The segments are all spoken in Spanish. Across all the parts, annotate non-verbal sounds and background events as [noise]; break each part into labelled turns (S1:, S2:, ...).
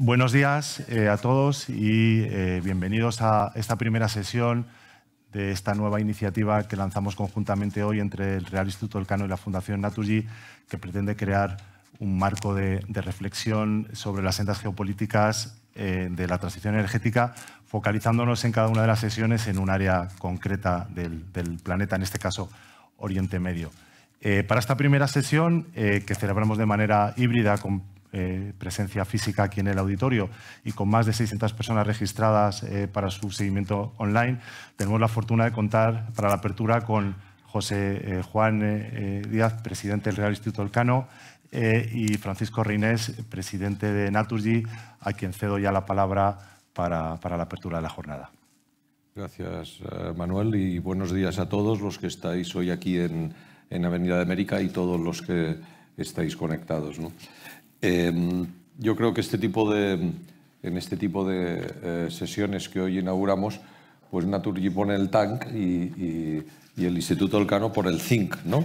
S1: Buenos días eh, a todos y eh, bienvenidos a esta primera sesión de esta nueva iniciativa que lanzamos conjuntamente hoy entre el Real Instituto del Cano y la Fundación Naturgy, que pretende crear un marco de, reflexión sobre las sendas geopolíticas eh, de la transición energética, focalizándonos en cada una de las sesiones en un área concreta del planeta, en este caso Oriente Medio. para esta primera sesión, que celebramos de manera híbrida con eh, presencia física aquí en el auditorio y con más de 600 personas registradas eh, para su seguimiento online, tenemos la fortuna de contar para la apertura con José eh, Juan Díaz, presidente del Real Instituto Elcano, y Francisco Reinés, presidente de Naturgy, a quien cedo ya la palabra para, la apertura de la jornada.
S2: Gracias, Manuel, y buenos días a todos los que estáis hoy aquí en, Avenida de América y todos los que estáis conectados. Em, yo creo que este tipo en este tipo de eh, sesiones que hoy inauguramos, pues Naturgy pone el tank y, el Instituto Cano por el zinc, ¿no?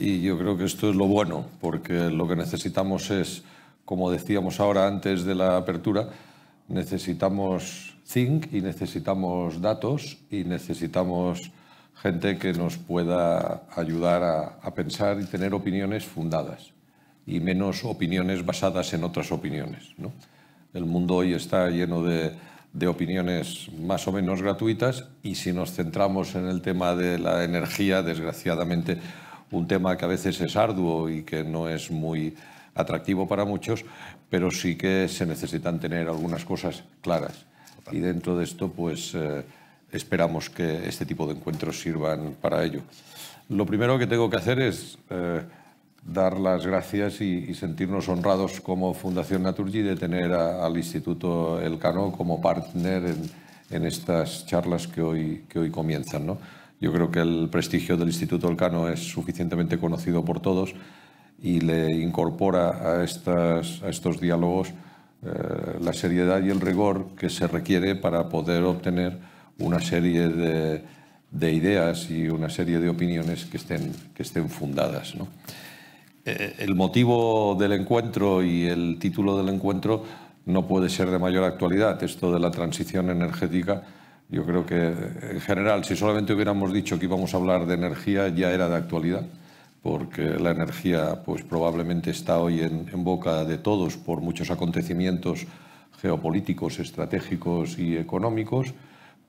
S2: Y yo creo que esto es lo bueno, porque lo que necesitamos es, como decíamos ahora antes de la apertura, necesitamos zinc y necesitamos datos y necesitamos gente que nos pueda ayudar a pensar y tener opiniones fundadas y menos opiniones basadas en otras opiniones. El mundo hoy está lleno de, de opiniones más o menos gratuitas y si nos centramos en el tema de la energía, desgraciadamente, un tema que a veces es arduo y que no es muy atractivo para muchos, pero sí que se necesitan tener algunas cosas claras. Y dentro de esto, pues eh, esperamos que este tipo de encuentros sirvan para ello. Lo primero que tengo que hacer es eh, dar las gracias y, sentirnos honrados como Fundación Naturgy de tener al Instituto Elcano como partner en, estas charlas que hoy, que hoy comienzan. Yo creo que el prestigio del Instituto Elcano es suficientemente conocido por todos y le incorpora a, estas, a estos diálogos eh, la seriedad y el rigor que se requiere para poder obtener una serie de, ideas y una serie de opiniones que estén, que estén fundadas. Eh, el motivo del encuentro y el título del encuentro no puede ser de mayor actualidad. Esto de la transición energética, yo creo que en general, si solamente hubiéramos dicho que íbamos a hablar de energía, ya era de actualidad, porque la energía pues, probablemente está hoy en, boca de todos por muchos acontecimientos geopolíticos, estratégicos y económicos,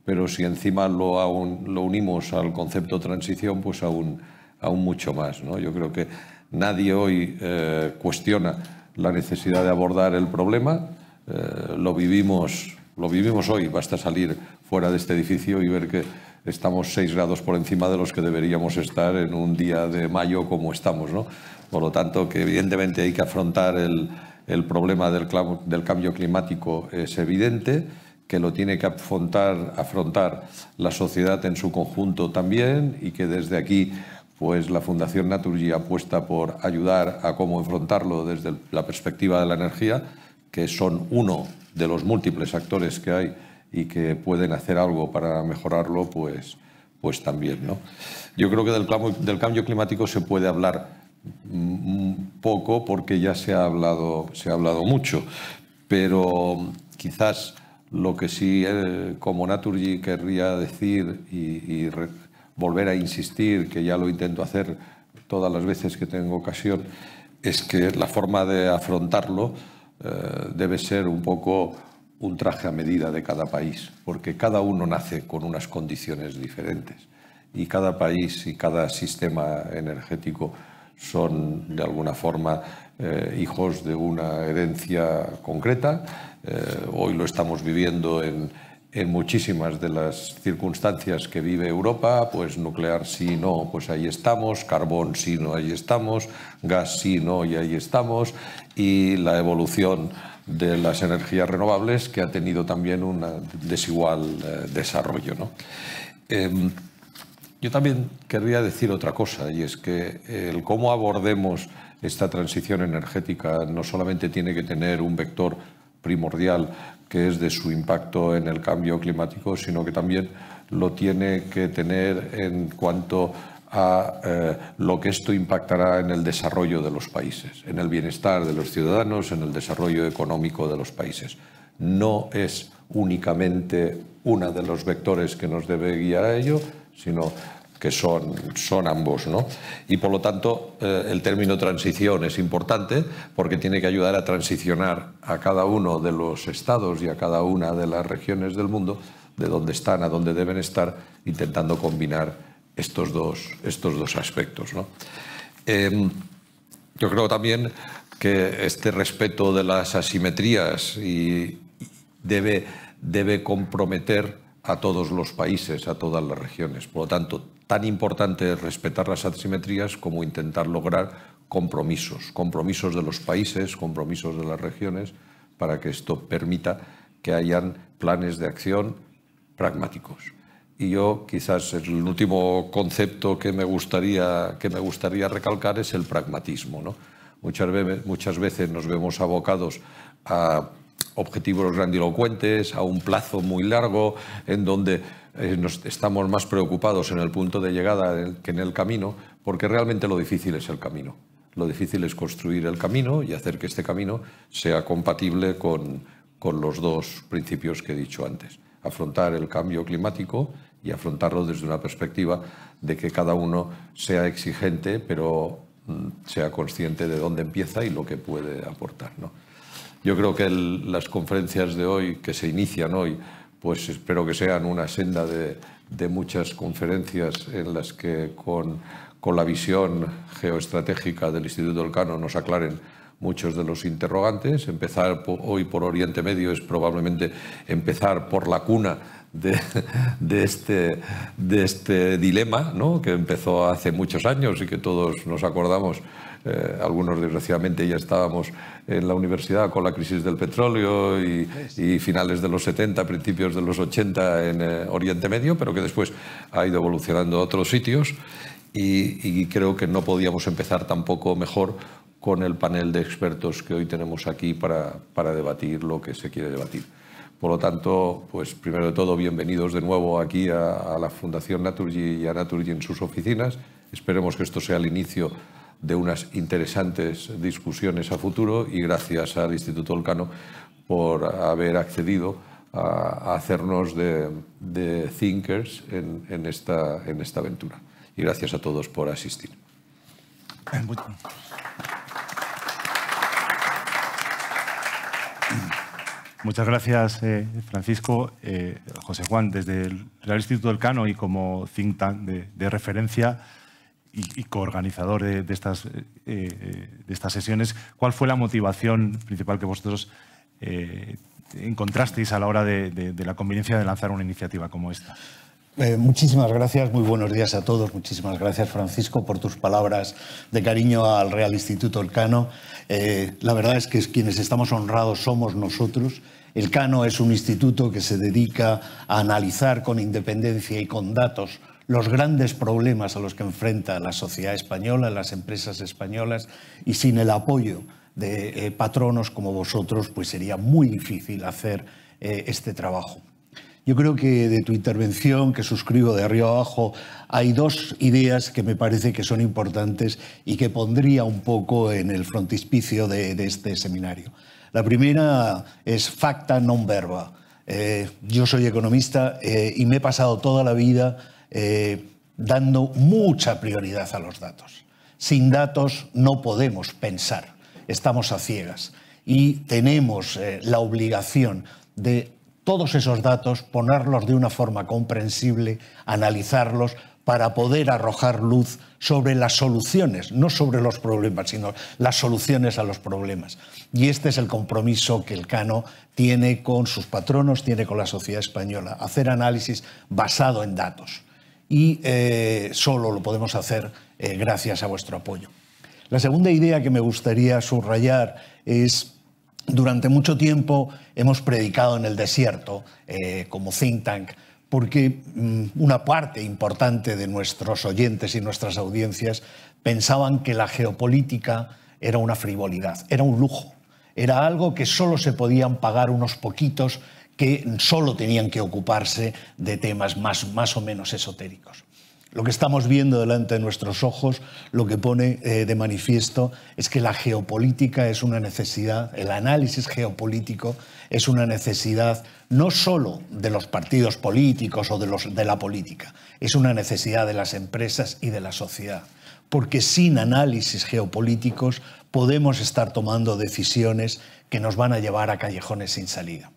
S2: pero si encima lo, unimos al concepto transición, pues aún, aún mucho más. ¿no? Yo creo que Nadie hoy eh, cuestiona la necesidad de abordar el problema. Eh, lo, vivimos, lo vivimos hoy. Basta salir fuera de este edificio y ver que estamos seis grados por encima de los que deberíamos estar en un día de mayo como estamos. ¿no? Por lo tanto, que evidentemente hay que afrontar el, problema del, del, cambio climático es evidente, que lo tiene que afrontar, afrontar la sociedad en su conjunto también y que desde aquí pues la Fundación Naturgy apuesta por ayudar a cómo enfrentarlo desde la perspectiva de la energía, que son uno de los múltiples actores que hay y que pueden hacer algo para mejorarlo, pues, pues también. ¿no? Yo creo que del, del cambio climático se puede hablar mm, poco porque ya se ha hablado, se ha hablado mucho, pero quizás lo que sí eh, como Naturgy querría decir y, y volver a insistir, que ya lo intento hacer todas las veces que tengo ocasión, es que la forma de afrontarlo eh, debe ser un poco un traje a medida de cada país, porque cada uno nace con unas condiciones diferentes y cada país y cada sistema energético son de alguna forma eh, hijos de una herencia concreta. Eh, hoy lo estamos viviendo en, en muchísimas de las circunstancias que vive Europa, pues nuclear sí, no, pues ahí estamos, carbón sí, no, ahí estamos, gas sí, no, y ahí estamos, y la evolución de las energías renovables que ha tenido también un desigual eh, desarrollo. Em, yo también querría decir otra cosa, y es que el cómo abordemos esta transición energética no solamente tiene que tener un vector primordial que es de su impacto en el cambio climático, sino que también lo tiene que tener en cuanto a eh, lo que esto impactará en el desarrollo de los países, en el bienestar de los ciudadanos, en el desarrollo económico de los países. No es únicamente uno de los vectores que nos debe guiar a ello, sino que son, son ambos. ¿no? Y por lo tanto, eh, el término transición es importante porque tiene que ayudar a transicionar a cada uno de los estados y a cada una de las regiones del mundo, de donde están a dónde deben estar, intentando combinar estos dos, estos dos aspectos. Em, yo creo también que este respeto de las asimetrías y debe, debe comprometer a todos los países, a todas las regiones. Por lo tanto, tan importante respetar las asimetrías como intentar lograr compromisos, compromisos de los países, compromisos de las regiones, para que esto permita que hayan planes de acción pragmáticos. Y yo quizás el último concepto que me gustaría, que me gustaría recalcar es el pragmatismo. ¿no? muchas veces nos vemos abocados a objetivos grandilocuentes, a un plazo muy largo, en donde eh, nos estamos más preocupados en el punto de llegada que en el camino, porque realmente lo difícil es el camino. Lo difícil es construir el camino y hacer que este camino sea compatible con, con los dos principios que he dicho antes. Afrontar el cambio climático y afrontarlo desde una perspectiva de que cada uno sea exigente, pero mm, sea consciente de dónde empieza y lo que puede aportar. ¿no? Yo creo que las conferencias de hoy, que se inician hoy, pues espero que sean una senda de, muchas conferencias en las que con, la visión geoestratégica del Instituto del Cano nos aclaren muchos de los interrogantes. Empezar hoy por Oriente Medio es probablemente empezar por la cuna de, [laughs] este, este, dilema, que empezó hace muchos años y que todos nos acordamos eh, algunos desgraciadamente ya estábamos en la universidad con la crisis del petróleo y, finales de los 70, principios de los 80 en eh, Oriente Medio, pero que después ha ido evolucionando a otros sitios y, creo que no podíamos empezar tampoco mejor con el panel de expertos que hoy tenemos aquí para, debatir lo que se quiere debatir. Por lo tanto, pues primero de todo, bienvenidos de nuevo aquí a, a la Fundación Naturgy y a Naturgy en sus oficinas. Esperemos que esto sea el inicio de unas interesantes discusiones a futuro y gracias al Instituto Olcano por haber accedido a, hacernos de, thinkers en, esta, en esta aventura. Y gracias a todos por asistir.
S1: Muchas gracias, eh, Francisco. Eh, José Juan, desde el Real Instituto del y como think tank de referencia, y, coorganizador de, estas, eh, eh, de estas sesiones, ¿cuál fue la motivación principal que vosotros eh, encontrasteis a la hora de, la conveniencia de lanzar una iniciativa como esta?
S3: muchísimas gracias, muy buenos días a todos. Muchísimas gracias, Francisco, por tus palabras de cariño al Real Instituto Elcano. la verdad es que quienes estamos honrados somos nosotros. El Cano es un instituto que se dedica a analizar con independencia y con datos los grandes problemas a los que enfrenta la sociedad española, las empresas españolas, y sin el apoyo de eh, patronos como vosotros, pues sería muy difícil hacer eh, este trabajo. Yo creo que de tu intervención, que suscribo de arriba abajo, hay dos ideas que me parece que son importantes y que pondría un poco en el frontispicio de, este seminario. La primera es facta non verba. Eh, yo soy economista y me he pasado toda la vida eh, dando mucha prioridad a los datos. Sin datos no podemos pensar, estamos a ciegas y tenemos eh, la obligación de todos esos datos, ponerlos de una forma comprensible, analizarlos para poder arrojar luz sobre las soluciones, no sobre los problemas, sino las soluciones a los problemas. Y este es el compromiso que el Cano tiene con sus patronos, tiene con la sociedad española, hacer análisis basado en datos y eh, solo lo podemos hacer eh, gracias a vuestro apoyo. La segunda idea que me gustaría subrayar es, durante mucho tiempo hemos predicado en el desierto eh, como think tank, porque mm, una parte importante de nuestros oyentes y nuestras audiencias pensaban que la geopolítica era una frivolidad, era un lujo, era algo que solo se podían pagar unos poquitos que solo tenían que ocuparse de temas más, más o menos esotéricos. Lo que estamos viendo delante de nuestros ojos, lo que pone eh, de manifiesto es que la geopolítica es una necesidad, el análisis geopolítico es una necesidad no solo de los partidos políticos o de, los, de la política, es una necesidad de las empresas y de la sociedad. Porque sin análisis geopolíticos podemos estar tomando decisiones que nos van a llevar a callejones sin salida.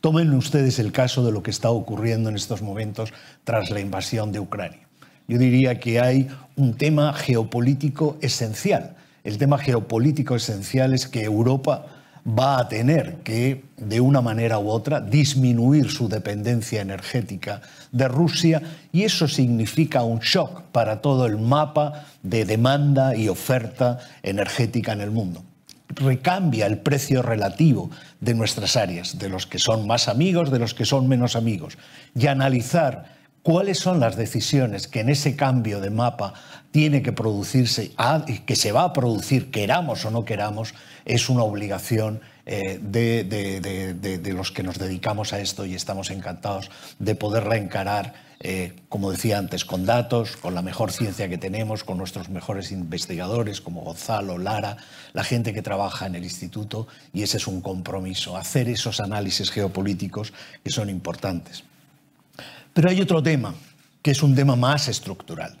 S3: Tomen ustedes el caso de lo que está ocurriendo en estos momentos tras la invasión de Ucrania. Yo diría que hay un tema geopolítico esencial. El tema geopolítico esencial es que Europa va a tener que, de una manera u otra, disminuir su dependencia energética de Rusia y eso significa un shock para todo el mapa de demanda y oferta energética en el mundo recambia el precio relativo de nuestras áreas, de los que son más amigos, de los que son menos amigos, y analizar cuáles son las decisiones que en ese cambio de mapa tiene que producirse, ah, que se va a producir, queramos o no queramos, es una obligación eh, de, los que nos dedicamos a esto y estamos encantados de poder encarar eh, como decía antes, con datos, con la mejor ciencia que tenemos, con nuestros mejores investigadores como Gonzalo, Lara, la gente que trabaja en el instituto, y ese es un compromiso, hacer esos análisis geopolíticos que son importantes. Pero hay otro tema, que es un tema más estructural,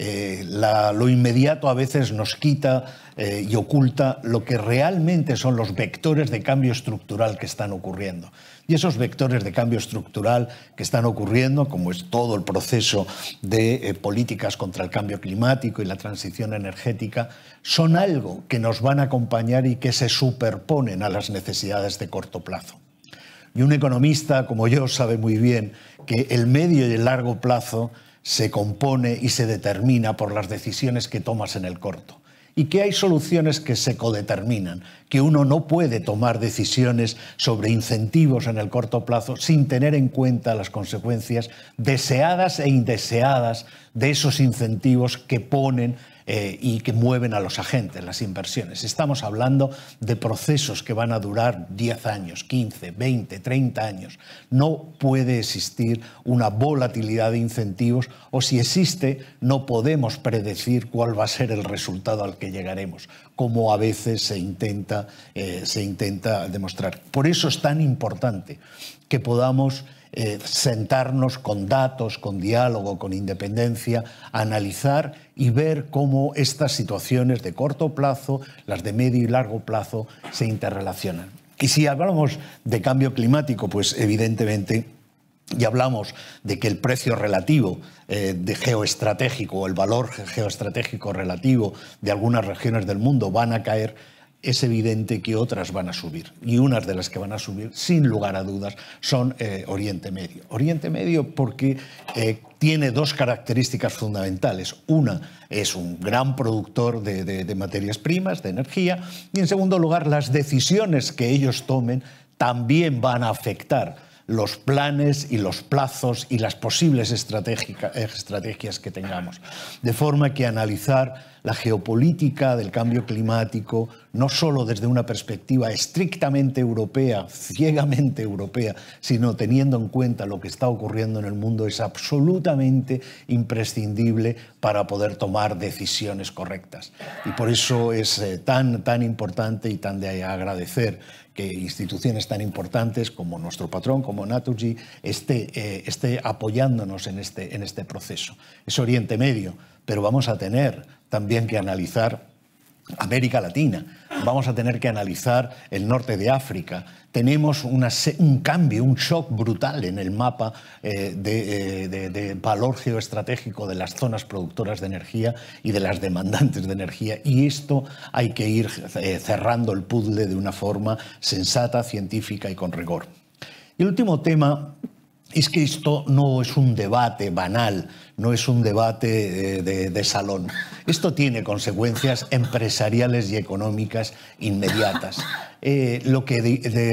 S3: eh, lo inmediato a veces nos quita eh, y oculta lo que realmente son los vectores de cambio estructural que están ocurriendo. Y esos vectores de cambio estructural que están ocurriendo, como es todo el proceso de eh, políticas contra el cambio climático y la transición energética, son algo que nos van a acompañar y que se superponen a las necesidades de corto plazo. Y un economista como yo sabe muy bien que el medio y el largo plazo se compone y se determina por las decisiones que tomas en el corto. Y que hay soluciones que se codeterminan, que uno no puede tomar decisiones sobre incentivos en el corto plazo sin tener en cuenta las consecuencias deseadas e indeseadas de esos incentivos que ponen eh, y que mueven a los agentes, las inversiones. Estamos hablando de procesos que van a durar 10 años, 15, 20, 30 años. No puede existir una volatilidad de incentivos o si existe no podemos predecir cuál va a ser el resultado al que llegaremos, como a veces se intenta, eh, se intenta demostrar. Por eso es tan importante que podamos eh, sentarnos con datos, con diálogo, con independencia, analizar y ver cómo estas situaciones de corto plazo, las de medio y largo plazo, se interrelacionan. Y si hablamos de cambio climático, pues evidentemente y hablamos de que el precio relativo eh, de geoestratégico o el valor geoestratégico relativo de algunas regiones del mundo van a caer, es evidente que otras van a subir. Y unas de las que van a subir, sin lugar a dudas, son eh, Oriente Medio. Oriente Medio porque eh, tiene dos características fundamentales. Una es un gran productor de materias primas, de energía. Y en segundo lugar, las decisiones que ellos tomen también van a afectar los planes y los plazos y las posibles eh, estrategias que tengamos. De forma que analizar la geopolítica del cambio climático, no solo desde una perspectiva estrictamente europea, ciegamente europea, sino teniendo en cuenta lo que está ocurriendo en el mundo, es absolutamente imprescindible para poder tomar decisiones correctas. Y por eso es eh, tan, tan importante y tan de agradecer que instituciones tan importantes como nuestro patrón, como Naturgy, eh, esté, apoyándonos en este, en este proceso. Es Oriente Medio, pero vamos a tener también que analizar América Latina, vamos a tener que analizar el norte de África. Tenemos un cambio, un shock brutal en el mapa eh, eh, de, de, valor geoestratégico de las zonas productoras de energía y de las demandantes de energía. Y esto hay que ir eh, cerrando el puzzle de una forma sensata, científica y con rigor. Y el último tema es que esto no es un debate banal no es un debate eh, de, salón. Esto tiene consecuencias empresariales y económicas inmediatas. Eh, lo que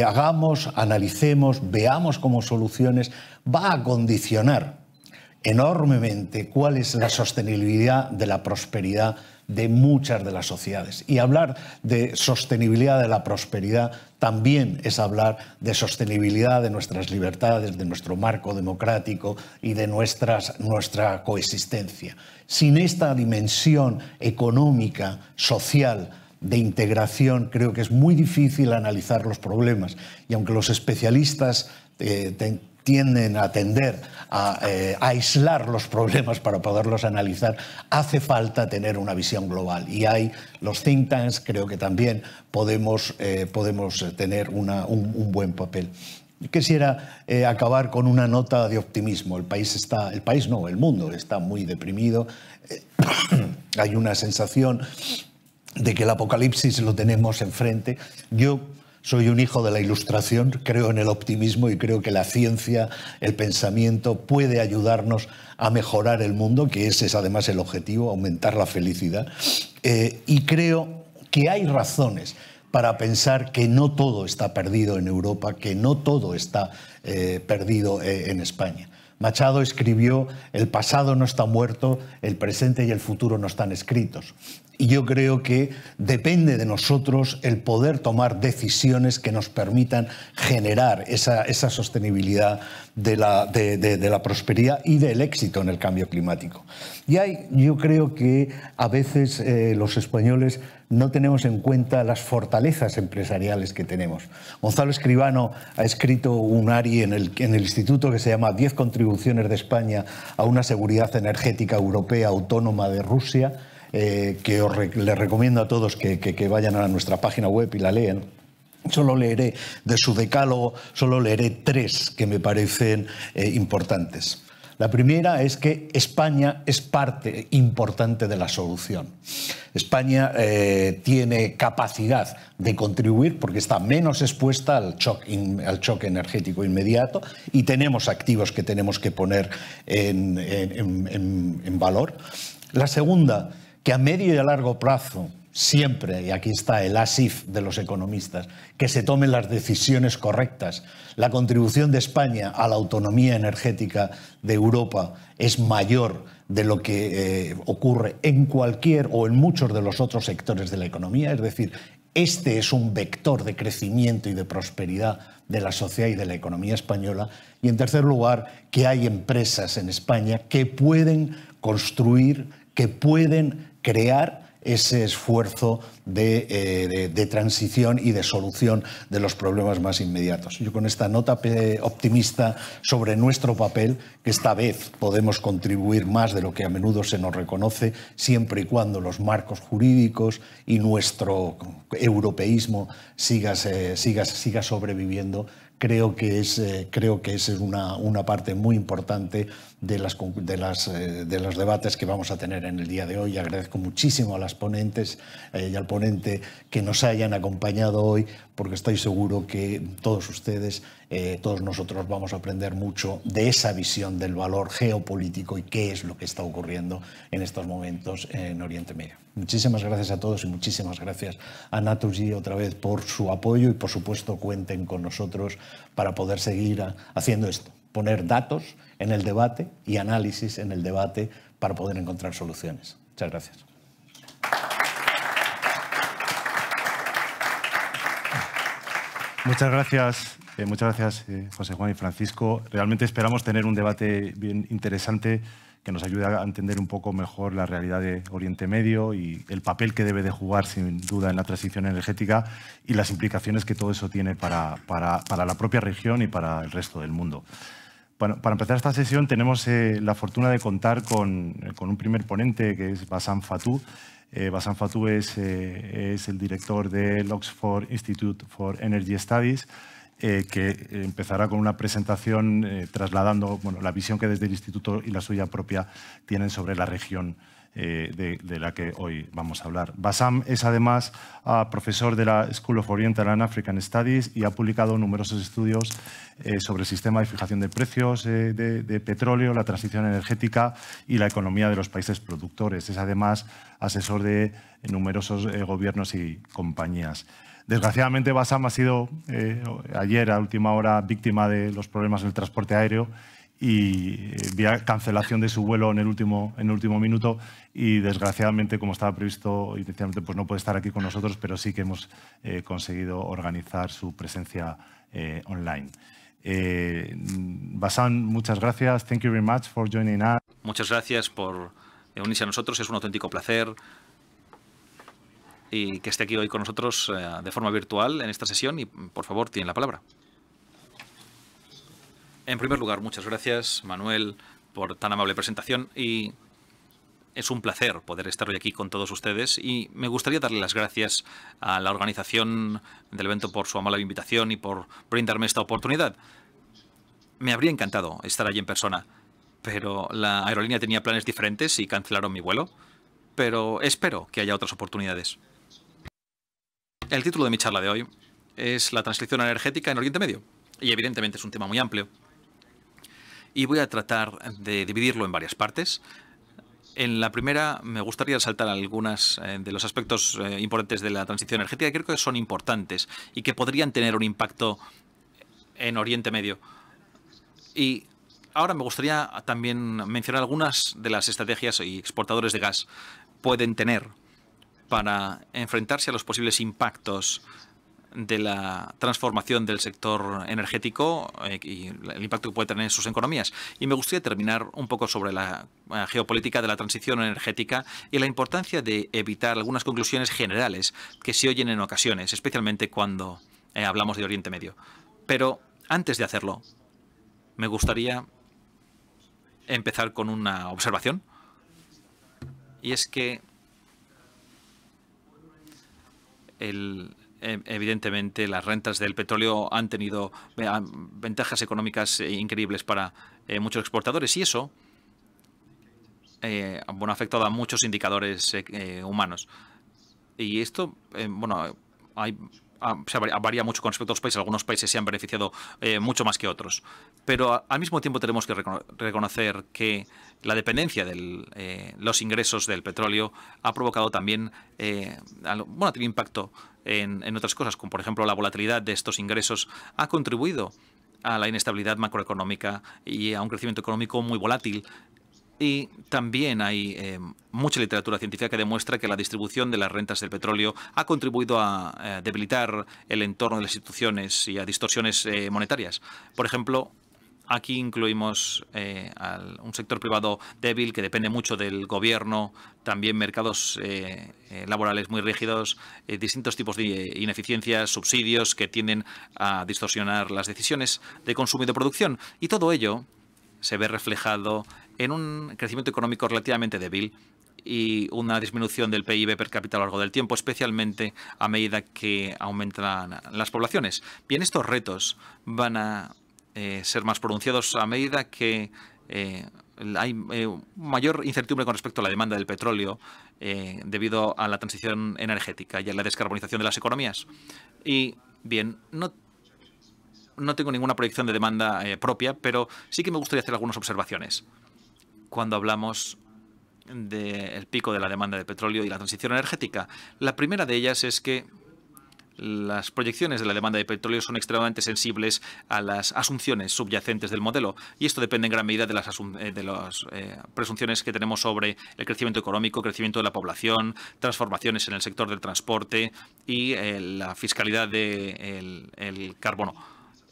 S3: hagamos, analicemos, veamos como soluciones, va a condicionar enormemente cuál es la sostenibilidad de la prosperidad de muchas de las sociedades. Y hablar de sostenibilidad de la prosperidad también es hablar de sostenibilidad de nuestras libertades, de nuestro marco democrático y de nuestras, nuestra coexistencia. Sin esta dimensión económica, social, de integración, creo que es muy difícil analizar los problemas. Y aunque los especialistas eh, tienden a atender, eh, a, aislar los problemas para poderlos analizar, hace falta tener una visión global. Y hay los think tanks, creo que también podemos, eh, podemos tener un, buen papel. Quisiera eh, acabar con una nota de optimismo. El país está, el país no, el mundo está muy deprimido. [coughs] hay una sensación de que el apocalipsis lo tenemos enfrente. Yo soy un hijo de la ilustración, creo en el optimismo y creo que la ciencia, el pensamiento puede ayudarnos a mejorar el mundo, que ese es además el objetivo, aumentar la felicidad. Eh, y creo que hay razones para pensar que no todo está perdido en Europa, que no todo está eh, perdido eh, en España. Machado escribió, el pasado no está muerto, el presente y el futuro no están escritos. Y yo creo que depende de nosotros el poder tomar decisiones que nos permitan generar esa, sostenibilidad de la, prosperidad y del éxito en el cambio climático. Y hay, yo creo que a veces eh, los españoles no tenemos en cuenta las fortalezas empresariales que tenemos. Gonzalo Escribano ha escrito un ARI en el, instituto que se llama Diez contribuciones de España a una seguridad energética europea autónoma de Rusia, eh, que les recomiendo a todos que, vayan a nuestra página web y la lean. Solo leeré de su decálogo, solo leeré tres que me parecen eh, importantes. La primera es que España es parte importante de la solución. España eh, tiene capacidad de contribuir porque está menos expuesta al choque, energético inmediato y tenemos activos que tenemos que poner en, en valor. La segunda, que a medio y a largo plazo siempre, y aquí está el ASIF de los economistas, que se tomen las decisiones correctas. La contribución de España a la autonomía energética de Europa es mayor de lo que eh, ocurre en cualquier o en muchos de los otros sectores de la economía. Es decir, este es un vector de crecimiento y de prosperidad de la sociedad y de la economía española. Y en tercer lugar, que hay empresas en España que pueden construir, que pueden crear ese esfuerzo eh, de, transición y de solución de los problemas más inmediatos. Yo con esta nota optimista sobre nuestro papel, que esta vez podemos contribuir más de lo que a menudo se nos reconoce, siempre y cuando los marcos jurídicos y nuestro europeísmo siga, eh, siga sobreviviendo, creo que es, eh, creo que es una, una, parte muy importante de las, de, las, eh, de los debates que vamos a tener en el día de hoy. Agradezco muchísimo a las ponentes eh, y al ponente que nos hayan acompañado hoy, porque estoy seguro que todos ustedes eh, todos nosotros vamos a aprender mucho de esa visión del valor geopolítico y qué es lo que está ocurriendo en estos momentos en Oriente Medio. Muchísimas gracias a todos y muchísimas gracias a Natuji otra vez por su apoyo y por supuesto cuenten con nosotros para poder seguir haciendo esto, poner datos en el debate y análisis en el debate para poder encontrar soluciones. Muchas
S1: gracias. Muchas gracias, eh, muchas gracias, eh, José Juan y Francisco. Realmente esperamos tener un debate bien interesante que nos ayude a entender un poco mejor la realidad de Oriente Medio y el papel que debe de jugar, sin duda, en la transición energética y las implicaciones que todo eso tiene para, para, para la propia región y para el resto del mundo. Para, empezar esta sesión tenemos eh, la fortuna de contar con, con, un primer ponente, que es Basan Fatou. Basan Fatou es, es el director del Oxford Institute for Energy Studies. Eh, que empezará con una presentación eh, trasladando la visión que desde el Instituto y la suya propia tienen sobre la región eh, de, la que hoy vamos a hablar. Basam es además ah, profesor de la School of Oriental and African Studies y ha publicado numerosos estudios sobre el sistema de fijación de precios de, petróleo, la transición energética y la economía de los países productores. Es además asesor de numerosos gobiernos y compañías. Desgraciadamente, Basam ha sido eh, ayer a última hora víctima de los problemas del transporte aéreo y eh, vía cancelación de su vuelo en el último, en el último minuto y desgraciadamente, como estaba previsto inicialmente, pues no puede estar aquí con nosotros, pero sí que hemos eh, conseguido organizar su presencia online. Basan, muchas gracias. Thank you very much for joining us.
S4: Muchas gracias por unirse a nosotros. Es un auténtico placer y que esté aquí hoy con nosotros eh, de forma virtual en esta sesión y por favor tiene la palabra. En primer lugar, muchas gracias Manuel por tan amable presentación y es un placer poder estar hoy aquí con todos ustedes y me gustaría darle las gracias a la organización del evento por su amable invitación y por brindarme esta oportunidad. Me habría encantado estar allí en persona, pero la aerolínea tenía planes diferentes y cancelaron mi vuelo, pero espero que haya otras oportunidades. El título de mi charla de hoy es La transición energética en Oriente Medio, y evidentemente es un tema muy amplio. Y voy a tratar de dividirlo en varias partes. En la primera me gustaría resaltar algunos eh, de los aspectos eh, importantes de la transición energética que creo que son importantes y que podrían tener un impacto en Oriente Medio. Y ahora me gustaría también mencionar algunas de las estrategias y exportadores de gas pueden tener para enfrentarse a los posibles impactos de la transformación del sector energético eh, y el impacto que puede tener en sus economías. Y me gustaría terminar un poco sobre la eh, geopolítica de la transición energética y la importancia de evitar algunas conclusiones generales que se oyen en ocasiones, especialmente cuando eh, hablamos de Oriente Medio. Pero antes de hacerlo, me gustaría empezar con una observación. Y es que Eh, evidentemente las rentas del petróleo han tenido eh, ventajas económicas eh, increíbles para muchos exportadores y eso ha afectado a muchos indicadores humanos. Y esto, bueno, hay varía mucho con respecto a los países. Algunos países se han beneficiado eh, mucho más que otros. Pero al mismo tiempo tenemos que reconocer que la dependencia de eh, los ingresos del petróleo ha provocado también, un eh, bueno, impacto en otras cosas, como por ejemplo la volatilidad de estos ingresos ha contribuido a la inestabilidad macroeconómica y a un crecimiento económico muy volátil y también hay eh, mucha literatura científica que demuestra que la distribución de las rentas del petróleo ha contribuido a eh, debilitar el entorno de las instituciones y a distorsiones eh, monetarias. Por ejemplo, aquí incluimos un sector privado débil que depende mucho del gobierno, también mercados laborales muy rígidos, distintos tipos de ineficiencias, subsidios que tienden a distorsionar las decisiones de consumo y de producción. Y todo ello se ve reflejado en un crecimiento económico relativamente débil y una disminución del PIB per cápita a lo largo del tiempo, especialmente a medida que aumentan las poblaciones. Bien, estos retos van a eh, ser más pronunciados a medida que eh, hay eh, mayor incertidumbre con respecto a la demanda del petróleo debido a la transición energética y a la descarbonización de las economías. Y bien, no no tengo ninguna proyección de demanda propia, pero sí que me gustaría hacer algunas observaciones cuando hablamos del pico de la demanda de petróleo y la transición energética. La primera de ellas es que las proyecciones de la demanda de petróleo son extremadamente sensibles a las asunciones subyacentes del modelo y esto depende en gran medida de las, eh, de las eh, presunciones que tenemos sobre el crecimiento económico, crecimiento de la población, transformaciones en el sector del transporte y eh, la fiscalidad del carbono.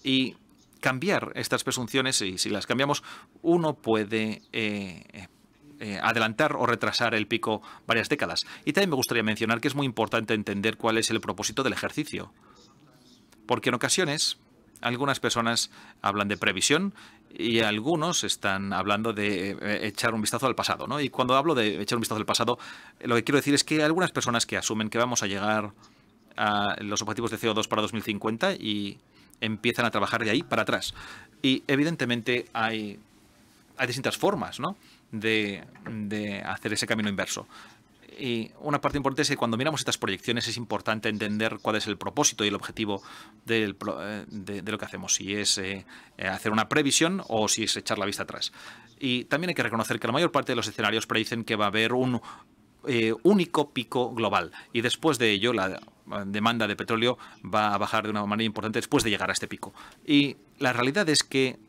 S4: Y cambiar estas presunciones y si las cambiamos uno puede eh, eh, adelantar o retrasar el pico varias décadas. Y también me gustaría mencionar que es muy importante entender cuál es el propósito del ejercicio. Porque en ocasiones algunas personas hablan de previsión y algunos están hablando de eh, echar un vistazo al pasado, ¿no? Y cuando hablo de echar un vistazo al pasado, lo que quiero decir es que hay algunas personas que asumen que vamos a llegar a los objetivos de CO2 para 2050 y empiezan a trabajar de ahí para atrás. Y evidentemente hay, distintas formas ¿no? de, hacer ese camino inverso. Y una parte importante es que cuando miramos estas proyecciones es importante entender cuál es el propósito y el objetivo eh, de, lo que hacemos, si es eh, eh, hacer una previsión o si es echar la vista atrás. Y también hay que reconocer que la mayor parte de los escenarios predicen que va a haber un único pico global y después de ello la demanda de petróleo va a bajar de una manera importante después de llegar a este pico. Y la realidad es que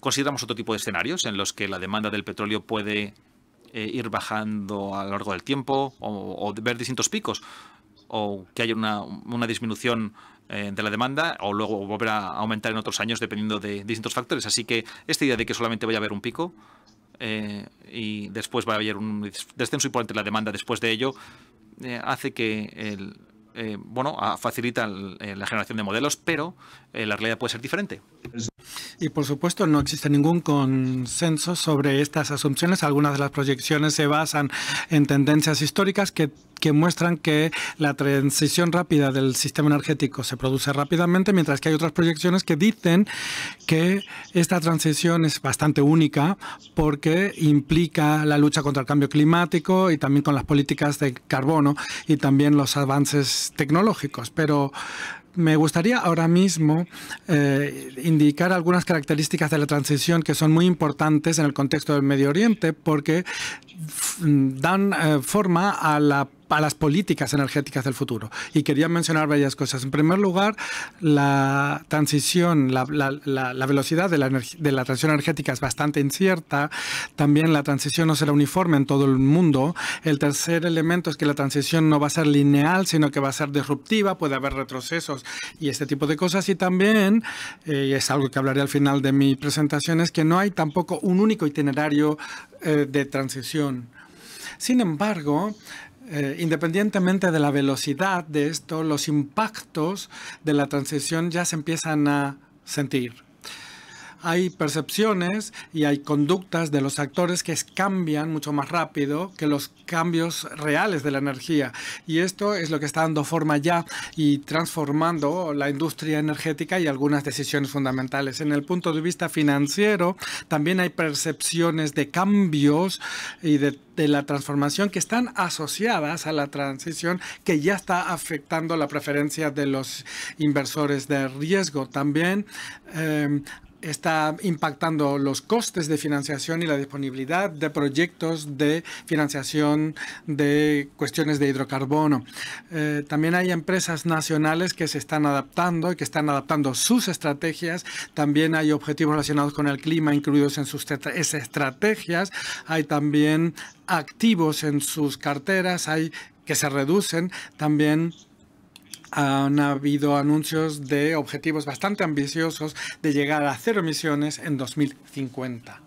S4: consideramos otro tipo de escenarios en los que la demanda del petróleo puede eh, ir bajando a lo largo del tiempo o, ver distintos picos o que haya una, disminución eh, de la demanda o luego volver a aumentar en otros años dependiendo de distintos factores. Así que esta idea de que solamente vaya a haber un pico eh, y después va a haber un descenso importante de la demanda después de ello eh, hace que el, eh, bueno, facilita eh, la generación de modelos, pero la realidad puede ser diferente.
S5: Y por supuesto no existe ningún consenso sobre estas asunciones. Algunas de las proyecciones se basan en tendencias históricas que que muestran que la transición rápida del sistema energético se produce rápidamente, mientras que hay otras proyecciones que dicen que esta transición es bastante única porque implica la lucha contra el cambio climático y también con las políticas de carbono y también los avances tecnológicos. Pero me gustaría ahora mismo eh, indicar algunas características de la transición que son muy importantes en el contexto del Medio Oriente porque dan eh, forma a la a las políticas energéticas del futuro. Y quería mencionar varias cosas. En primer lugar, la transición, la, velocidad de la, de transición energética es bastante incierta. También la transición no será uniforme en todo el mundo. El tercer elemento es que la transición no va a ser lineal, sino que va a ser disruptiva, puede haber retrocesos y este tipo de cosas. Y también, eh, es algo que hablaré al final de mi presentación, es que no hay tampoco un único itinerario eh, de transición. Sin embargo, eh, independientemente de la velocidad de esto, los impactos de la transición ya se empiezan a sentir hay percepciones y hay conductas de los actores que cambian mucho más rápido que los cambios reales de la energía. Y esto es lo que está dando forma ya y transformando la industria energética y algunas decisiones fundamentales. En el punto de vista financiero, también hay percepciones de cambios y de, la transformación que están asociadas a la transición que ya está afectando la preferencia de los inversores de riesgo. También eh, está impactando los costes de financiación y la disponibilidad de proyectos de financiación de cuestiones de hidrocarbono. Eh, también hay empresas nacionales que se están adaptando y que están adaptando sus estrategias. También hay objetivos relacionados con el clima incluidos en sus estrategias. Hay también activos en sus carteras, hay que se reducen. También han habido anuncios de objetivos bastante ambiciosos de llegar a cero emisiones en 2050.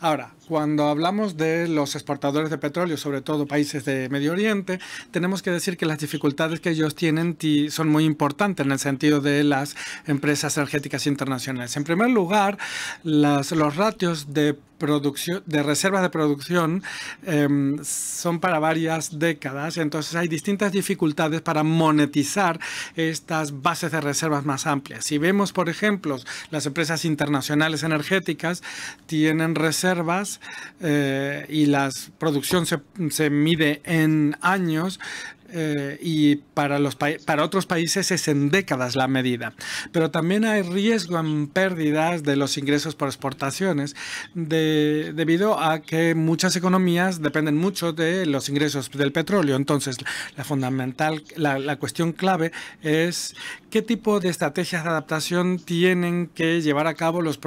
S5: Ahora, cuando hablamos de los exportadores de petróleo, sobre todo países de Medio Oriente, tenemos que decir que las dificultades que ellos tienen son muy importantes en el sentido de las empresas energéticas internacionales. En primer lugar, los ratios de producción de reservas de producción em, son para varias décadas, entonces hay distintas dificultades para monetizar estas bases de reservas más amplias. Si vemos, por ejemplo, las empresas internacionales energéticas tienen reservas eh, y la producción se, mide en años, eh, y para, los para otros países es en décadas la medida. Pero también hay riesgo en pérdidas de los ingresos por exportaciones debido a que muchas economías dependen mucho de los ingresos del petróleo. Entonces, la fundamental, la cuestión clave es ¿qué tipo de estrategias de adaptación tienen que llevar a cabo los,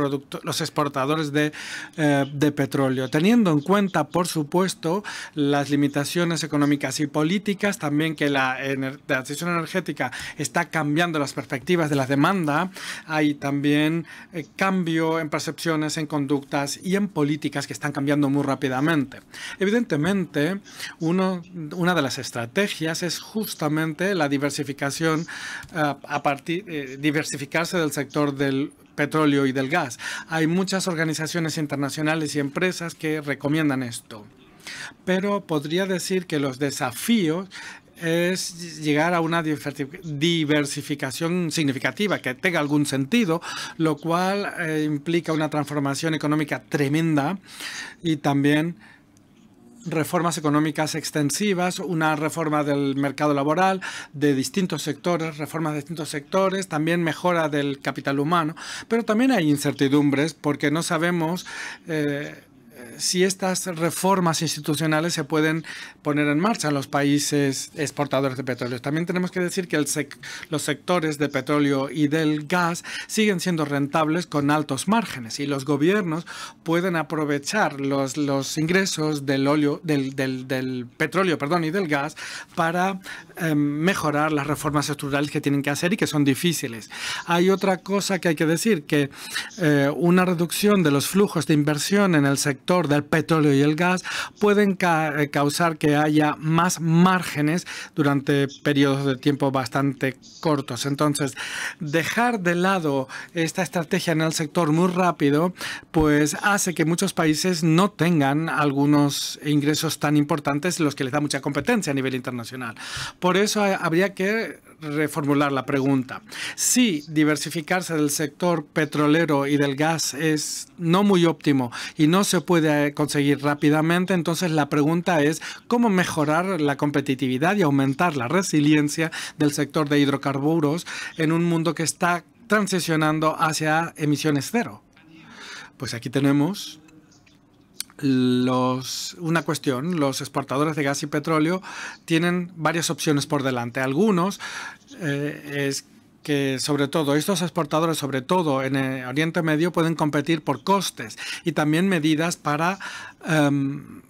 S5: los exportadores eh, de, petróleo? Teniendo en cuenta, por supuesto, las limitaciones económicas y políticas, también que la, transición energética está cambiando las perspectivas de la demanda, hay también eh, cambio en percepciones, en conductas y en políticas que están cambiando muy rápidamente. Evidentemente, uno, una de las estrategias es justamente la diversificación eh, partir, eh, diversificarse del sector del petróleo y del gas. Hay muchas organizaciones internacionales y empresas que recomiendan esto. Pero podría decir que los desafíos es llegar a una diversificación significativa que tenga algún sentido, lo cual eh, implica una transformación económica tremenda y también reformas económicas extensivas, una reforma del mercado laboral de distintos sectores, reformas de distintos sectores, también mejora del capital humano, pero también hay incertidumbres porque no sabemos... Eh, si estas reformas institucionales se pueden poner en marcha en los países exportadores de petróleo. También tenemos que decir que los sectores de petróleo y del gas siguen siendo rentables con altos márgenes y los gobiernos pueden aprovechar los, los ingresos del óleo, del, petróleo perdón, y del gas para em, mejorar las reformas estructurales que tienen que hacer y que son difíciles. Hay otra cosa que hay que decir, que eh, una reducción de los flujos de inversión en el sector del petróleo y el gas pueden eh, causar que haya más márgenes durante periodos de tiempo bastante cortos. Entonces, dejar de lado esta estrategia en el sector muy rápido, pues hace que muchos países no tengan algunos ingresos tan importantes los que les da mucha competencia a nivel internacional. Por eso eh, habría que reformular la pregunta. Si diversificarse del sector petrolero y del gas es no muy óptimo y no se puede eh, conseguir rápidamente, entonces la pregunta es cómo mejorar la competitividad y aumentar la resiliencia del sector de hidrocarburos en un mundo que está transicionando hacia emisiones cero. Pues aquí tenemos una cuestión, los exportadores de gas y petróleo tienen varias opciones por delante. Algunos eh, es que sobre todo estos exportadores, sobre todo en el eh, Oriente Medio, pueden competir por costes y también medidas para em,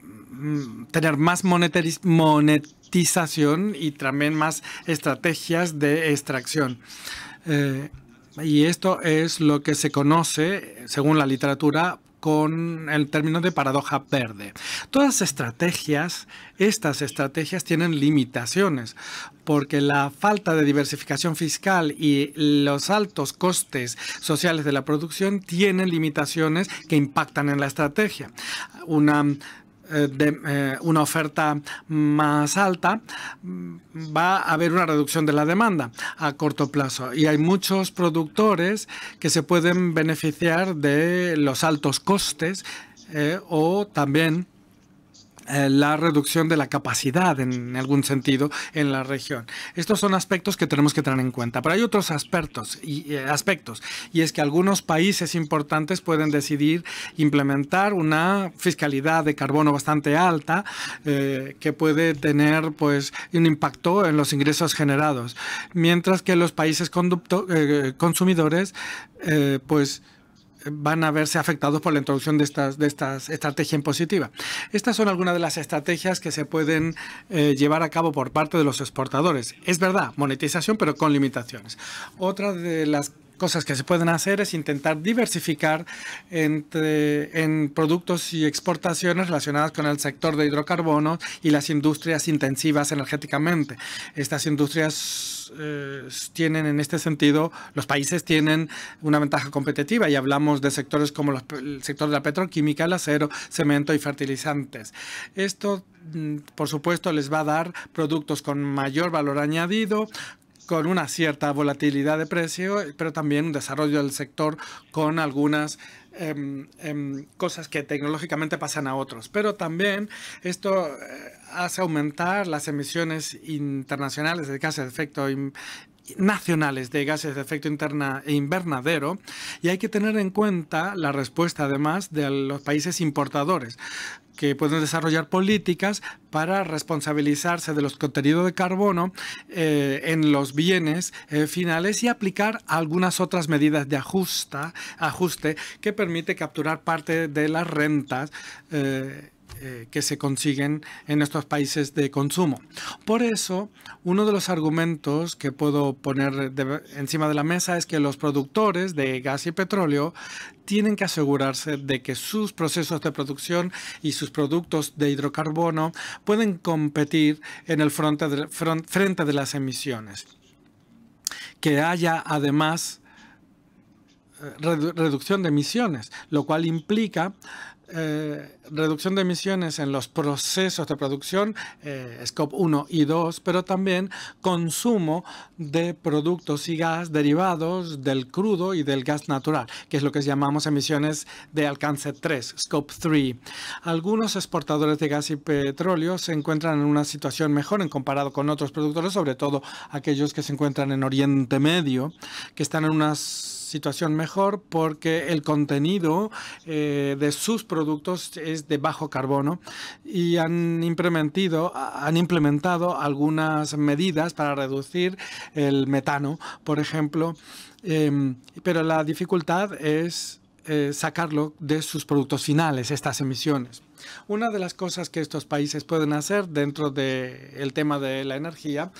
S5: tener más monetización y también más estrategias de extracción. Eh, y esto es lo que se conoce, según la literatura, con el término de paradoja verde. Todas estrategias, estas estrategias tienen limitaciones, porque la falta de diversificación fiscal y los altos costes sociales de la producción tienen limitaciones que impactan en la estrategia. Una eh, de eh, una oferta más alta, mm, va a haber una reducción de la demanda a corto plazo. Y hay muchos productores que se pueden beneficiar de los altos costes eh, o también eh, la reducción de la capacidad en algún sentido en la región. Estos son aspectos que tenemos que tener en cuenta, pero hay otros aspectos y, eh, aspectos, y es que algunos países importantes pueden decidir implementar una fiscalidad de carbono bastante alta eh, que puede tener pues un impacto en los ingresos generados, mientras que los países consumidores pues van a verse afectados por la introducción de estas, de estas Estas son algunas de las estrategias que se pueden eh, llevar a cabo por parte de los exportadores. Es verdad, monetización, pero con limitaciones. Otra de las cosas que se pueden hacer es intentar diversificar entre, en productos y exportaciones relacionadas con el sector de hidrocarbonos y las industrias intensivas energéticamente. Estas industrias eh, tienen en este sentido, los países tienen una ventaja competitiva y hablamos de sectores como el sector de la petroquímica, el acero, cemento y fertilizantes. Esto mm, por supuesto, les va a dar productos con mayor valor añadido, con una cierta volatilidad de precio, pero también un desarrollo del sector con algunas em, em, cosas que tecnológicamente pasan a otros. Pero también esto eh, hace aumentar las emisiones internacionales de gases de efecto nacionales de gases de efecto interna e invernadero y hay que tener en cuenta la respuesta además de los países importadores que pueden desarrollar políticas para responsabilizarse de los contenidos de carbono eh, en los bienes eh, finales y aplicar algunas otras medidas de ajuste que permite capturar parte de las rentas. Eh, eh, que se consiguen en estos países de consumo. Por eso, uno de los argumentos que puedo poner encima de la mesa es que los productores de gas y petróleo tienen que asegurarse de que sus procesos de producción y sus productos de hidrocarbono pueden competir en el frente frente de las emisiones. Que haya además eh, reducción de emisiones, lo cual implica eh, reducción de emisiones en los procesos de producción, eh, Scope 1 y 2, pero también consumo de productos y gas derivados del crudo y del gas natural, que es lo que llamamos emisiones de alcance 3, Scope 3. Algunos exportadores de gas y petróleo se encuentran en una situación mejor en comparado con otros productores, sobre todo aquellos que se encuentran en Oriente Medio, que están en unas situación mejor porque el contenido eh, de sus productos es de bajo carbono y han implementado, han implementado algunas medidas para reducir el metano, por ejemplo, em, pero la dificultad es eh, sacarlo de sus productos finales, estas emisiones. Una de las cosas que estos países pueden hacer dentro del tema de la energía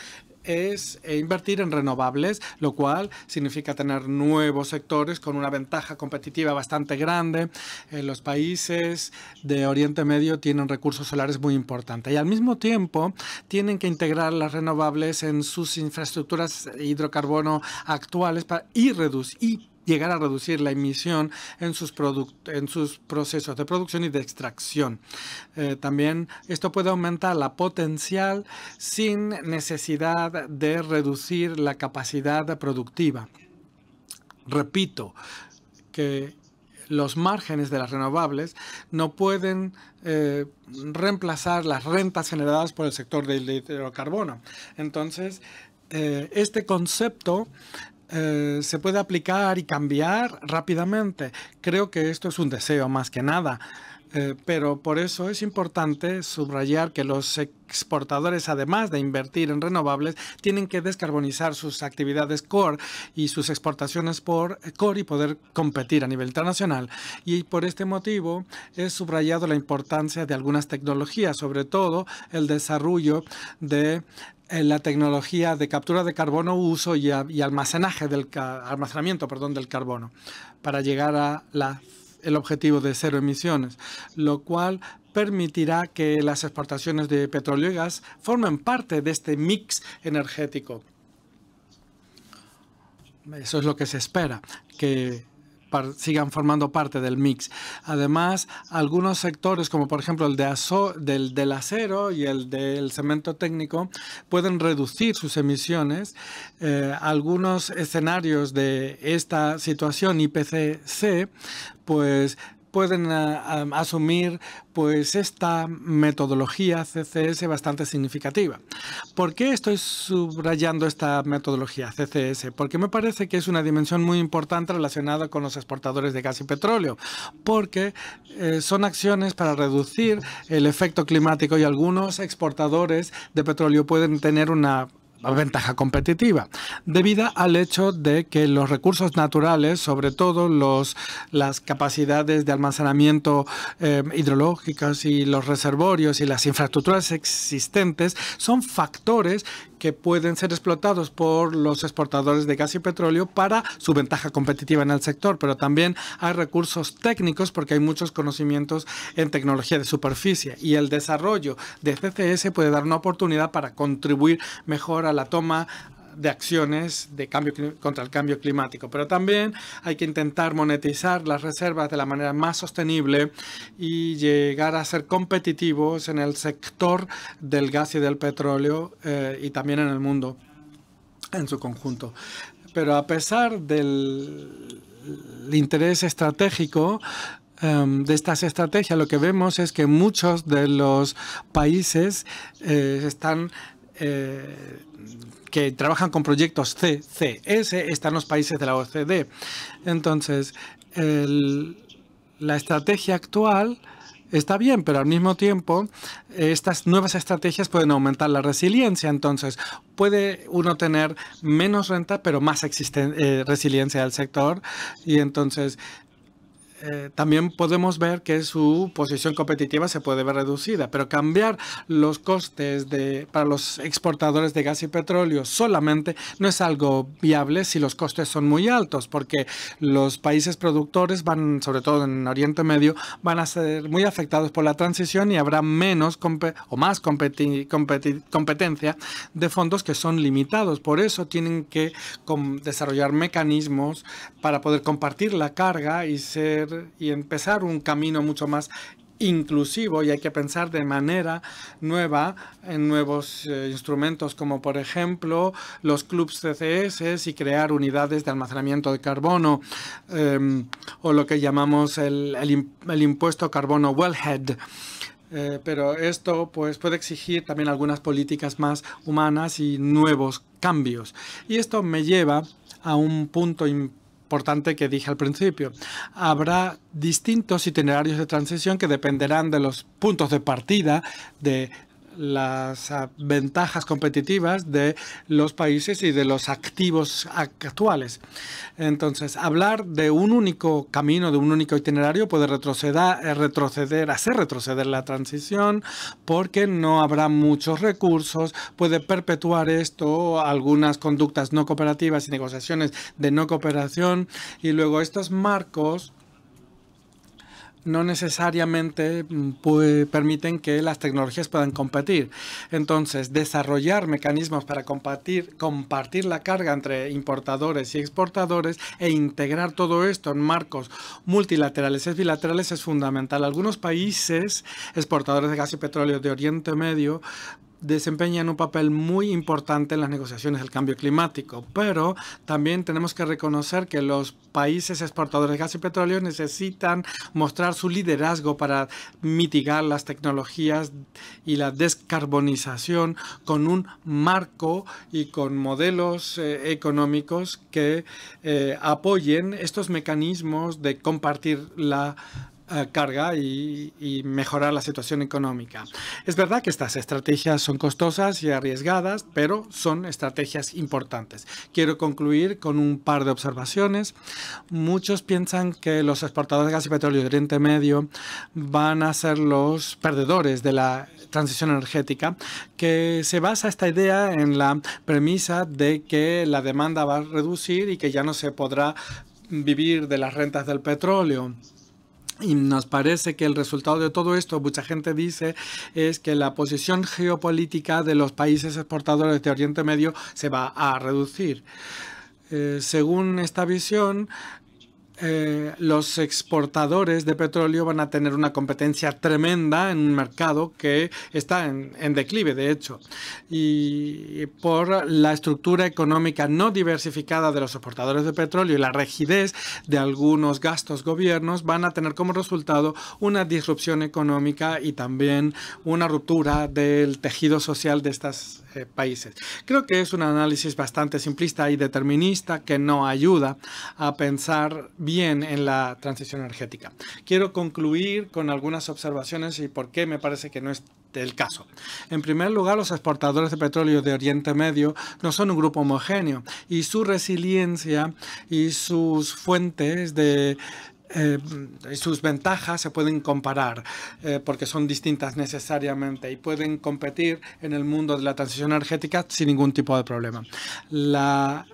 S5: es eh, invertir en renovables, lo cual significa tener nuevos sectores con una ventaja competitiva bastante grande. Eh, los países de Oriente Medio tienen recursos solares muy importantes y al mismo tiempo tienen que integrar las renovables en sus infraestructuras hidrocarbono actuales para, y, reducir, y llegar a reducir la emisión en sus, en sus procesos de producción y de extracción. Eh, también esto puede aumentar la potencial sin necesidad de reducir la capacidad productiva. Repito que los márgenes de las renovables no pueden eh, reemplazar las rentas generadas por el sector del hidrocarbono. Entonces, eh, este concepto eh, se puede aplicar y cambiar rápidamente. Creo que esto es un deseo más que nada. Eh, pero por eso es importante subrayar que los exportadores, además de invertir en renovables, tienen que descarbonizar sus actividades core y sus exportaciones por core y poder competir a nivel internacional. Y por este motivo es subrayado la importancia de algunas tecnologías, sobre todo el desarrollo de eh, la tecnología de captura de carbono, uso y, almacenaje del almacenamiento perdón, del carbono para llegar a la, el objetivo de cero emisiones, lo cual permitirá que las exportaciones de petróleo y gas formen parte de este mix energético. Eso es lo que se espera, que sigan formando parte del mix. Además, algunos sectores, como por ejemplo el de del, acero y el del cemento técnico, pueden reducir sus emisiones. Eh, algunos escenarios de esta situación IPCC, pues pueden ah, ah, asumir pues esta metodología CCS bastante significativa. ¿Por qué estoy subrayando esta metodología CCS? Porque me parece que es una dimensión muy importante relacionada con los exportadores de gas y petróleo, porque eh, son acciones para reducir el efecto climático y algunos exportadores de petróleo pueden tener una ventaja competitiva, debido al hecho de que los recursos naturales, sobre todo los, las capacidades de almacenamiento eh, hidrológicas y los reservorios y las infraestructuras existentes, son factores que pueden ser explotados por los exportadores de gas y petróleo para su ventaja competitiva en el sector, pero también hay recursos técnicos porque hay muchos conocimientos en tecnología de superficie y el desarrollo de CCS puede dar una oportunidad para contribuir mejor a la toma de acciones de cambio, contra el cambio climático. Pero también hay que intentar monetizar las reservas de la manera más sostenible y llegar a ser competitivos en el sector del gas y del petróleo eh, y también en el mundo en su conjunto. Pero a pesar del interés estratégico, em, de estas estrategias, lo que vemos es que muchos de los países eh, están eh, que trabajan con proyectos CCS están los países de la OCDE. Entonces, la estrategia actual está bien, pero al mismo tiempo estas nuevas estrategias pueden aumentar la resiliencia. Entonces, puede uno tener menos renta, pero más eh, resiliencia del sector. Y entonces, eh, también podemos ver que su posición competitiva se puede ver reducida, pero cambiar los costes de, para los exportadores de gas y petróleo solamente no es algo viable si los costes son muy altos, porque los países productores van, sobre todo en Oriente Medio, van a ser muy afectados por la transición y habrá menos o más competencia de fondos que son limitados. Por eso tienen que desarrollar mecanismos para poder compartir la carga y ser y empezar un camino mucho más inclusivo y hay que pensar de manera nueva en nuevos eh, instrumentos como por ejemplo los clubs CCS y crear unidades de almacenamiento de carbono em, o lo que llamamos el, impuesto carbono wellhead. Eh, pero esto pues, puede exigir también algunas políticas más humanas y nuevos cambios. Y esto me lleva a un punto importante importante que dije al principio. Habrá distintos itinerarios de transición que dependerán de los puntos de partida de las ah, ventajas competitivas de los países y de los activos actuales. Entonces, hablar de un único camino, de un único itinerario, puede eh, retroceder, hacer retroceder la transición porque no habrá muchos recursos, puede perpetuar esto, algunas conductas no cooperativas y negociaciones de no cooperación, y luego estos marcos no necesariamente mm, permiten que las tecnologías puedan competir. Entonces, desarrollar mecanismos para compartir, compartir la carga entre importadores y exportadores e integrar todo esto en marcos multilaterales y bilaterales es fundamental. Algunos países exportadores de gas y petróleo de Oriente Medio desempeñan un papel muy importante en las negociaciones del cambio climático, pero también tenemos que reconocer que los países exportadores de gas y petróleo necesitan mostrar su liderazgo para mitigar las tecnologías y la descarbonización con un marco y con modelos eh, económicos que eh, apoyen estos mecanismos de compartir la eh, carga y, y, mejorar la situación económica. Es verdad que estas estrategias son costosas y arriesgadas, pero son estrategias importantes. Quiero concluir con un par de observaciones. Muchos piensan que los exportadores de gas y petróleo de Oriente Medio van a ser los perdedores de la transición energética, que se basa esta idea en la premisa de que la demanda va a reducir y que ya no se podrá vivir de las rentas del petróleo. Y nos parece que el resultado de todo esto, mucha gente dice, es que la posición geopolítica de los países exportadores de Oriente Medio se va a reducir. Eh, según esta visión, eh, los exportadores de petróleo van a tener una competencia tremenda en un mercado que está en, en declive, de hecho, y por la estructura económica no diversificada de los exportadores de petróleo y la rigidez de algunos gastos gobiernos van a tener como resultado una disrupción económica y también una ruptura del tejido social de estas eh, países. Creo que es un análisis bastante simplista y determinista que no ayuda a pensar bien en la transición energética. Quiero concluir con algunas observaciones y por qué me parece que no es el caso. En primer lugar, los exportadores de petróleo de Oriente Medio no son un grupo homogéneo y su resiliencia y sus fuentes de eh, sus ventajas se pueden comparar eh, porque son distintas necesariamente y pueden competir en el mundo de la transición energética sin ningún tipo de problema. La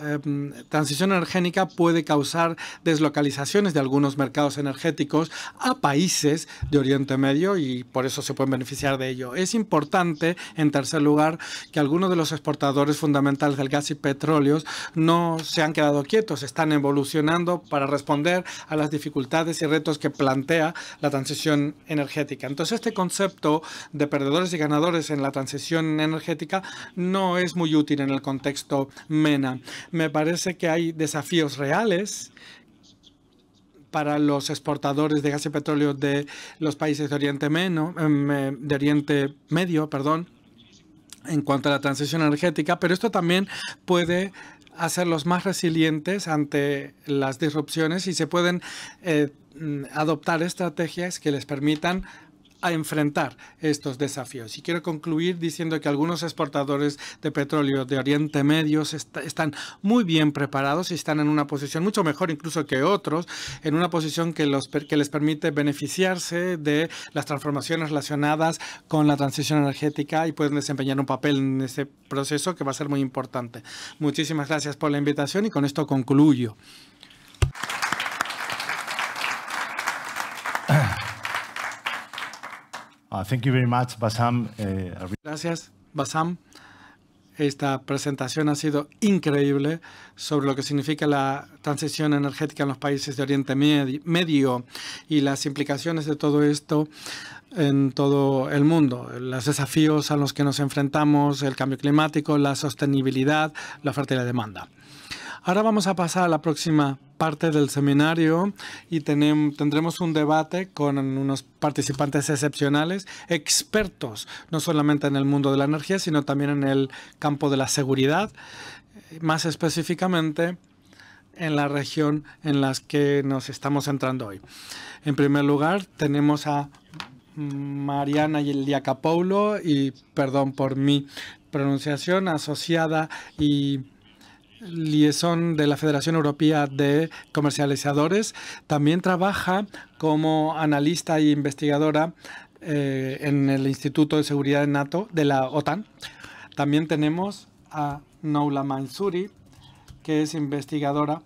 S5: Em, transición energética puede causar deslocalizaciones de algunos mercados energéticos a países de Oriente Medio y por eso se pueden beneficiar de ello. Es importante, en tercer lugar, que algunos de los exportadores fundamentales del gas y petróleos no se han quedado quietos, están evolucionando para responder a las dificultades y retos que plantea la transición energética. Entonces, este concepto de perdedores y ganadores en la transición energética no es muy útil en el contexto MENA. Me parece que hay desafíos reales para los exportadores de gas y petróleo de los países de Oriente, em, eh, de Oriente Medio, perdón, en cuanto a la transición energética, pero esto también puede hacerlos más resilientes ante las disrupciones y se pueden eh, mm, adoptar estrategias que les permitan a enfrentar estos desafíos. Y quiero concluir diciendo que algunos exportadores de petróleo de Oriente Medio están muy bien preparados y están en una posición mucho mejor incluso que otros, en una posición que, los, que les permite beneficiarse de las transformaciones relacionadas con la transición energética y pueden desempeñar un papel en ese proceso que va a ser muy importante. Muchísimas gracias por la invitación y con esto concluyo. Uh,
S1: uh,
S5: Gracias, Basam. Esta presentación ha sido increíble sobre lo que significa la transición energética en los países de Oriente Medio y las implicaciones de todo esto en todo el mundo. Los desafíos a los que nos enfrentamos, el cambio climático, la sostenibilidad, la oferta y la demanda. Ahora vamos a pasar a la próxima parte del seminario y tendremos un debate con unos participantes excepcionales, expertos, no solamente en el mundo de la energía, sino también en el campo de la seguridad, más específicamente en la región en la que nos estamos entrando hoy. En primer lugar, tenemos a Mariana Capoulo y perdón por mi pronunciación, asociada y Lieson de la Federación Europea de Comercializadores, también trabaja como analista e investigadora eh, en el Instituto de Seguridad de NATO de la OTAN. También tenemos a Noula Mansuri, que es investigadora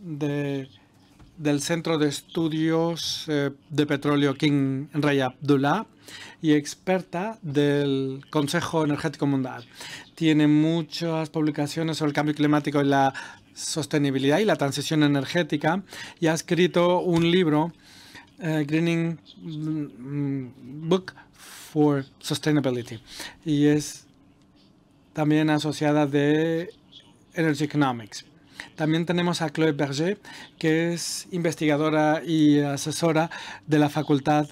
S5: del Centro de Estudios eh, de Petróleo King Rey Abdullah y experta del Consejo Energético Mundial tiene muchas publicaciones sobre el cambio climático y la sostenibilidad y la transición energética y ha escrito un libro, eh, Greening mm, mm, Book for Sustainability, y es también asociada de Energy Economics. También tenemos a Chloe Berger, que es investigadora y asesora de la Facultad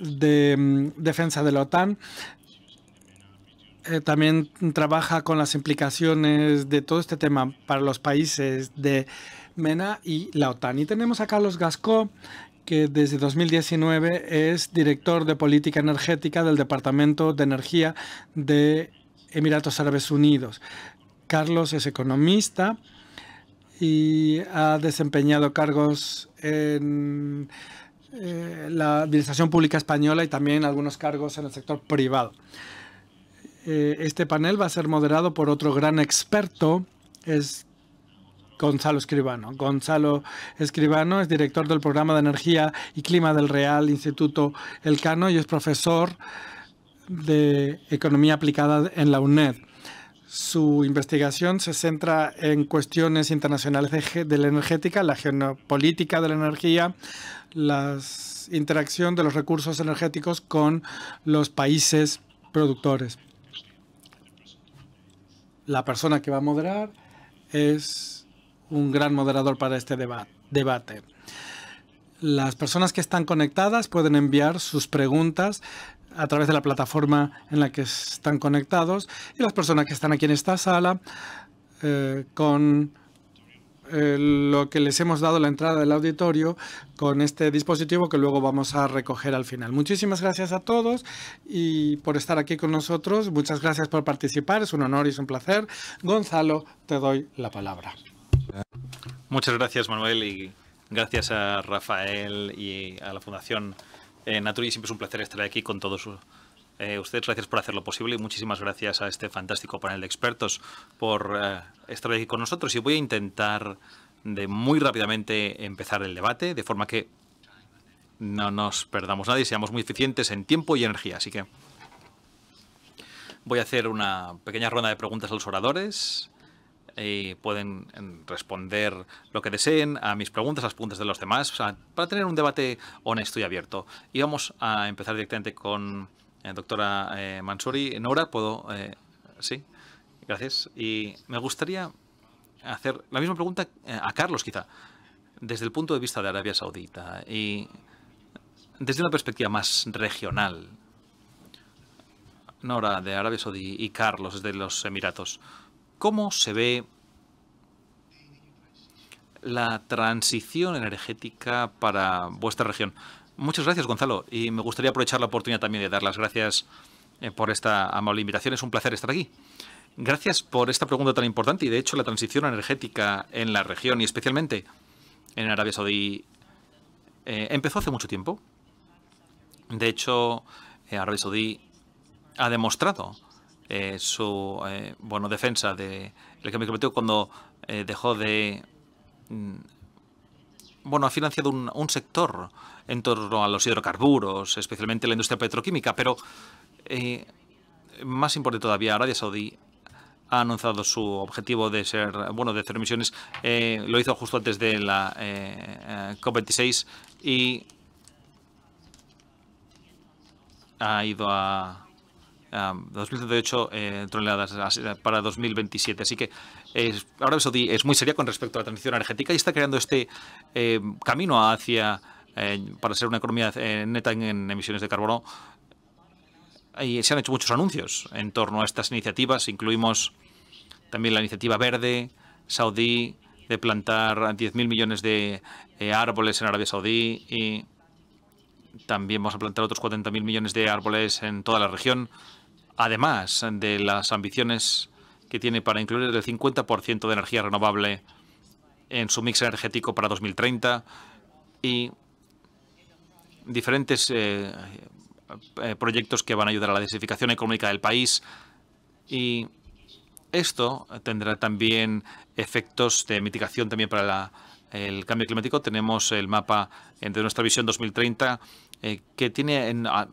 S5: de mm, Defensa de la OTAN eh, también trabaja con las implicaciones de todo este tema para los países de MENA y la OTAN. Y tenemos a Carlos Gascó, que desde 2019 es director de política energética del Departamento de Energía de Emiratos Árabes Unidos. Carlos es economista y ha desempeñado cargos en eh, la Administración Pública Española y también algunos cargos en el sector privado. Eh, este panel va a ser moderado por otro gran experto, es Gonzalo Escribano. Gonzalo Escribano es director del programa de energía y clima del Real Instituto Elcano y es profesor de economía aplicada en la UNED. Su investigación se centra en cuestiones internacionales de, de la energética, la geopolítica de la energía, la interacción de los recursos energéticos con los países productores la persona que va a moderar es un gran moderador para este debate. Las personas que están conectadas pueden enviar sus preguntas a través de la plataforma en la que están conectados y las personas que están aquí en esta sala eh, con eh, lo que les hemos dado la entrada del auditorio con este dispositivo que luego vamos a recoger al final. Muchísimas gracias a todos y por estar aquí con nosotros. Muchas gracias por participar. Es un honor y es un placer. Gonzalo, te doy la palabra.
S4: Muchas gracias, Manuel, y gracias a Rafael y a la Fundación eh, Y Siempre es un placer estar aquí con todos eh, ustedes, gracias por hacerlo posible y muchísimas gracias a este fantástico panel de expertos por eh, estar aquí con nosotros. Y voy a intentar de muy rápidamente empezar el debate, de forma que no nos perdamos nadie, y seamos muy eficientes en tiempo y energía. Así que voy a hacer una pequeña ronda de preguntas a los oradores. Y eh, pueden em, responder lo que deseen a mis preguntas, a las preguntas de los demás, para tener un debate honesto y abierto. Y vamos a empezar directamente con eh, doctora eh, Mansuri, Nora, puedo. Eh, sí, gracias. Y me gustaría hacer la misma pregunta a Carlos, quizá, desde el punto de vista de Arabia Saudita y desde una perspectiva más regional. Nora, de Arabia Saudí y Carlos, de los Emiratos. ¿Cómo se ve la transición energética para vuestra región? Muchas gracias, Gonzalo. Y me gustaría aprovechar la oportunidad también de dar las gracias eh, por esta amable invitación. Es un placer estar aquí. Gracias por esta pregunta tan importante. Y de hecho, la transición energética en la región y especialmente en Arabia Saudí eh, empezó hace mucho tiempo. De hecho, eh, Arabia Saudí ha demostrado eh, su bueno, defensa del de cambio climático cuando dejó de... Mm, bueno, ha financiado un sector en torno a los hidrocarburos, especialmente la industria petroquímica, pero eh, más importante todavía, Arabia Saudí ha anunciado su objetivo de ser bueno de cero emisiones. Eh, lo hizo justo antes de la eh, COP26 y ha ido a, a 2018 toneladas para 2027. Así que Arabia Saudí es muy seria con respecto a la transición energética y está creando este camino hacia para ser una economía eh, neta en, emisiones de carbono. Y se han hecho muchos anuncios en torno a estas iniciativas. Incluimos también la iniciativa verde saudí de plantar 10.000 millones de eh, árboles en Arabia Saudí y también vamos a plantar otros 40.000 millones de árboles en toda la región, además de las ambiciones que tiene para incluir el 50% de energía renovable en su mix energético para 2030 y diferentes eh, eh, proyectos que van a ayudar a la diversificación económica del país y esto tendrá también efectos de mitigación también para el cambio climático. Tenemos el mapa eh, de nuestra visión 2030 que tiene en, la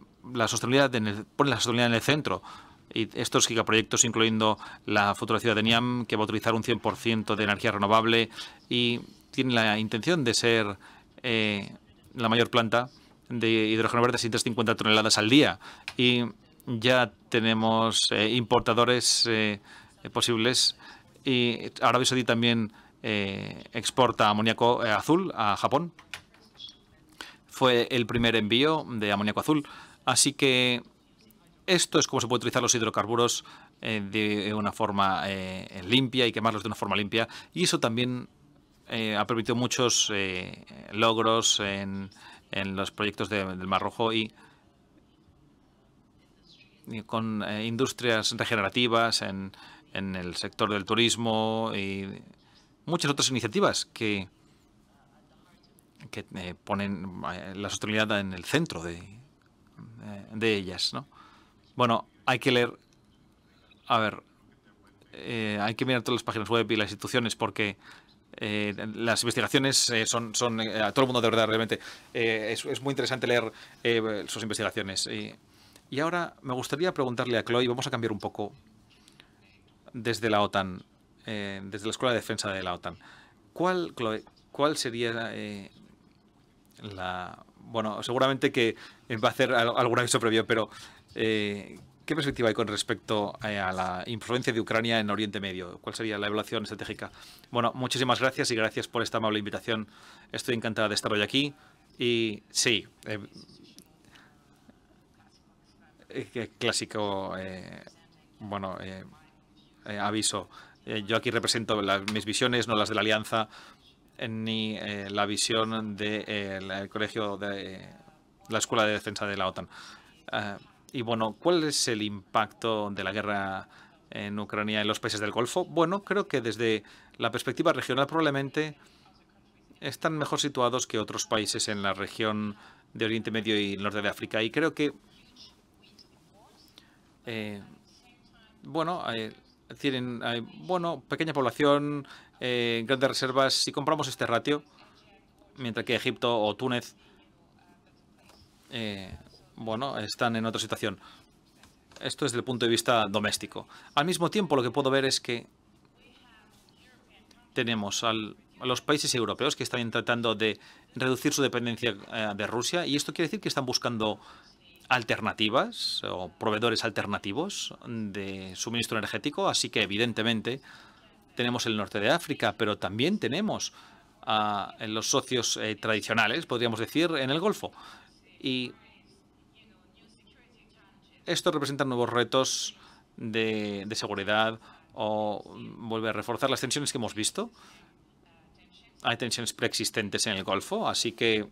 S4: sostenibilidad pone la sostenibilidad en el centro. Y estos gigaproyectos, incluyendo la futura ciudad de Niam, que va a utilizar un 100% de energía renovable y tiene la intención de ser la mayor planta de hidrógeno verde 150 toneladas al día y ya tenemos eh, importadores eh, eh, posibles y Arabia Saudí también exporta amoníaco azul a Japón. Fue el primer envío de amoníaco azul. Así que esto es como se puede utilizar los hidrocarburos de una forma limpia y quemarlos de una forma limpia. Y eso también ha permitido muchos logros en en los proyectos del Mar Rojo y, con eh, industrias regenerativas en, en el sector del turismo y muchas otras iniciativas que, que eh, ponen eh, la sostenibilidad en el centro de, ellas. ¿no? Bueno, hay que leer, a ver, hay que mirar todas las páginas web y las instituciones porque eh, las investigaciones eh, son, eh, a todo el mundo de verdad realmente es, es, muy interesante leer sus investigaciones. Y, ahora me gustaría preguntarle a Chloe, vamos a cambiar un poco desde la OTAN, desde la Escuela de Defensa de la OTAN. ¿Cuál, cuál sería la... Bueno, seguramente que va a hacer algún aviso previo, pero ¿Qué perspectiva hay con respecto eh, a la influencia de Ucrania en Oriente Medio? ¿Cuál sería la evaluación estratégica? Bueno, muchísimas gracias y gracias por esta amable invitación. Estoy encantada de estar hoy aquí. Y sí, eh, eh, Qué clásico, bueno, aviso. yo aquí represento mis visiones, no las de la Alianza, ni la visión del colegio de la Escuela de Defensa de la OTAN. Y bueno, ¿cuál es el impacto de la guerra en Ucrania en los países del Golfo? Bueno, creo que desde la perspectiva regional probablemente están mejor situados que otros países en la región de Oriente Medio y Norte de África. Y creo que, eh, bueno, eh, tienen bueno pequeña población, eh, grandes reservas. Si compramos este ratio, mientras que Egipto o Túnez bueno, están en otra situación. Esto es desde el punto de vista doméstico. Al mismo tiempo, lo que puedo ver es que tenemos a los países europeos que están tratando de reducir su dependencia eh, de Rusia y esto quiere decir que están buscando alternativas o proveedores alternativos de suministro energético, así que evidentemente tenemos el norte de África, pero también tenemos a los socios eh, tradicionales, podríamos decir, en el Golfo. Y esto representa nuevos retos de, seguridad o vuelve a reforzar las tensiones que hemos visto. Hay tensiones preexistentes en el Golfo, así que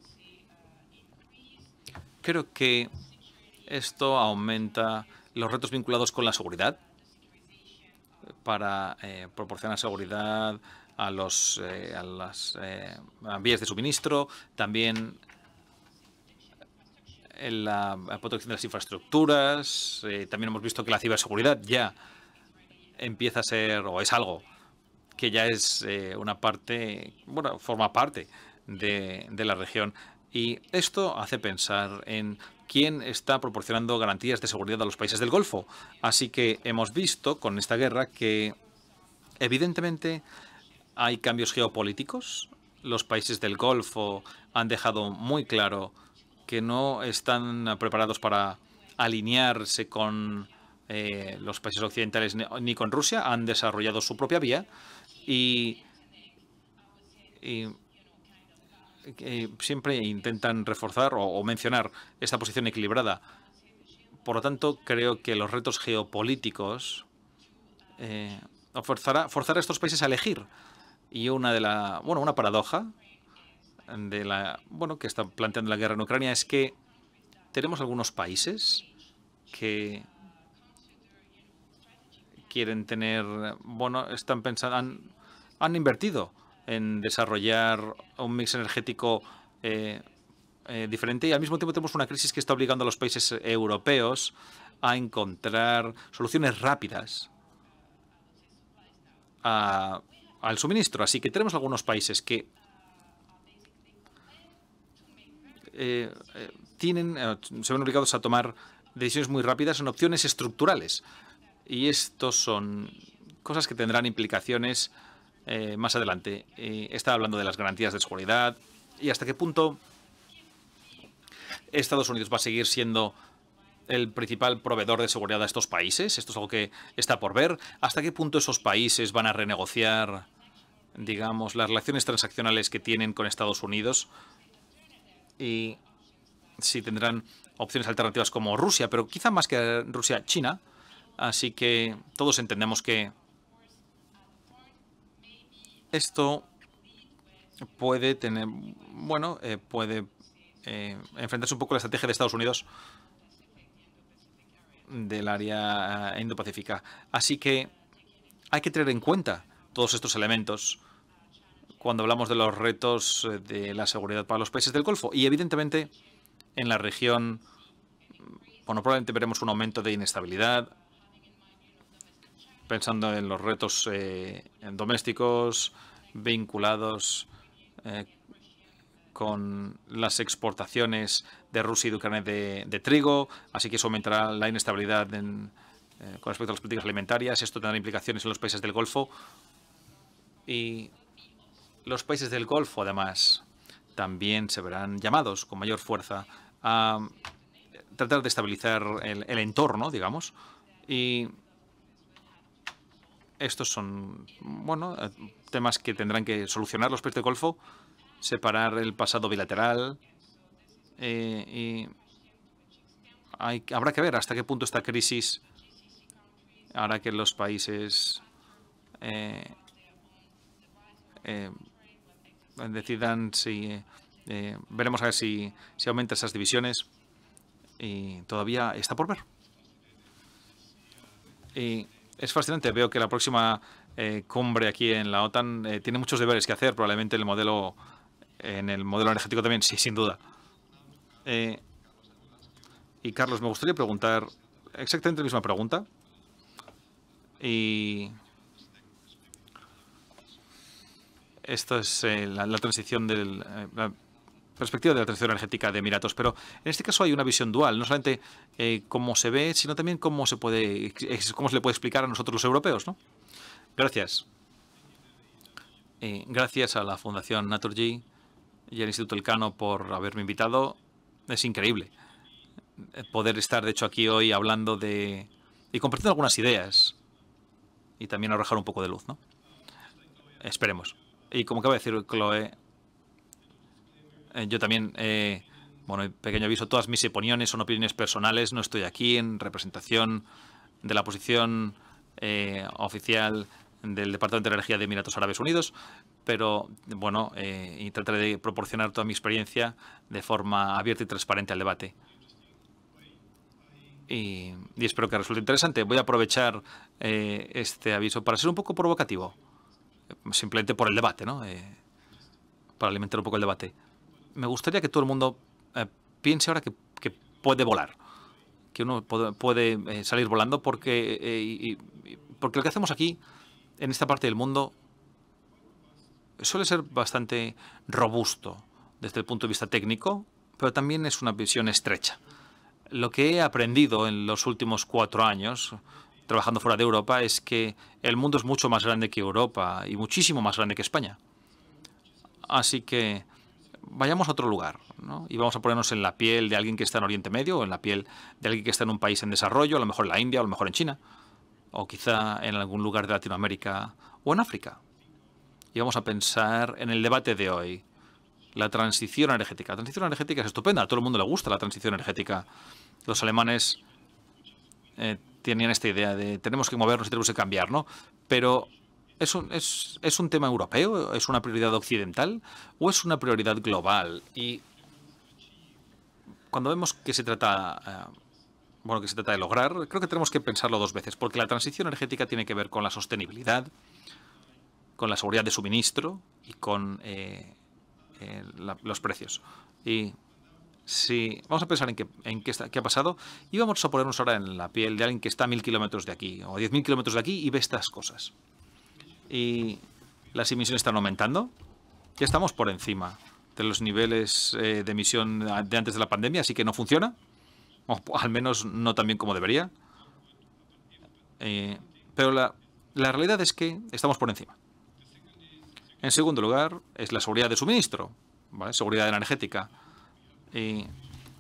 S4: creo que esto aumenta los retos vinculados con la seguridad para eh, proporcionar seguridad a, los, eh, las eh, vías de suministro, también en la protección de las infraestructuras. Eh, también hemos visto que la ciberseguridad ya empieza a ser o es algo que ya es eh, una parte, bueno, forma parte de, de la región. Y esto hace pensar en quién está proporcionando garantías de seguridad a los países del Golfo. Así que hemos visto con esta guerra que evidentemente hay cambios geopolíticos. Los países del Golfo han dejado muy claro que no están eh, preparados para alinearse con eh, los países occidentales ni con Rusia, han desarrollado su propia vía y, siempre intentan reforzar o, mencionar esta posición equilibrada. Por lo tanto, creo que los retos geopolíticos eh, a estos países a elegir. Y una de la, bueno, una paradoja bueno que está planteando la guerra en Ucrania es que tenemos algunos países que quieren tener bueno están pensando han, invertido en desarrollar un mix energético eh, eh, diferente y al mismo tiempo tenemos una crisis que está obligando a los países europeos a encontrar soluciones rápidas al suministro. Así que tenemos algunos países que Eh, eh, tienen, eh, se ven obligados a tomar decisiones muy rápidas en opciones estructurales. Y estos son cosas que tendrán implicaciones más adelante. está estaba hablando de las garantías de seguridad y hasta qué punto Estados Unidos va a seguir siendo el principal proveedor de seguridad a estos países. Esto es algo que está por ver. ¿Hasta qué punto esos países van a renegociar, digamos, las relaciones transaccionales que tienen con Estados Unidos? y si tendrán opciones alternativas como Rusia, pero quizá más que Rusia, China. Así que todos entendemos que esto puede tener, bueno, eh, puede eh, enfrentarse un poco a la estrategia de Estados Unidos del área eh, Indo-Pacífica. Así que hay que tener en cuenta todos estos elementos cuando hablamos de los retos eh, de la seguridad para los países del Golfo. Y evidentemente en la región, bueno, probablemente veremos un aumento de inestabilidad, pensando en los retos eh, domésticos vinculados eh, con las exportaciones de Rusia y de Ucrania de, trigo, así que eso aumentará la inestabilidad con respecto a las políticas alimentarias, esto tendrá implicaciones en los países del Golfo y los países del Golfo, además, también se verán llamados con mayor fuerza a tratar de estabilizar el, entorno, digamos, y estos son, bueno, eh, temas que tendrán que solucionar los países del Golfo, separar el pasado bilateral eh, y habrá que ver hasta qué punto esta crisis hará que los países eh, decidan si... Eh, veremos a ver si, si aumenta esas divisiones. Y todavía está por ver. Y es fascinante. Veo que la próxima eh, cumbre aquí en la OTAN eh, tiene muchos deberes que hacer. Probablemente el modelo en el modelo energético también, sí, sin duda. y Carlos, me gustaría preguntar exactamente la misma pregunta. Y Esto es eh, la, transición del... Eh, perspectiva de la transición energética de Emiratos, pero en este caso hay una visión dual, no solamente eh, cómo se ve, sino también cómo se puede, cómo se le puede explicar a nosotros los europeos, ¿no? Gracias. gracias a la Fundación Naturgy y al Instituto Elcano por haberme invitado. Es increíble poder estar, de hecho, aquí hoy hablando de y compartiendo algunas ideas y también arrojar un poco de luz, ¿no? Esperemos. Y como acaba de decir Chloe, eh, yo también, eh, bueno, pequeño aviso, todas mis opiniones son opiniones personales, no estoy aquí en representación de la posición eh, oficial del Departamento de Energía de Emiratos Árabes Unidos, pero bueno, eh, y trataré de proporcionar toda mi experiencia de forma abierta y transparente al debate. y espero que resulte interesante. Voy a aprovechar este aviso para ser un poco provocativo simplemente por el debate, ¿no? Eh, para alimentar un poco el debate. Me gustaría que todo el mundo eh, piense ahora que, puede volar, que uno puede, eh, salir volando porque, porque lo que hacemos aquí, en esta parte del mundo, suele ser bastante robusto desde el punto de vista técnico, pero también es una visión estrecha. Lo que he aprendido en los últimos cuatro años, trabajando fuera de Europa es que el mundo es mucho más grande que Europa y muchísimo más grande que España. Así que vayamos a otro lugar ¿no? y vamos a ponernos en la piel de alguien que está en Oriente Medio o en la piel de alguien que está en un país en desarrollo, a lo mejor en la India o a lo mejor en China o quizá en algún lugar de Latinoamérica o en África. Y vamos a pensar en el debate de hoy, la transición energética. La transición energética es estupenda, a todo el mundo le gusta la transición energética. Los alemanes eh, tenían esta idea de tenemos que movernos y tenemos que cambiar, ¿no? Pero ¿Es un, es, un, tema europeo? ¿Es una prioridad occidental? ¿O es una prioridad global? Y cuando vemos que se trata... Eh, bueno, que se trata de lograr, creo que tenemos que pensarlo dos veces, porque la transición energética tiene que ver con la sostenibilidad, con la seguridad de suministro y con eh, eh, los precios. Y Sí, vamos a pensar en qué, ha pasado y vamos a ponernos ahora en la piel de alguien que está a mil kilómetros de aquí o diez mil kilómetros de aquí y ve estas cosas. Y las emisiones están aumentando. Ya estamos por encima de los niveles eh, de emisión de antes de la pandemia, así que no funciona. O al menos no tan bien como debería. Eh, pero la, realidad es que estamos por encima. En segundo lugar, es la seguridad de suministro, seguridad energética y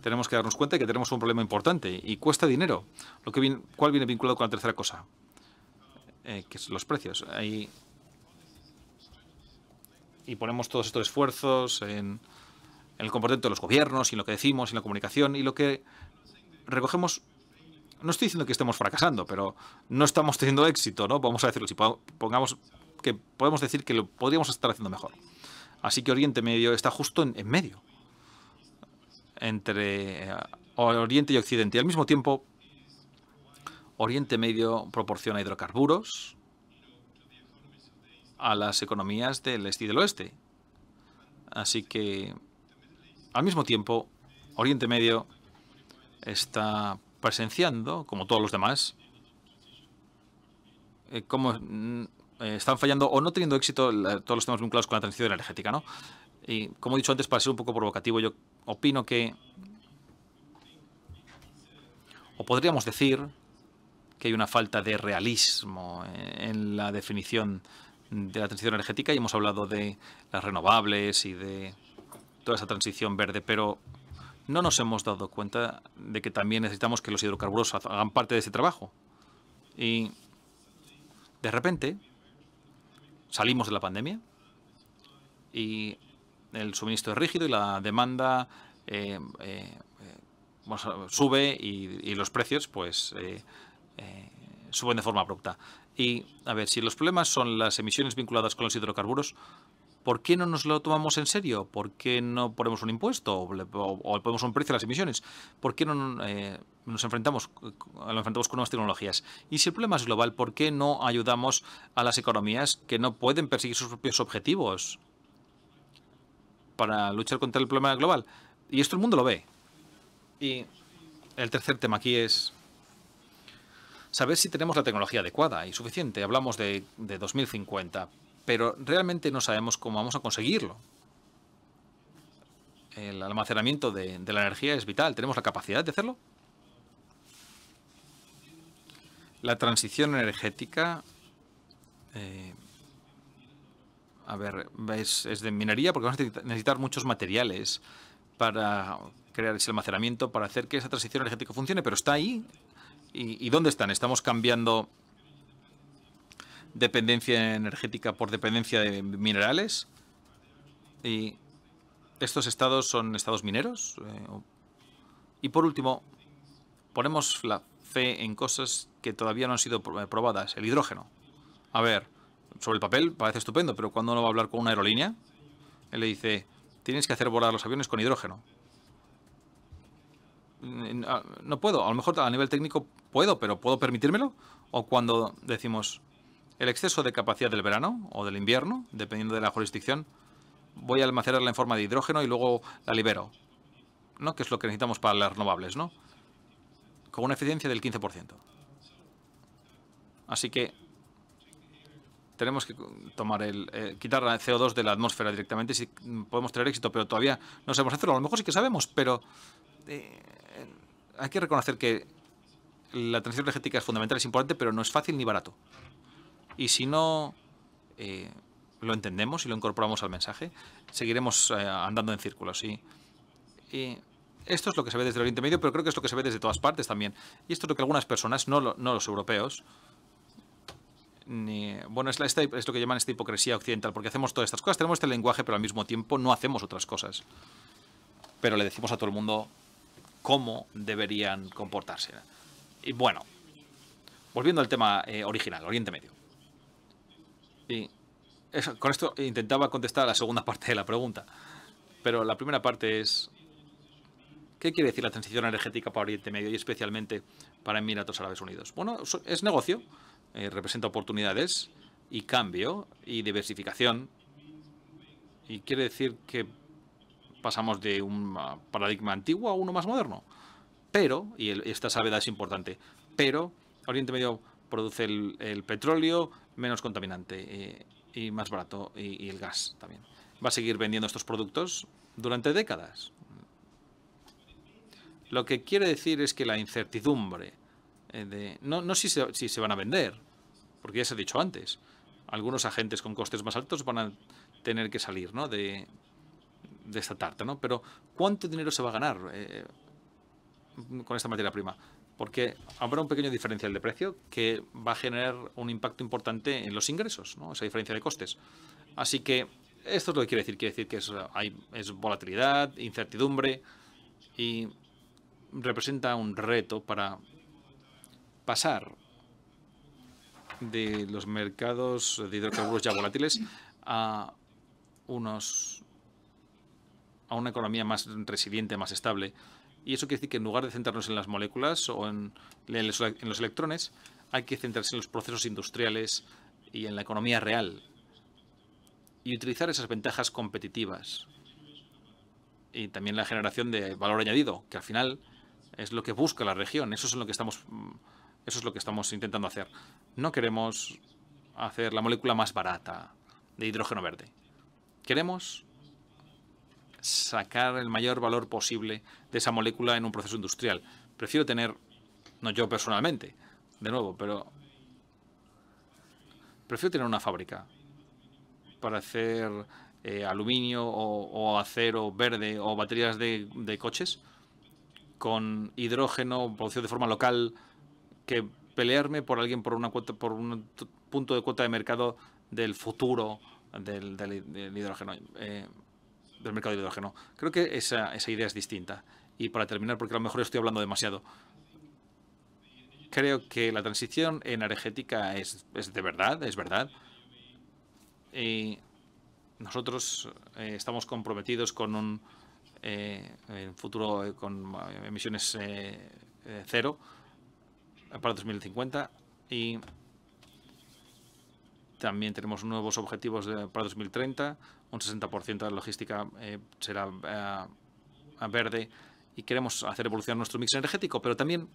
S4: tenemos que darnos cuenta de que tenemos un problema importante y cuesta dinero, lo que cuál viene vinculado con la tercera cosa, eh, que son los precios. Ahí, y ponemos todos estos esfuerzos en, el comportamiento de los gobiernos, y en lo que decimos, en la comunicación, y lo que recogemos no estoy diciendo que estemos fracasando, pero no estamos teniendo éxito, ¿no? Vamos a decirlo, si pongamos que podemos decir que lo podríamos estar haciendo mejor. Así que Oriente Medio está justo en medio entre eh, Oriente y Occidente. Y al mismo tiempo, Oriente Medio proporciona hidrocarburos a las economías del este y del oeste. Así que, al mismo tiempo, Oriente Medio está presenciando, como todos los demás, eh, cómo mm, eh, están fallando o no teniendo éxito todos los temas vinculados con la transición energética. ¿no? Y como he dicho antes, para ser un poco provocativo, yo opino que, o podríamos decir, que hay una falta de realismo en la definición de la transición energética y hemos hablado de las renovables y de toda esa transición verde, pero no nos hemos dado cuenta de que también necesitamos que los hidrocarburos hagan parte de ese trabajo. Y de repente salimos de la pandemia y el suministro es rígido y la demanda eh, eh, sube y, los precios pues eh, suben de forma abrupta. Y a ver, si los problemas son las emisiones vinculadas con los hidrocarburos, ¿por qué no nos lo tomamos en serio? ¿Por qué no ponemos un impuesto o, ponemos un precio a las emisiones? ¿Por qué no nos enfrentamos, lo enfrentamos con nuevas tecnologías? Y si el problema es global, ¿por qué no ayudamos a las economías que no pueden perseguir sus propios objetivos? para luchar contra el problema global. Y esto el mundo lo ve. Y el tercer tema aquí es saber si tenemos la tecnología adecuada y suficiente. Hablamos de, 2050, pero realmente no sabemos cómo vamos a conseguirlo. El almacenamiento de, la energía es vital. ¿Tenemos la capacidad de hacerlo? La transición energética eh, a ver, es, es de minería porque vamos a necesitar muchos materiales para crear ese almacenamiento, para hacer que esa transición energética funcione, pero está ahí. y dónde están? Estamos cambiando dependencia energética por dependencia de minerales. ¿Y estos estados son estados mineros? Eh, y por último, ponemos la fe en cosas que todavía no han sido probadas. El hidrógeno. A ver, sobre el papel parece estupendo, pero cuando uno va a hablar con una aerolínea, él le dice, tienes que hacer volar los aviones con hidrógeno. Mm, ah, no puedo, a lo mejor a nivel técnico puedo, pero ¿puedo permitírmelo? O cuando decimos, el exceso de capacidad del verano o del invierno, dependiendo de la jurisdicción, voy a almacenarla en forma de hidrógeno y luego la libero, ¿no? que es lo que necesitamos para las renovables, ¿no? con una eficiencia del 15%. Así que tenemos que tomar el eh, quitar el CO2 de la atmósfera directamente si podemos tener éxito, pero todavía no sabemos hacerlo. A lo mejor sí que sabemos, pero eh, eh, hay que reconocer que la transición energética es fundamental, es importante, pero no es fácil ni barato. Y si no lo entendemos y lo incorporamos al mensaje, seguiremos andando en círculos. Y, esto es lo que se ve desde el Oriente Medio, pero creo que es lo que se ve desde todas partes también. Y esto es lo que algunas personas, no, no los europeos, bueno, es, la, es lo que llaman esta hipocresía occidental, porque hacemos todas estas cosas, tenemos este lenguaje, pero al mismo tiempo no hacemos otras cosas. Pero le decimos a todo el mundo cómo deberían comportarse. Y bueno, volviendo al tema eh, original, Oriente Medio. Y con esto intentaba contestar la segunda [laughs] parte de la pregunta, pero la primera parte es... ¿Qué quiere decir la transición energética para Oriente Medio y especialmente para Emiratos Árabes Unidos? Bueno, es negocio. Eh, representa oportunidades y cambio y diversificación. Y quiere decir que pasamos de un ah, paradigma antiguo a uno más moderno. Pero, y esta salvedad es importante, pero Oriente Medio produce el, petróleo menos contaminante eh, y, más barato y, y el gas también. Va a seguir vendiendo estos productos durante décadas. Lo que quiere decir es que la incertidumbre eh, no, no si, se, si se van a vender, porque ya se ha dicho antes, algunos agentes con costes más altos van a tener que salir ¿no? de, esta tarta, ¿no? Pero ¿cuánto dinero se va a ganar eh, con esta materia prima? Porque habrá un pequeño diferencial de precio que va a generar un impacto importante en los ingresos, ¿no? Esa diferencia de costes. Así que esto es lo que quiere decir. Quiere decir que hay, es volatilidad, incertidumbre y representa un reto para pasar de los mercados de hidrocarburos ya volátiles a unos a una economía más resiliente, más estable. Y eso quiere decir que en lugar de centrarnos en las moléculas o en, en, los, electrones, hay que centrarse en los procesos industriales y en la economía real. Y utilizar esas ventajas competitivas. Y también la generación de valor añadido, que al final es lo que busca la región. Eso es lo que estamos mm, eso es lo que estamos intentando hacer. No queremos hacer la molécula más barata de hidrógeno verde. Queremos sacar el mayor valor posible de esa molécula en un proceso industrial. Prefiero tener, no yo personalmente, de nuevo, pero prefiero tener una fábrica para hacer eh, aluminio o, acero verde o baterías de, de coches con hidrógeno producido de forma local que pelearme por alguien por una cuota, por un punto de cuota de mercado del futuro del, hidrógeno, eh, del mercado de hidrógeno. Creo que esa, esa idea es distinta. Y para terminar, porque a lo mejor estoy hablando demasiado, creo que la transición energética es, de verdad, es verdad. Y nosotros eh, estamos comprometidos con un eh, futuro con emisiones cero para 2050 y también tenemos nuevos objetivos para 2030, un 60% de la logística eh, será eh, verde y queremos hacer evolucionar nuestro mix energético, pero también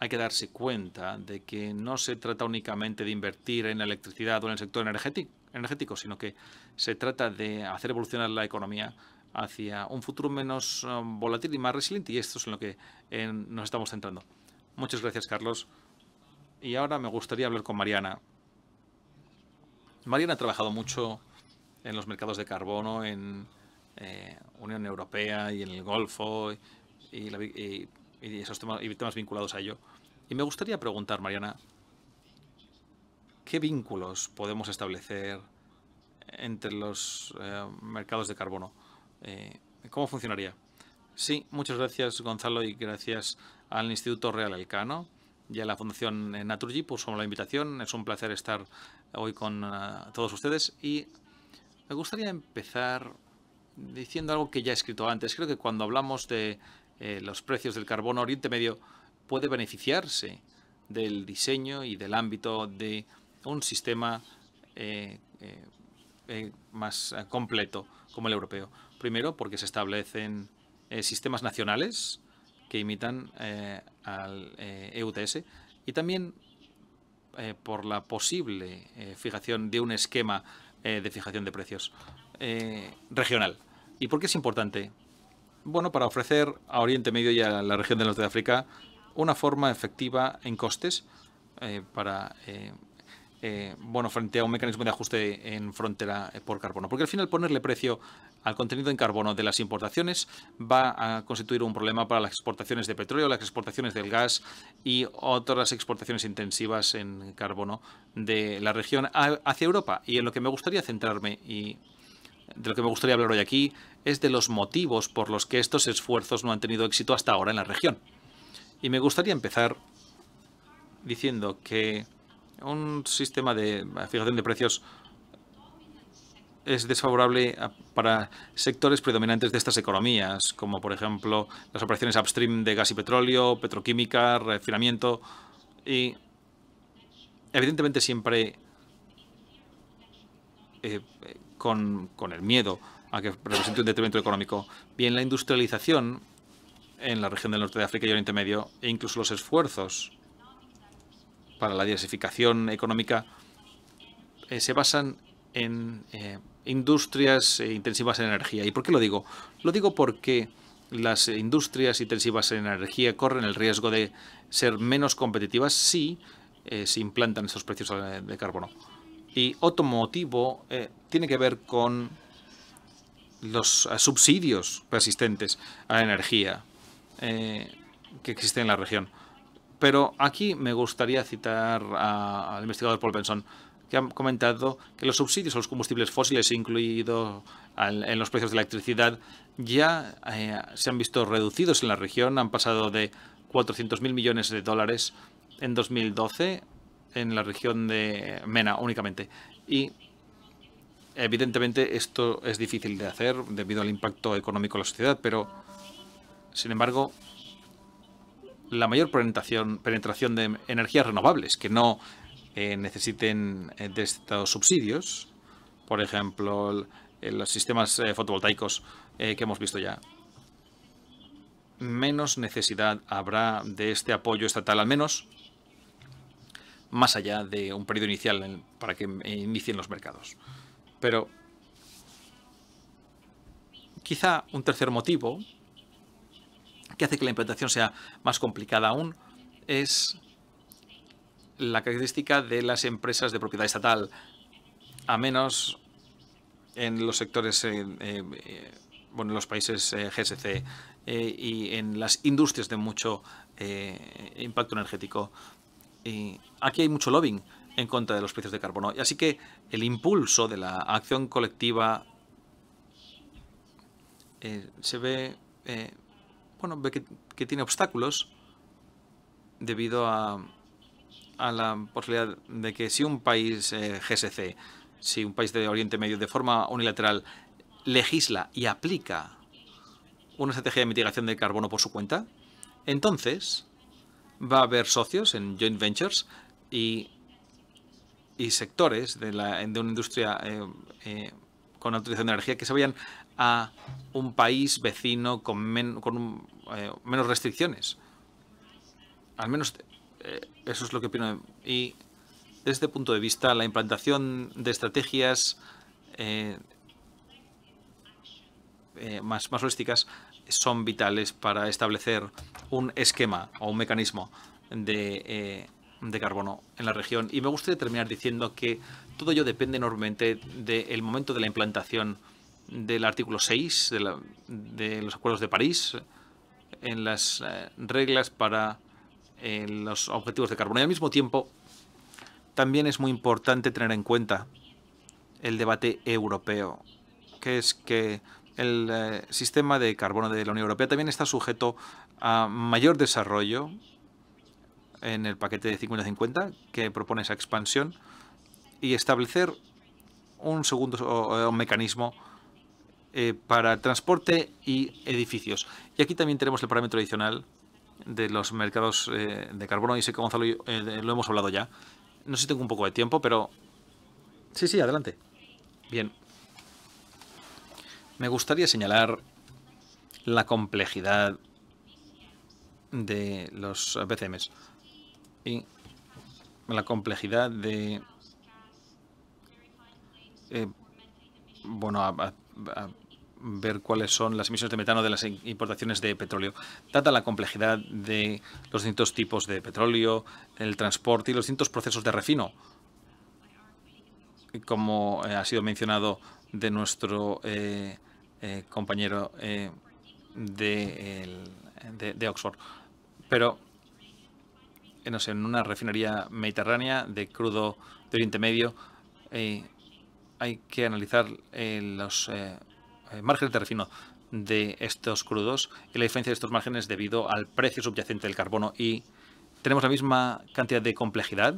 S4: hay que darse cuenta de que no se trata únicamente de invertir en electricidad o en el sector energético, sino que se trata de hacer evolucionar la economía hacia un futuro menos eh, volátil y más resiliente, y esto es en lo que nos estamos centrando. Muchas gracias, Carlos. Y ahora me gustaría hablar con Mariana. Mariana ha trabajado mucho en los mercados de carbono, en eh, Unión Europea y en el Golfo y, esos temas, temas vinculados a ello. Y me gustaría preguntar, Mariana, ¿qué vínculos podemos establecer entre los eh, mercados de carbono? Eh, ¿Cómo funcionaría? Sí, muchas gracias Gonzalo y gracias al Instituto Real Elcano y a la Fundación eh, Naturgy por la invitación. Es un placer estar hoy con eh, todos ustedes y me gustaría empezar diciendo algo que ya he escrito antes. Creo que cuando hablamos de eh, los precios del carbono, Oriente Medio puede beneficiarse del diseño y del ámbito de un sistema más completo como el europeo. Primero, porque se establecen eh, sistemas nacionales que imitan eh, al EUTS eh, e y también por la posible fijación de un esquema de fijación de precios regional. ¿Y por qué es importante? Bueno, para ofrecer a Oriente Medio y a la región del norte de África una forma efectiva en costes para eh, bueno, frente a un mecanismo de ajuste en frontera eh, por carbono. Porque al final ponerle precio al contenido en carbono de las importaciones va a constituir un problema para las exportaciones de petróleo, las exportaciones del gas y otras exportaciones intensivas en carbono de la región hacia Europa. Y en lo que me gustaría centrarme y de lo que me gustaría hablar hoy aquí es de los motivos por los que estos esfuerzos no han tenido éxito hasta ahora en la región. Y me gustaría empezar diciendo que un sistema de eh, fijación de precios es desfavorable para sectores predominantes de estas economías, como por ejemplo las operaciones upstream de gas y petróleo, petroquímica, refinamiento y evidentemente siempre eh, con, con el miedo a que represente un detrimento económico. Bien, la industrialización en la región del norte de África y Oriente Medio e incluso los esfuerzos para la diversificación económica eh, se basan en eh, industrias eh, intensivas en energía. ¿Y por qué lo digo? Lo digo porque las industrias intensivas en energía corren el riesgo de ser menos competitivas si se implantan esos precios de carbono. Y otro motivo tiene que ver con los subsidios persistentes a la energía que existen en la región. Pero aquí me gustaría citar al investigador Paul Benson, que ha comentado que los subsidios a los combustibles fósiles, incluidos en los precios de la electricidad, ya eh, se han visto reducidos en la región. Han pasado de 400.000 millones de dólares en 2012 en la región de MENA únicamente. Y evidentemente esto es difícil de hacer debido al impacto económico de la sociedad, pero sin embargo la mayor penetración, penetración de energías renovables que no eh, necesiten eh, de estos subsidios, por ejemplo, los sistemas eh, fotovoltaicos que hemos visto ya. Menos necesidad habrá de este apoyo estatal, al menos más allá de un periodo inicial para que inicien los mercados. Pero quizá un tercer motivo que hace que la implantación sea más complicada aún, es la característica de las empresas de propiedad estatal, a menos en los sectores, eh, eh, bueno, en los países eh, GSC y en las industrias de mucho impacto energético. aquí hay mucho lobbying en contra de los precios de carbono. Así que el impulso de la acción colectiva se ve que, tiene obstáculos debido a, a, la posibilidad de que si un país eh, GSC, si un país de Oriente Medio de forma unilateral legisla y aplica una estrategia de mitigación de carbono por su cuenta, entonces va a haber socios en joint ventures y, sectores de, una industria eh, eh, con autorización de energía que se vayan a un país vecino con, con eh, menos restricciones. Al menos eh, eso es lo que opino. Y desde este punto de vista, la implantación de estrategias eh, más, holísticas son vitales para establecer un esquema o un mecanismo de, de carbono en la región. Y me gustaría terminar diciendo que todo ello depende enormemente del momento de la implantación del artículo 6 de, los Acuerdos de París en las eh, reglas para eh, los objetivos de carbono. Y al mismo tiempo, también es muy importante tener en cuenta el debate europeo, que es que el eh, sistema de carbono de la Unión Europea también está sujeto a mayor desarrollo en el paquete de 50-50 que propone esa expansión y establecer un segundo mecanismo eh, para transporte y edificios. Y aquí también tenemos el parámetro adicional de los mercados eh, de carbono. Y sé que Gonzalo eh, lo hemos hablado ya. No sé si tengo un poco de tiempo, pero... Sí, sí, adelante. Bien. Me gustaría señalar la complejidad de los BCMs y la complejidad de bueno a ver cuáles son las emisiones de metano de las importaciones de petróleo, dada la complejidad de los distintos tipos de petróleo, el transporte y los distintos procesos de refino. Como eh, ha sido mencionado de nuestro eh, eh, compañero de, de, Oxford. Pero, no sé, en una refinería mediterránea de crudo de Oriente Medio, hay que analizar los eh, márgenes de refino de estos crudos y la diferencia de estos márgenes debido al precio subyacente del carbono y tenemos la misma cantidad de complejidad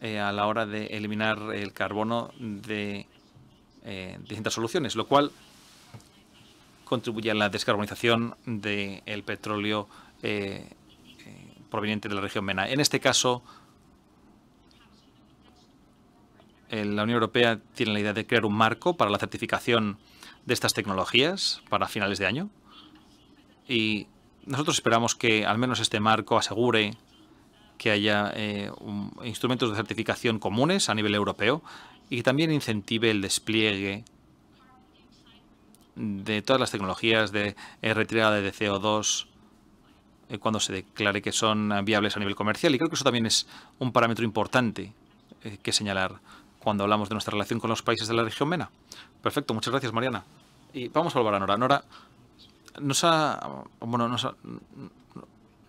S4: eh, a la hora de eliminar el carbono de eh, distintas soluciones, lo cual contribuye a la descarbonización del petróleo proveniente de la región MENA. En este caso, Eh, la Unión Europea tiene la idea de crear un marco para la certificación de estas tecnologías para finales de año. Y nosotros esperamos que al menos este marco asegure que haya eh, instrumentos de certificación comunes a nivel europeo y también incentive el despliegue de todas las tecnologías de eh, retirada de CO2 cuando se declare que son viables a nivel comercial. Y creo que eso también es un parámetro importante que señalar cuando hablamos de nuestra relación con los países de la región MENA. Perfecto, muchas gracias, Mariana. Y vamos a volver a Nora. Nora nos ha, bueno, nos ha,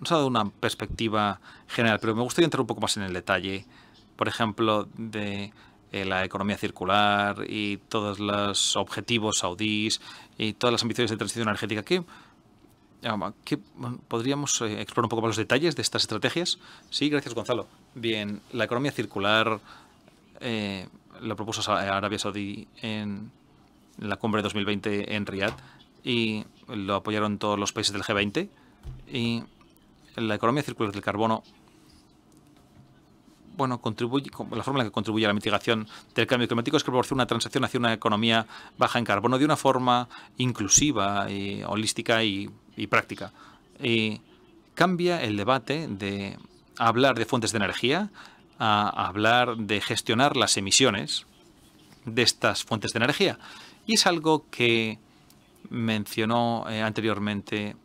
S4: dado una perspectiva general, pero me gustaría entrar un poco más en el detalle, por ejemplo, de eh, la economía circular y todos los objetivos saudíes y todas las ambiciones de transición energética. Ah, podríamos eh, explorar un poco más los detalles de estas estrategias? Sí, gracias, Gonzalo. Bien, la economía circular eh, lo propuso eh, Arabia Saudí en la cumbre de 2020 en Riyadh y lo apoyaron todos los países del G20 y la economía circular del carbono bueno, contribuye, la forma en la que contribuye a la mitigación del cambio climático es que proporciona una transacción hacia una economía baja en carbono de una forma inclusiva, y holística y, y práctica. Y cambia el debate de hablar de fuentes de energía a hablar de gestionar las emisiones de estas fuentes de energía. Y es algo que mencionó eh, anteriormente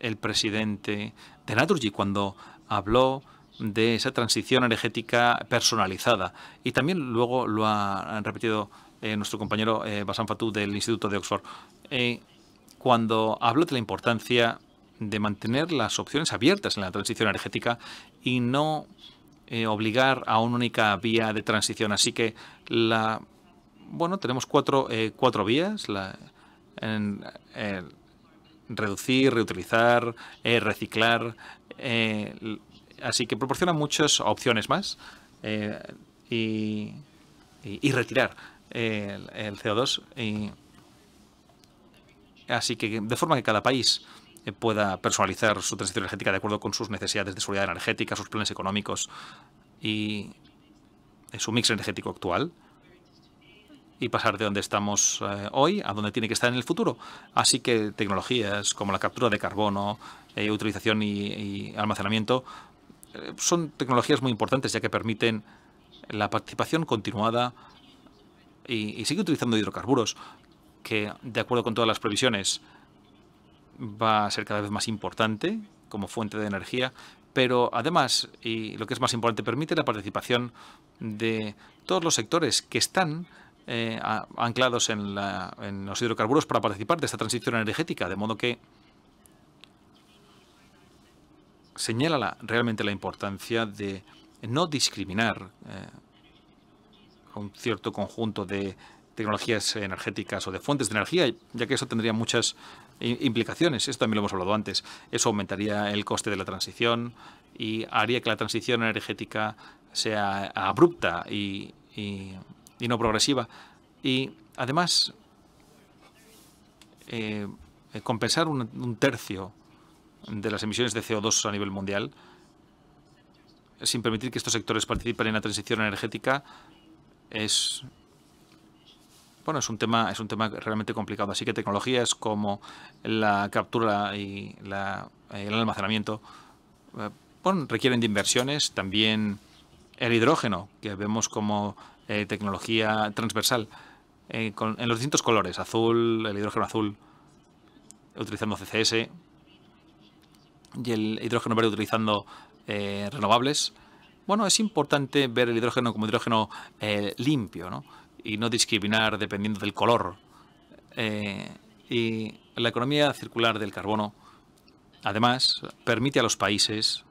S4: el presidente de Naturgy cuando habló de esa transición energética personalizada. Y también luego lo ha repetido eh, nuestro compañero eh, Basan Fatou del Instituto de Oxford. cuando habló de la importancia de mantener las opciones abiertas en la transición energética y no eh, obligar a una única vía de transición. Así que la bueno, tenemos cuatro, eh, cuatro vías. La, en, eh, reducir, reutilizar, reciclar. así que proporciona muchas opciones más. Y, y, retirar el, CO2. así que de forma que cada país eh, pueda personalizar su transición energética de acuerdo con sus necesidades de seguridad energética, sus planes económicos y su mix energético actual y pasar de donde estamos eh, hoy a donde tiene que estar en el futuro. Así que tecnologías como la captura de carbono, eh, utilización y, almacenamiento son tecnologías muy importantes ya que permiten la participación continuada y, y sigue utilizando hidrocarburos que, de acuerdo con todas las previsiones, va a ser cada vez más importante como fuente de energía, pero además, y lo que es más importante, permite la participación de todos los sectores que están eh, anclados en, los hidrocarburos para participar de esta transición energética, de modo que señala realmente la importancia de no discriminar eh, un cierto conjunto de tecnologías energéticas o de fuentes de energía, ya que eso tendría muchas implicaciones. Esto también lo hemos hablado antes. Eso aumentaría el coste de la transición y haría que la transición energética sea abrupta y, no progresiva. Y además, eh, compensar un, un, tercio de las emisiones de CO2 a nivel mundial sin permitir que estos sectores participen en la transición energética es bueno, es un tema, es un tema realmente complicado. Así que tecnologías como la captura y eh, el almacenamiento eh, requieren de inversiones. También el hidrógeno, que vemos como eh, tecnología transversal, en los distintos colores, azul, el hidrógeno azul, utilizando CCS, y el hidrógeno verde utilizando renovables. Bueno, es importante ver el hidrógeno como hidrógeno limpio, ¿no? y no discriminar dependiendo del color. Eh, y la economía circular del carbono, además, permite a los países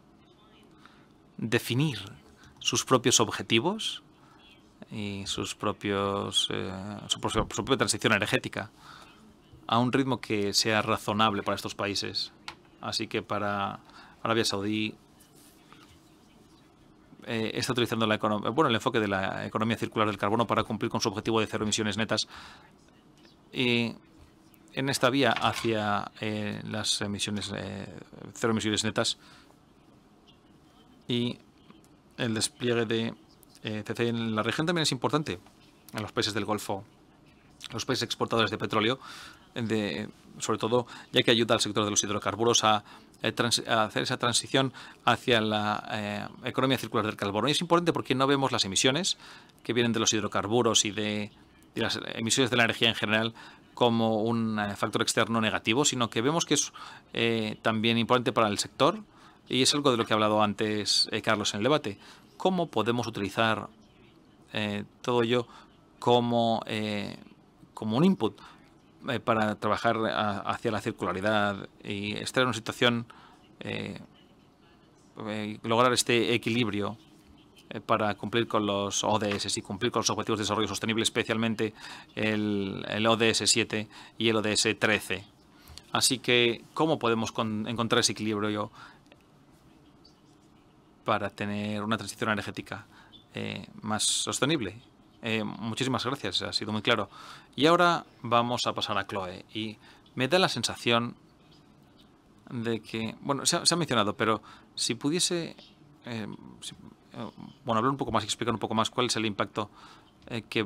S4: definir sus propios objetivos y sus propios, eh, su, propia transición energética a un ritmo que sea razonable para estos países. Así que para Arabia Saudí eh, está utilizando la bueno, el enfoque de la economía circular del carbono para cumplir con su objetivo de cero emisiones netas. Y en esta vía hacia eh, las emisiones eh, cero emisiones netas y el despliegue de CCI en la región también es importante en los países del Golfo, los países exportadores de petróleo, de, sobre todo ya que ayuda al sector de los hidrocarburos a eh, hacer esa transición hacia la eh, economía circular del carbono. Y es importante porque no vemos las emisiones que vienen de los hidrocarburos y de, las emisiones de la energía en general como un eh, factor externo negativo, sino que vemos que es también importante para el sector y es algo de lo que ha hablado antes Carlos en el debate. ¿Cómo podemos utilizar todo ello como, como un input eh, para trabajar eh, hacia la circularidad y estar en una situación, eh, lograr este equilibrio para cumplir con los ODS y cumplir con los Objetivos de Desarrollo Sostenible, especialmente el, ODS 7 y el ODS 13. Así que, ¿cómo podemos encontrar ese equilibrio para tener una transición energética más sostenible? Eh, muchísimas gracias, ha sido muy claro. Y ahora vamos a pasar a Chloe. Y me da la sensación de que, bueno, se ha, mencionado, pero si pudiese, eh, eh, bueno, hablar un poco más y explicar un poco más cuál es el impacto que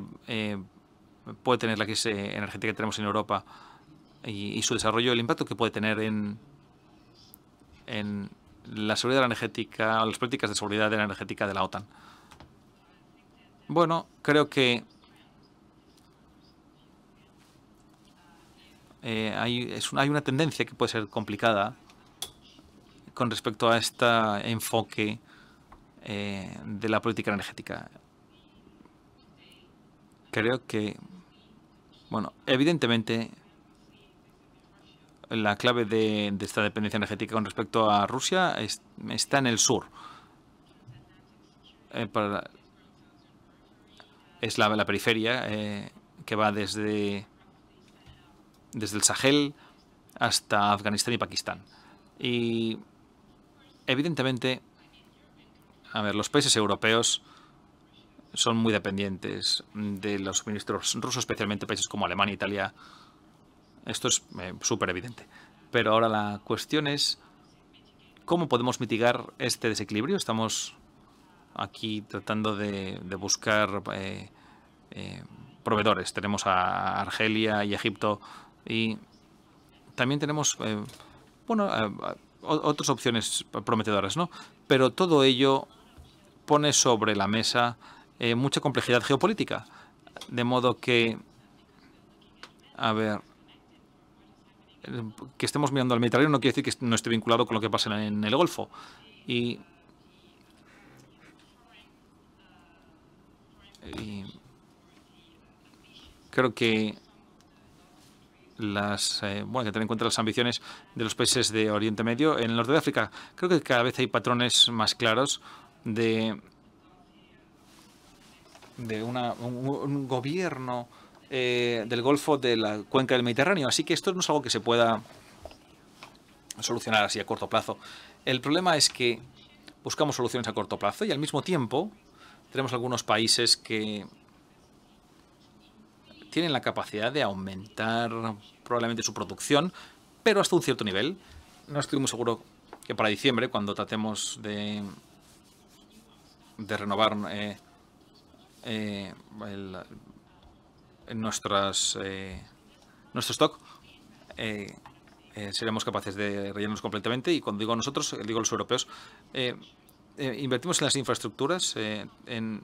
S4: puede tener la crisis energética que tenemos en Europa y, su desarrollo, el impacto que puede tener en, en la seguridad energética, las políticas de seguridad energética de la OTAN. Bueno, creo que eh, hay, una, tendencia que puede ser complicada con respecto a este enfoque eh, de la política energética. Creo que, bueno, evidentemente la clave de, esta dependencia energética con respecto a Rusia está en el sur. Eh, para es la, la periferia eh, que va desde, desde el Sahel hasta Afganistán y Pakistán. Y evidentemente, a ver, los países europeos son muy dependientes de los suministros rusos, especialmente países como Alemania, Italia. Esto es eh, súper evidente. Pero ahora la cuestión es cómo podemos mitigar este desequilibrio. Estamos aquí tratando de, buscar eh, eh, proveedores. Tenemos a Argelia y Egipto y también tenemos eh, bueno, otras opciones prometedoras, ¿no? Pero todo ello pone sobre la mesa mucha complejidad geopolítica. De modo que, a ver, que estemos mirando al Mediterráneo no quiere decir que no esté vinculado con lo que pasa en el Golfo. Y creo que las eh, bueno, que tener en cuenta las ambiciones de los países de Oriente Medio. En el norte de África creo que cada vez hay patrones más claros de de un, gobierno eh, del Golfo de la cuenca del Mediterráneo. Así que esto no es algo que se pueda solucionar así a corto plazo. El problema es que buscamos soluciones a corto plazo y al mismo tiempo tenemos algunos países que tienen la capacidad de aumentar probablemente su producción, pero hasta un cierto nivel. No estoy muy seguro que para diciembre, cuando tratemos de, de renovar eh, eh, nuestras, eh, nuestro stock, seremos capaces de rellenarnos completamente. Y cuando digo nosotros, digo los europeos, eh, invertimos en las infraestructuras eh, en,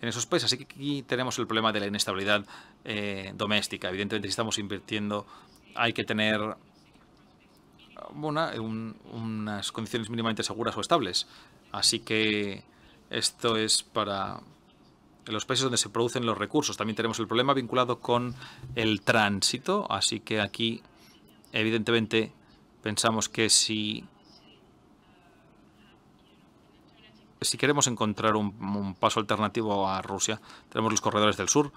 S4: esos países, así que aquí tenemos el problema de la inestabilidad eh, doméstica. Evidentemente, si estamos invirtiendo, hay que tener unas condiciones mínimamente seguras o estables. Así que esto es para los países donde se producen los recursos. También tenemos el problema vinculado con el tránsito, así que aquí, evidentemente, pensamos que si si queremos encontrar un, paso alternativo a Rusia, tenemos los corredores del sur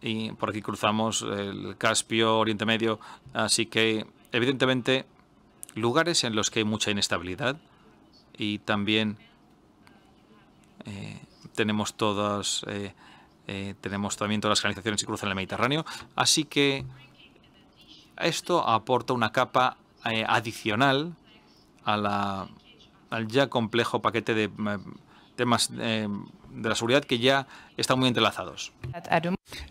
S4: y por aquí cruzamos el Caspio, Oriente Medio, así que evidentemente lugares en los que hay mucha inestabilidad y también eh, tenemos todas eh, eh, tenemos también todas las canalizaciones que cruzan el Mediterráneo, así que esto aporta una capa adicional al ya complejo paquete de temas eh, de la seguridad que ya están muy entrelazados.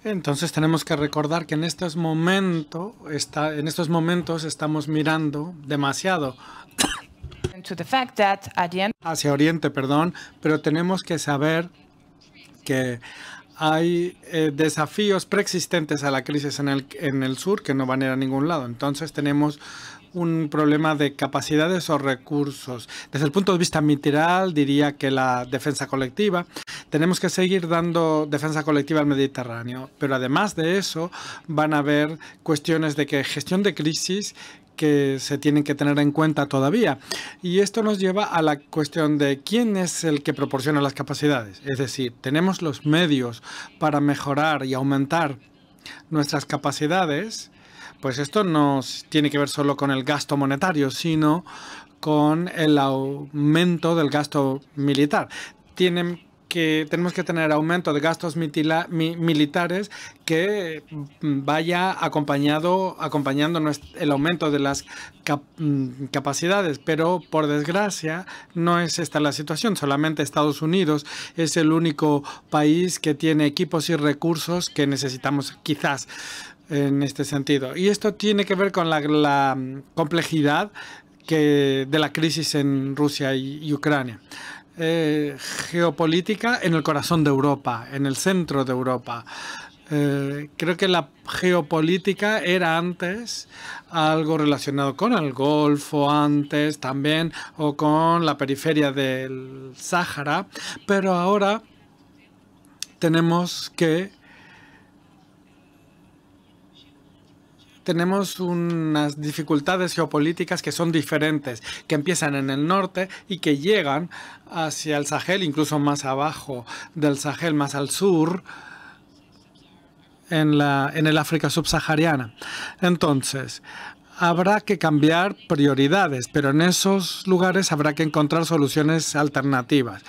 S5: Entonces tenemos que recordar que en estos, momentos estamos mirando demasiado hacia Oriente, perdón, pero tenemos que saber que hay eh, desafíos preexistentes a la crisis en el, en el sur que no van a ir a ningún lado. Entonces tenemos un problema de capacidades o recursos. Desde el punto de vista mitral, diría que la defensa colectiva, tenemos que seguir dando defensa colectiva al Mediterráneo, pero además de eso van a haber cuestiones de que gestión de crisis que se tienen que tener en cuenta todavía. Y esto nos lleva a la cuestión de quién es el que proporciona las capacidades. Es decir, tenemos los medios para mejorar y aumentar nuestras capacidades pues esto no tiene que ver solo con el gasto monetario, sino con el aumento del gasto militar. Tienen que tenemos que tener aumento de gastos militares que vaya acompañado acompañando el aumento de las mm, capacidades, pero por desgracia no es esta la situación. Solamente Estados Unidos es el único país que tiene equipos y recursos que necesitamos quizás en este sentido. Y esto tiene que ver con la, complejidad que, de la crisis en Rusia y, Ucrania. Eh, geopolítica en el corazón de Europa, en el centro de Europa. Eh, creo que la geopolítica era antes algo relacionado con el Golfo, antes también, o con la periferia del Sáhara, pero ahora tenemos que tenemos unas dificultades geopolíticas que son diferentes, que empiezan en el norte y que llegan hacia el Sahel, incluso más abajo del Sahel, más al sur, en, en el África subsahariana. Entonces, habrá que cambiar prioridades, pero en esos lugares habrá que encontrar soluciones alternativas.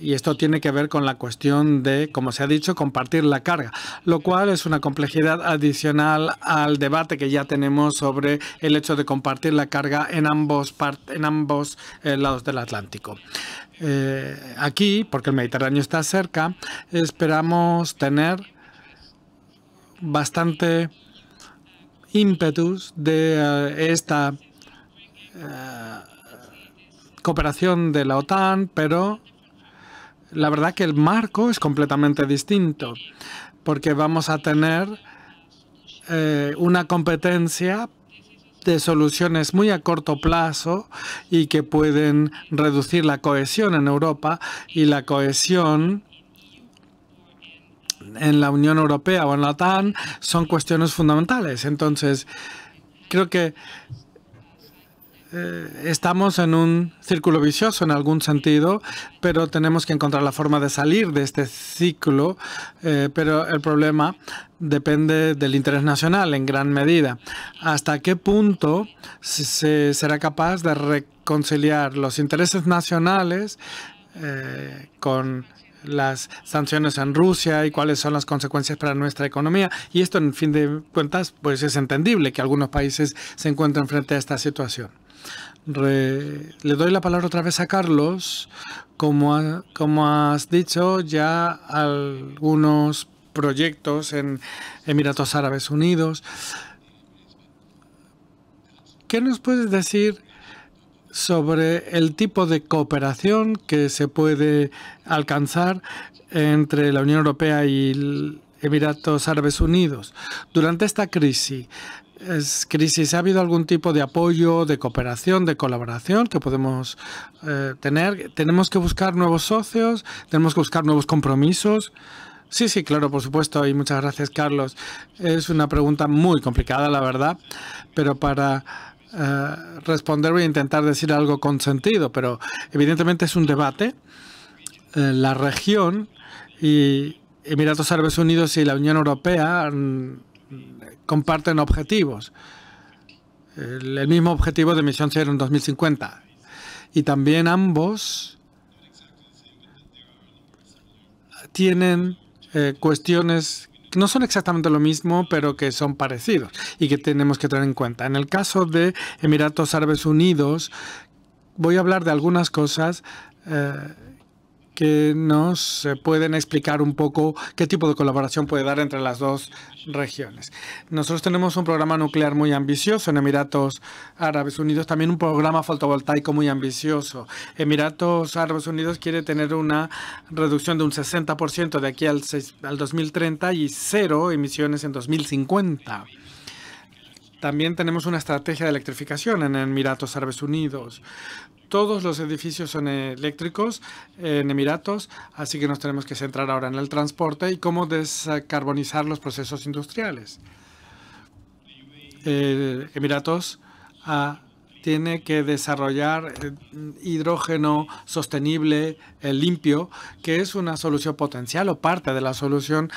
S5: Y esto tiene que ver con la cuestión de, como se ha dicho, compartir la carga, lo cual es una complejidad adicional al debate que ya tenemos sobre el hecho de compartir la carga en ambos, en ambos eh, lados del Atlántico. Eh, aquí, porque el Mediterráneo está cerca, esperamos tener bastante ímpetus de eh, esta eh, cooperación de la OTAN, pero la verdad que el marco es completamente distinto, porque vamos a tener eh, una competencia de soluciones muy a corto plazo y que pueden reducir la cohesión en Europa y la cohesión en la Unión Europea o en la OTAN son cuestiones fundamentales. Entonces, creo que eh, estamos en un círculo vicioso en algún sentido, pero tenemos que encontrar la forma de salir de este ciclo, eh, pero el problema depende del interés nacional en gran medida. ¿Hasta qué punto se será capaz de reconciliar los intereses nacionales eh, con las sanciones en Rusia y cuáles son las consecuencias para nuestra economía. Y esto, en fin de cuentas, pues es entendible que algunos países se encuentren frente a esta situación. le doy la palabra otra vez a Carlos. Como, como has dicho, ya algunos proyectos en Emiratos Árabes Unidos. ¿Qué nos puedes decir sobre el tipo de cooperación que se puede alcanzar entre la Unión Europea y Emiratos Árabes Unidos. Durante esta crisis, crisis, ¿ha habido algún tipo de apoyo, de cooperación, de colaboración que podemos eh, tener? ¿Tenemos que buscar nuevos socios? ¿Tenemos que buscar nuevos compromisos? Sí, sí, claro, por supuesto, y muchas gracias, Carlos. Es una pregunta muy complicada, la verdad, pero para eh, responder, e intentar decir algo con sentido, pero evidentemente es un debate. Eh, la región y Emiratos Árabes Unidos y la Unión Europea mm, comparten objetivos. El, mismo objetivo de emisión cero en 2050. Y también ambos eh, tienen cuestiones no son exactamente lo mismo, pero que son parecidos y que tenemos que tener en cuenta. En el caso de Emiratos Árabes Unidos, voy a hablar de algunas cosas eh, que nos eh, pueden explicar un poco qué tipo de colaboración puede dar entre las dos regiones. Nosotros tenemos un programa nuclear muy ambicioso en Emiratos Árabes Unidos, también un programa fotovoltaico muy ambicioso. Emiratos Árabes Unidos quiere tener una reducción de un 60% de aquí al, 2030 y cero emisiones en 2050. También tenemos una estrategia de electrificación en Emiratos Árabes Unidos todos los edificios son eléctricos en Emiratos, así que nos tenemos que centrar ahora en el transporte y cómo descarbonizar los procesos industriales. Eh, Emiratos ah, tiene que desarrollar eh, hidrógeno sostenible, eh, limpio, que es una solución potencial o parte de la solución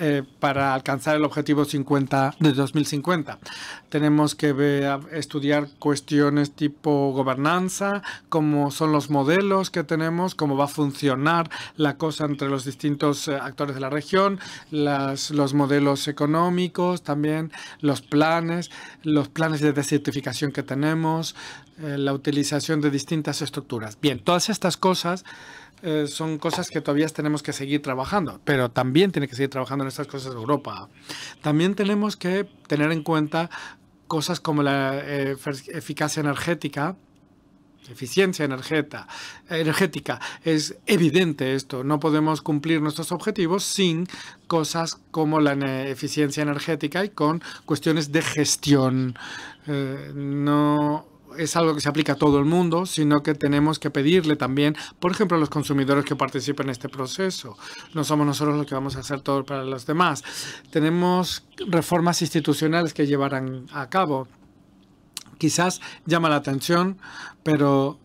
S5: eh, para alcanzar el objetivo 50 de 2050. Tenemos que estudiar cuestiones tipo gobernanza, cómo son los modelos que tenemos, cómo va a funcionar la cosa entre los distintos eh, actores de la región, los modelos económicos, también los planes, los planes de desertificación que tenemos, eh, la utilización de distintas estructuras. Bien, todas estas cosas eh, son cosas que todavía tenemos que seguir trabajando, pero también tiene que seguir trabajando en estas cosas de Europa. También tenemos que tener en cuenta cosas como la eh, eficacia energética, eficiencia energética, Es evidente esto, no podemos cumplir nuestros objetivos sin cosas como la eficiencia energética y con cuestiones de gestión. Eh, no es algo que se aplica a todo el mundo, sino que tenemos que pedirle también, por ejemplo, a los consumidores que participen en este proceso. No somos nosotros los que vamos a hacer todo para los demás. Tenemos reformas institucionales que llevarán a cabo. Quizás llama la atención, pero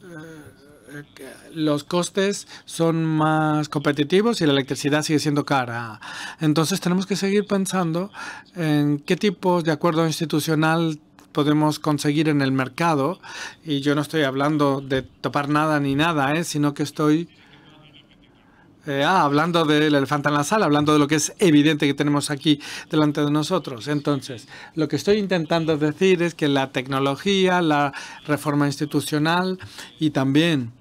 S5: eh, eh, los costes son más competitivos y la electricidad sigue siendo cara. Entonces tenemos que seguir pensando en qué tipo de acuerdo institucional podemos conseguir en el mercado, y yo no estoy hablando de topar nada ni nada, ¿eh? sino que estoy eh, ah, hablando del elefante en la sala, hablando de lo que es evidente que tenemos aquí delante de nosotros. Entonces, lo que estoy intentando decir es que la tecnología, la reforma institucional y también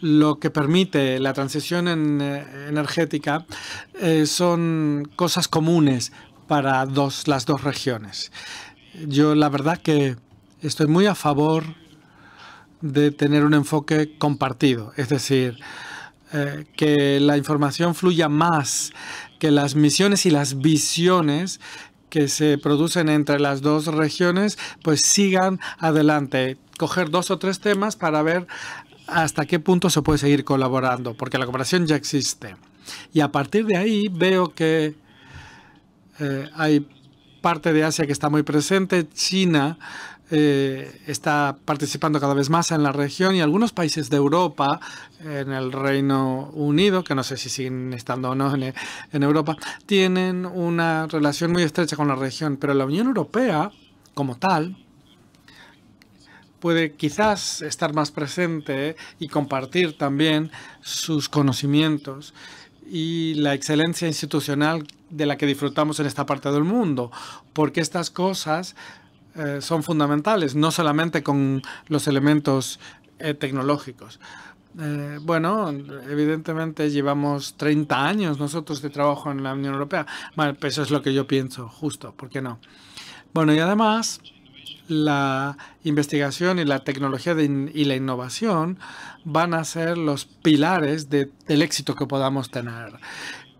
S5: lo que permite la transición eh, energética eh, son cosas comunes, para las dos regiones. Yo la verdad que estoy muy a favor de tener un enfoque compartido, es decir, eh, que la información fluya más, que las misiones y las visiones que se producen entre las dos regiones pues sigan adelante. Coger dos o tres temas para ver hasta qué punto se puede seguir colaborando, porque la cooperación ya existe. Y a partir de ahí veo que eh, hay parte de Asia que está muy presente, China eh, está participando cada vez más en la región y algunos países de Europa, en el Reino Unido, que no sé si siguen estando o no en Europa, tienen una relación muy estrecha con la región, pero la Unión Europea como tal puede quizás estar más presente y compartir también sus conocimientos y la excelencia institucional de la que disfrutamos en esta parte del mundo, porque estas cosas eh, son fundamentales, no solamente con los elementos eh, tecnológicos. Eh, bueno, evidentemente llevamos 30 años nosotros de trabajo en la Unión Europea. Bueno, eso es lo que yo pienso, justo, ¿por qué no? Bueno, y además la investigación y la tecnología y la innovación van a ser los pilares del éxito que podamos tener.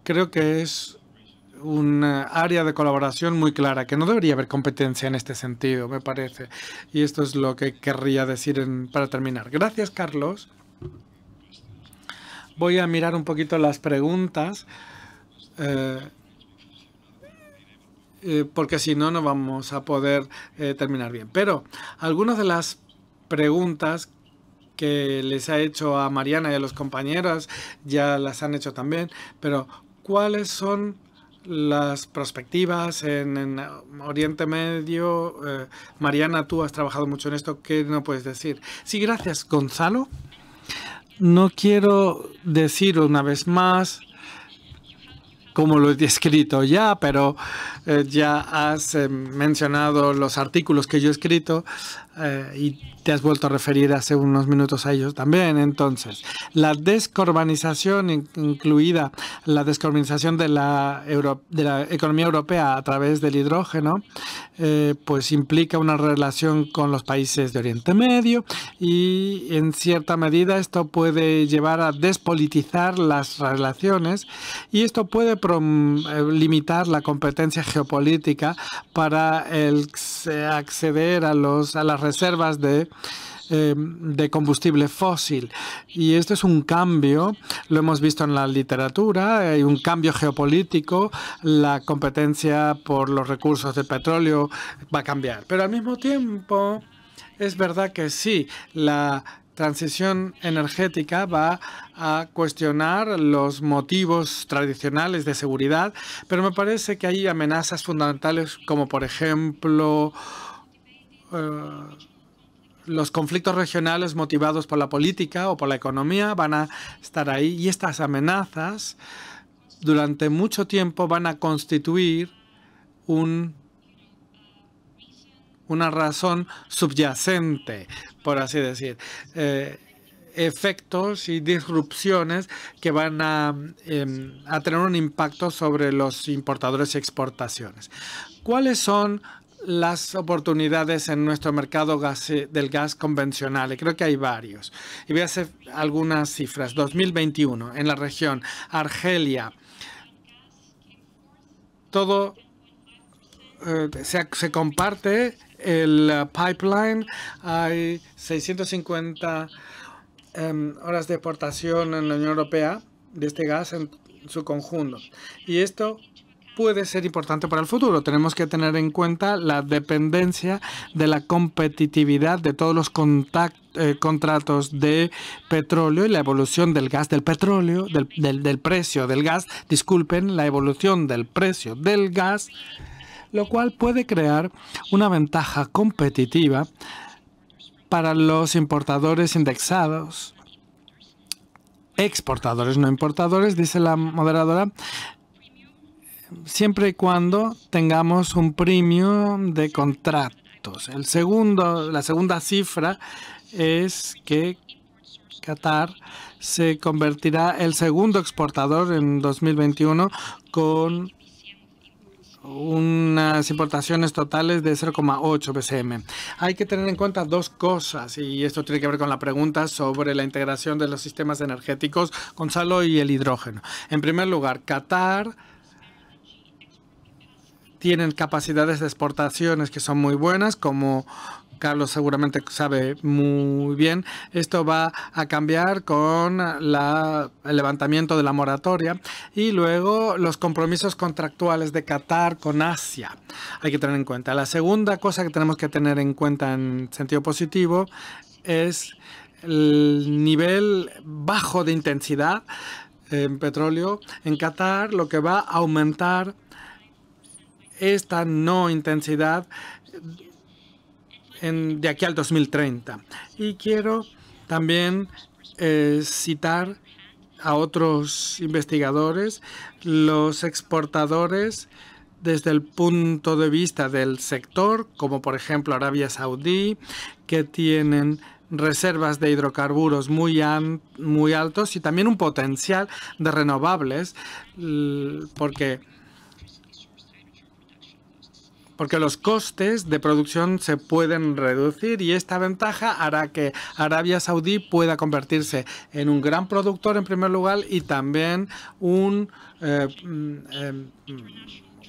S5: Creo que es un eh, área de colaboración muy clara, que no debería haber competencia en este sentido, me parece. Y esto es lo que querría decir para terminar. Gracias, Carlos. Voy a mirar un poquito las preguntas. Eh, eh, porque si no, no vamos a poder terminar bien. Pero algunas de las preguntas que les ha hecho a Mariana y a los compañeros ya las han hecho también, pero ¿cuáles son las perspectivas en, Oriente Medio. Eh, Mariana, tú has trabajado mucho en esto, ¿qué no puedes decir? Sí, gracias, Gonzalo. No quiero decir una vez más como lo he escrito ya, pero eh, ya has eh, mencionado los artículos que yo he escrito eh, y te has vuelto a referir hace unos minutos a ellos también. Entonces, la descarbonización incluida la descarbonización de la, de la economía europea a través del hidrógeno, eh, pues implica una relación con los países de Oriente Medio y en cierta medida esto puede llevar a despolitizar las relaciones y esto puede eh, limitar la competencia geopolítica para el acceder a, los, a las reservas eh, de, combustible fósil. Y esto es un cambio, lo hemos visto en la literatura, hay un cambio geopolítico, la competencia por los recursos de petróleo va a cambiar. Pero al mismo tiempo, es verdad que sí, la transición energética va a cuestionar los motivos tradicionales de seguridad, pero me parece que hay amenazas fundamentales como por ejemplo eh, los conflictos regionales motivados por la política o por la economía van a estar ahí y estas amenazas durante mucho tiempo van a constituir un, una razón subyacente, por así decir. Eh, efectos y disrupciones que van em, a, tener un impacto sobre los importadores y exportaciones. ¿Cuáles son las oportunidades en nuestro mercado eh, del gas convencional. Y creo que hay varios. Y voy a hacer algunas cifras. 2021, en la región Argelia, todo eh, se, comparte el eh, pipeline. Hay 650 em, horas de exportación en la Unión Europea de este gas en su conjunto. Y esto puede ser importante para el futuro. Tenemos que tener en cuenta la dependencia de la competitividad de todos los eh, contratos de petróleo y la evolución del gas del petróleo, del, precio del gas, disculpen, la evolución del precio del gas, lo cual puede crear una ventaja competitiva para los importadores indexados. Exportadores, no importadores, dice la moderadora, siempre y cuando tengamos un premio de contratos. El segundo, la segunda cifra es que Qatar se convertirá el segundo exportador en 2021 con unas importaciones totales de 0,8 BCM. Hay que tener en cuenta dos cosas y esto tiene que ver con la pregunta sobre la integración de los sistemas energéticos, Gonzalo, y el hidrógeno. En primer lugar, Qatar tienen capacidades de exportaciones que son muy buenas, como Carlos seguramente sabe muy bien, esto va a cambiar con el levantamiento de la moratoria y luego los compromisos contractuales de Qatar con Asia. Hay que tener en cuenta. La segunda cosa que tenemos que tener en cuenta en sentido positivo es el nivel bajo de intensidad en petróleo en Qatar, lo que va a aumentar esta no intensidad de aquí al 2030. Y quiero también eh, citar a otros investigadores, los exportadores desde el punto de vista del sector, como por ejemplo Arabia Saudí, que tienen reservas de hidrocarburos muy, muy altos y también un potencial de renovables, porque porque los costes de producción se pueden reducir y esta ventaja hará que Arabia Saudí pueda convertirse en un gran productor en primer lugar y también un... Eh, mm, eh, mm,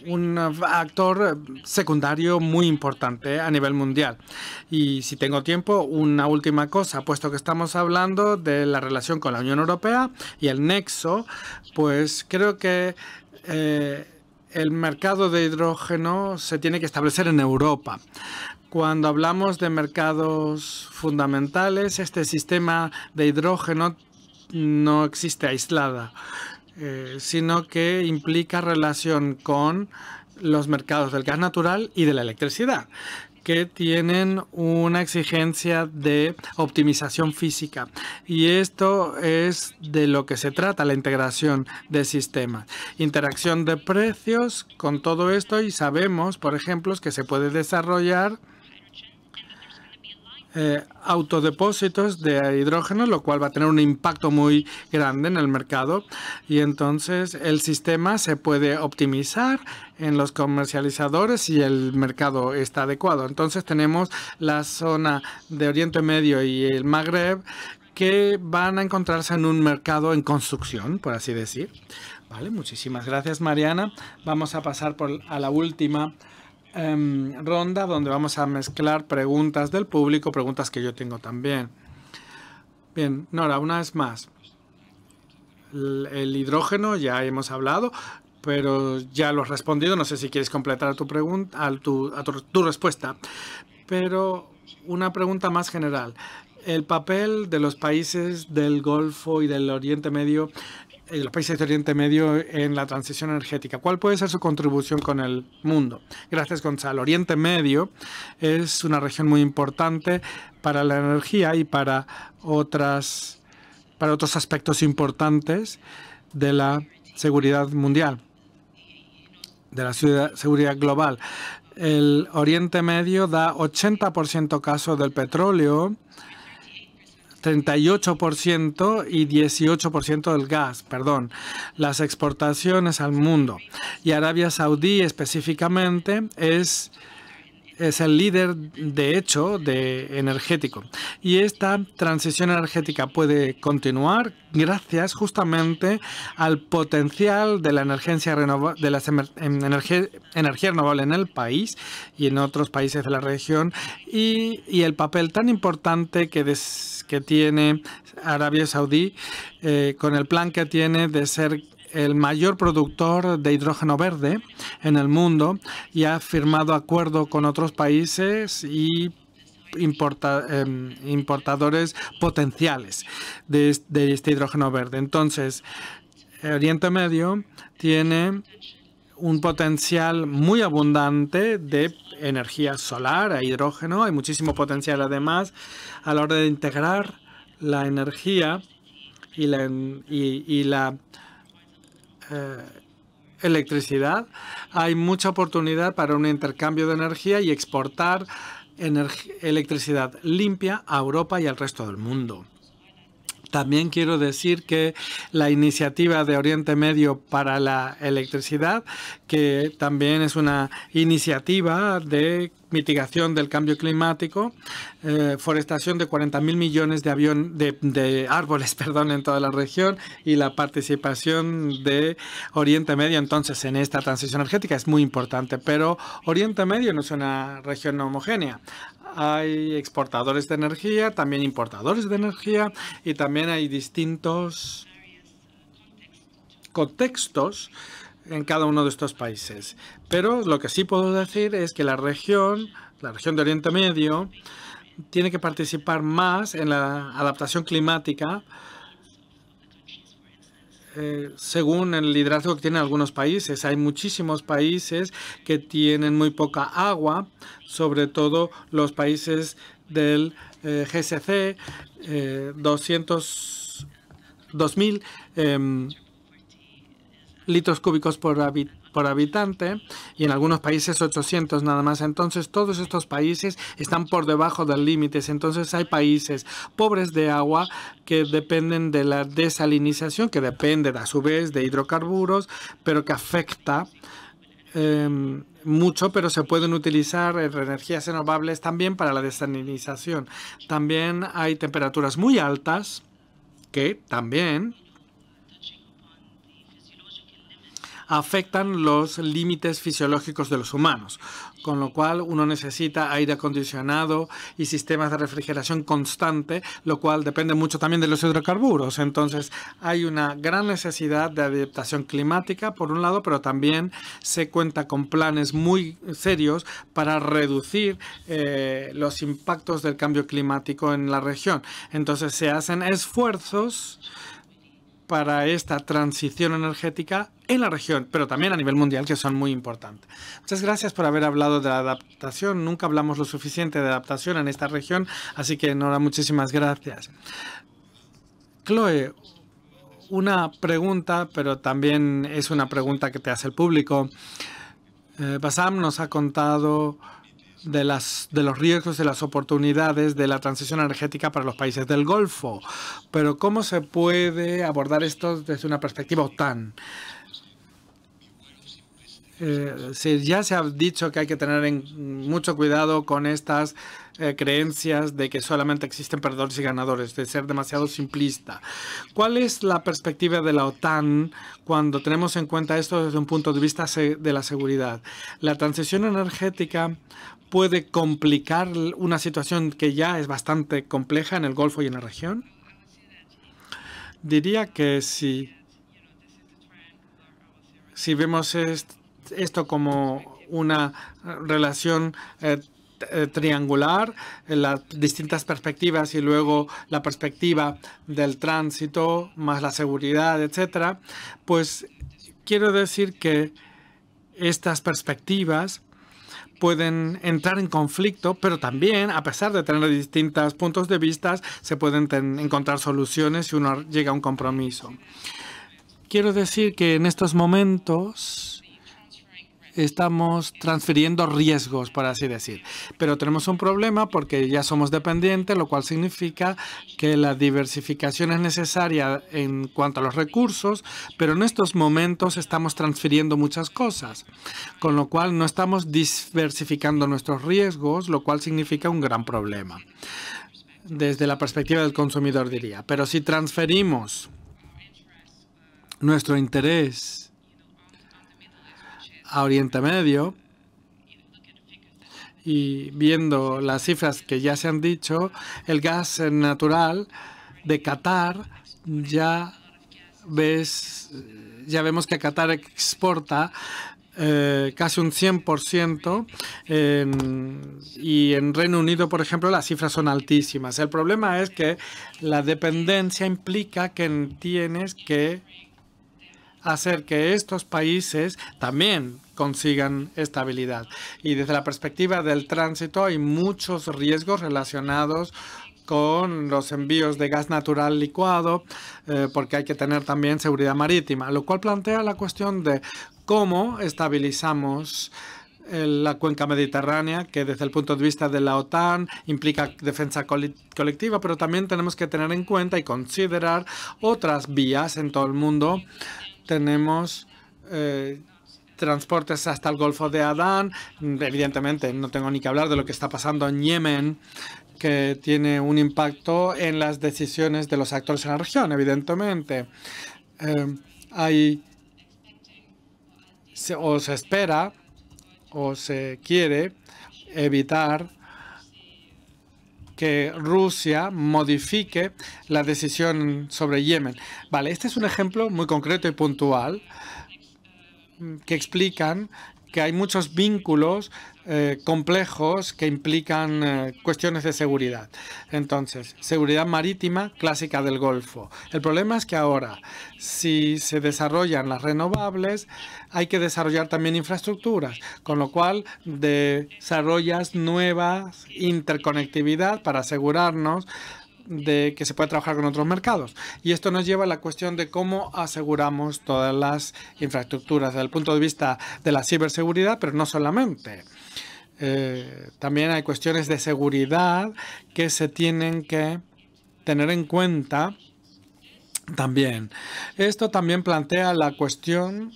S5: un actor secundario muy importante a nivel mundial. Y si tengo tiempo, una última cosa, puesto que estamos hablando de la relación con la Unión Europea y el nexo, pues creo que eh, el mercado de hidrógeno se tiene que establecer en Europa. Cuando hablamos de mercados fundamentales, este sistema de hidrógeno no existe aislada, eh, sino que implica relación con los mercados del gas natural y de la electricidad que tienen una exigencia de optimización física. Y esto es de lo que se trata, la integración de sistemas. Interacción de precios con todo esto y sabemos, por ejemplo, que se puede desarrollar eh, autodepósitos de hidrógeno, lo cual va a tener un impacto muy grande en el mercado y entonces el sistema se puede optimizar en los comercializadores si el mercado está adecuado. Entonces tenemos la zona de Oriente Medio y el Magreb que van a encontrarse en un mercado en construcción, por así decir. Vale, muchísimas gracias Mariana. Vamos a pasar por, a la última Em, ronda donde vamos a mezclar preguntas del público, preguntas que yo tengo también. Bien, Nora, una vez más. El, hidrógeno ya hemos hablado, pero ya lo has respondido. No sé si quieres completar tu pregunta, tu, tu respuesta. Pero una pregunta más general el papel de los países del Golfo y del Oriente Medio eh, los países de Oriente Medio en la transición energética. ¿Cuál puede ser su contribución con el mundo? Gracias, Gonzalo. Oriente Medio es una región muy importante para la energía y para, otras, para otros aspectos importantes de la seguridad mundial, de la seguridad global. El Oriente Medio da 80% caso del petróleo 38% y 18% del gas, perdón, las exportaciones al mundo. Y Arabia Saudí específicamente es es el líder de hecho de energético. Y esta transición energética puede continuar gracias justamente al potencial de, la em, energía de energía, renovable en el país y en otros países de la región y, el papel tan importante que, que tiene Arabia Saudí eh, con el plan que tiene de ser el mayor productor de hidrógeno verde en el mundo y ha firmado acuerdo con otros países y em, importadores potenciales de, este hidrógeno verde. Entonces, Oriente Medio tiene un potencial muy abundante de energía solar e hidrógeno. Hay muchísimo potencial además a la hora de integrar la energía y la, y la eh, electricidad, hay mucha oportunidad para un intercambio de energía y exportar electricidad limpia a Europa y al resto del mundo. También quiero decir que la iniciativa de Oriente Medio para la electricidad, que también es una iniciativa de mitigación del cambio climático, eh, forestación de 40.000 millones de, avión, árboles [laughs] perdón, en toda la región y la participación de Oriente Medio entonces en esta transición energética es muy importante, pero Oriente Medio no es una región homogénea hay exportadores de energía, también importadores de energía y también hay distintos contextos en cada uno de estos países. Pero lo que sí puedo decir es que la región, la región de Oriente Medio, tiene que participar más en la adaptación climática eh, según el liderazgo que tienen algunos países. Hay muchísimos países que tienen muy poca agua, sobre todo los países del GCC, GSC, 200, 2000 litros cúbicos por habitante por habitante y en algunos países 800 nada más. Entonces todos estos países están por debajo de límites Entonces hay países pobres de agua que dependen de la desalinización, que depende a su vez de hidrocarburos, pero que afecta em, mucho, pero se pueden utilizar eh, energías renovables también para la desalinización. También hay temperaturas muy altas que también afectan los límites fisiológicos de los humanos, con lo cual uno necesita aire acondicionado y sistemas de refrigeración constante, lo cual depende mucho también de los hidrocarburos. Entonces hay una gran necesidad de adaptación climática, por un lado, pero también se cuenta con planes muy serios para reducir eh, los impactos del cambio climático en la región. Entonces se hacen esfuerzos para esta transición energética en la región, pero también a nivel mundial, que son muy importantes. Muchas gracias por haber hablado de la adaptación. Nunca hablamos lo suficiente de adaptación en esta región, así que Nora, muchísimas gracias. Chloe, una pregunta, pero también es una pregunta que te hace el público. Eh, Basam nos ha contado de, las, de los riesgos y las oportunidades de la transición energética para los países del Golfo. Pero ¿cómo se puede abordar esto desde una perspectiva OTAN? Eh, ya se ha dicho que hay que tener mucho cuidado con estas eh, creencias de que solamente existen perdedores y ganadores, de ser demasiado simplista. ¿Cuál es la perspectiva de la OTAN cuando tenemos en cuenta esto desde un punto de vista de la seguridad? La transición energética puede complicar una situación que ya es bastante compleja en el Golfo y en la región? Diría que si, si vemos esto como una relación eh, eh, triangular, eh, las distintas perspectivas y luego la perspectiva del tránsito más la seguridad, etcétera, pues quiero decir que estas perspectivas pueden entrar en conflicto, pero también, a pesar de tener distintos puntos de vista, se pueden encontrar soluciones si uno llega a un compromiso. Quiero decir que en estos momentos estamos transfiriendo riesgos, por así decir. Pero tenemos un problema porque ya somos dependientes, lo cual significa que la diversificación es necesaria en cuanto a los recursos, pero en estos momentos estamos transfiriendo muchas cosas, con lo cual no estamos diversificando nuestros riesgos, lo cual significa un gran problema desde la perspectiva del consumidor diría. Pero si transferimos nuestro interés a Oriente Medio y viendo las cifras que ya se han dicho, el gas natural de Qatar ya ves ya vemos que Qatar exporta eh, casi un 100% y en Reino Unido, por ejemplo, las cifras son altísimas. El problema es que la dependencia implica que tienes que hacer que estos países también consigan estabilidad. Y desde la perspectiva del tránsito hay muchos riesgos relacionados con los envíos de gas natural licuado, eh, porque hay que tener también seguridad marítima, lo cual plantea la cuestión de cómo estabilizamos eh, la cuenca mediterránea, que desde el punto de vista de la OTAN implica defensa colectiva, pero también tenemos que tener en cuenta y considerar otras vías en todo el mundo. Tenemos eh, transportes hasta el Golfo de Adán. Mm, evidentemente, no tengo ni que hablar de lo que está pasando en Yemen, que tiene un impacto en las decisiones de los actores en la región, evidentemente. Em, hay, o se espera o se quiere evitar que Rusia modifique la decisión sobre Yemen. Vale, este es un ejemplo muy concreto y puntual que explican que hay muchos vínculos eh, complejos que implican eh, cuestiones de seguridad. Entonces, seguridad marítima clásica del Golfo. El problema es que ahora, si se desarrollan las renovables, hay que desarrollar también infraestructuras, con lo cual desarrollas nuevas interconectividad para asegurarnos de que se puede trabajar con otros mercados. Y esto nos lleva a la cuestión de cómo aseguramos todas las infraestructuras desde el punto de vista de la ciberseguridad, pero no solamente. Eh, también hay cuestiones de seguridad que se tienen que tener en cuenta también. Esto también plantea la cuestión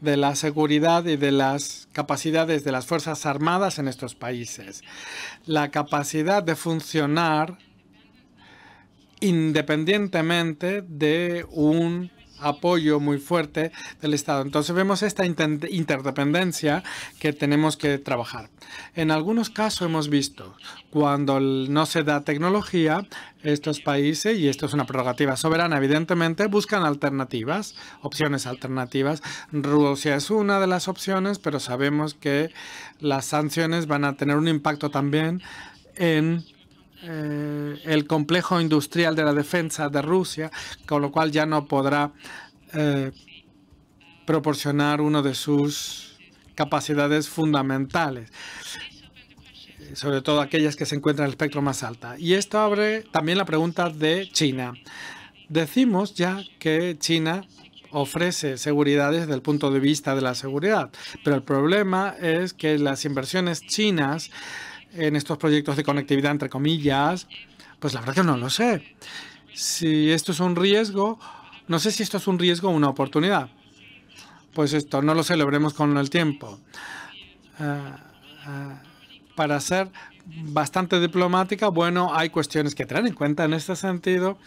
S5: de la seguridad y de las capacidades de las Fuerzas Armadas en estos países. La capacidad de funcionar independientemente de un apoyo muy fuerte del Estado. Entonces vemos esta interdependencia que tenemos que trabajar. En algunos casos hemos visto cuando no se da tecnología, estos países, y esto es una prerrogativa soberana, evidentemente, buscan alternativas, opciones alternativas. Rusia es una de las opciones, pero sabemos que las sanciones van a tener un impacto también en eh, el complejo industrial de la defensa de Rusia, con lo cual ya no podrá eh, proporcionar una de sus capacidades fundamentales, sobre todo aquellas que se encuentran en el espectro más alta. Y esto abre también la pregunta de China. Decimos ya que China ofrece seguridad desde el punto de vista de la seguridad, pero el problema es que las inversiones chinas en estos proyectos de conectividad, entre comillas, pues la verdad que no lo sé. Si esto es un riesgo, no sé si esto es un riesgo o una oportunidad. Pues esto no lo celebremos con el tiempo. Ah, ah, para ser bastante diplomática, bueno, hay cuestiones que tener en cuenta en este sentido.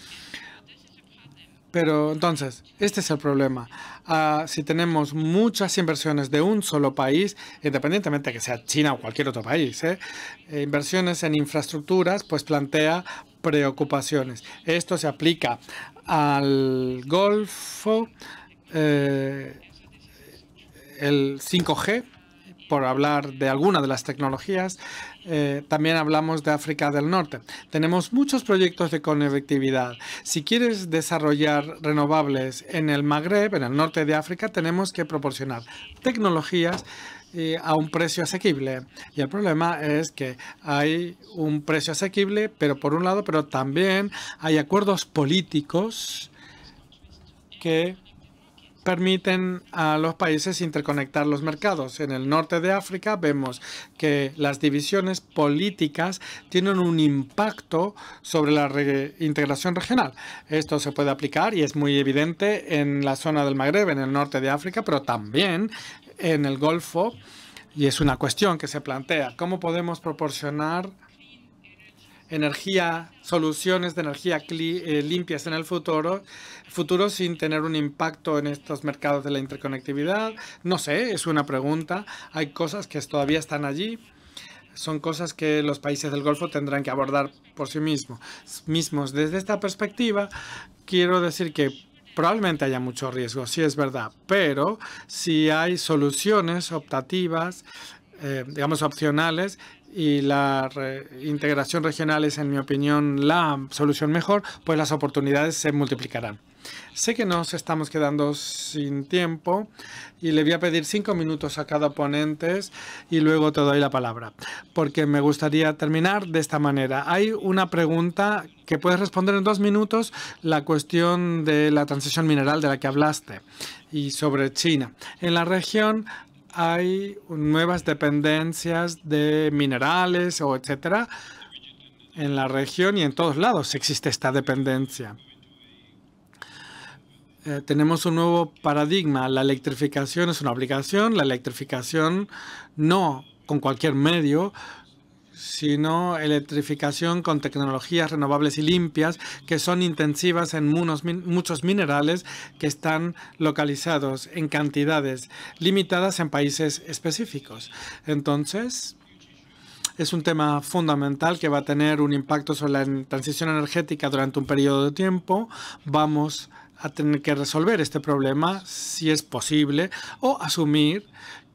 S5: Pero entonces, este es el problema. Ah, si tenemos muchas inversiones de un solo país, independientemente de que sea China o cualquier otro país, ¿eh? Eh, inversiones en infraestructuras, pues plantea preocupaciones. Esto se aplica al Golfo, eh, el 5G, por hablar de alguna de las tecnologías, eh, también hablamos de África del Norte. Tenemos muchos proyectos de conectividad. Si quieres desarrollar renovables en el Magreb, en el norte de África, tenemos que proporcionar tecnologías eh, a un precio asequible. Y el problema es que hay un precio asequible, pero por un lado, pero también hay acuerdos políticos que permiten a los países interconectar los mercados. En el norte de África vemos que las divisiones políticas tienen un impacto sobre la integración regional. Esto se puede aplicar y es muy evidente en la zona del Magreb, en el norte de África, pero también en el Golfo. Y es una cuestión que se plantea, ¿cómo podemos proporcionar energía, soluciones de energía eh, limpias en el futuro, futuro sin tener un impacto en estos mercados de la interconectividad? No sé, es una pregunta. Hay cosas que todavía están allí. Son cosas que los países del Golfo tendrán que abordar por sí mismos. mismos. Desde esta perspectiva, quiero decir que probablemente haya mucho riesgo, sí es verdad, pero si hay soluciones optativas, eh, digamos, opcionales, y la integración regional es, en mi opinión, la solución mejor, pues las oportunidades se multiplicarán. Sé que nos estamos quedando sin tiempo y le voy a pedir cinco minutos a cada ponente y luego te doy la palabra, porque me gustaría terminar de esta manera. Hay una pregunta que puedes responder en dos minutos, la cuestión de la transición mineral de la que hablaste y sobre China. En la región hay nuevas dependencias de minerales o etcétera en la región y en todos lados existe esta dependencia. Eh, tenemos un nuevo paradigma. La electrificación es una obligación. La electrificación no con cualquier medio, sino electrificación con tecnologías renovables y limpias que son intensivas en muchos minerales que están localizados en cantidades limitadas en países específicos. Entonces, es un tema fundamental que va a tener un impacto sobre la transición energética durante un periodo de tiempo. Vamos a tener que resolver este problema si es posible o asumir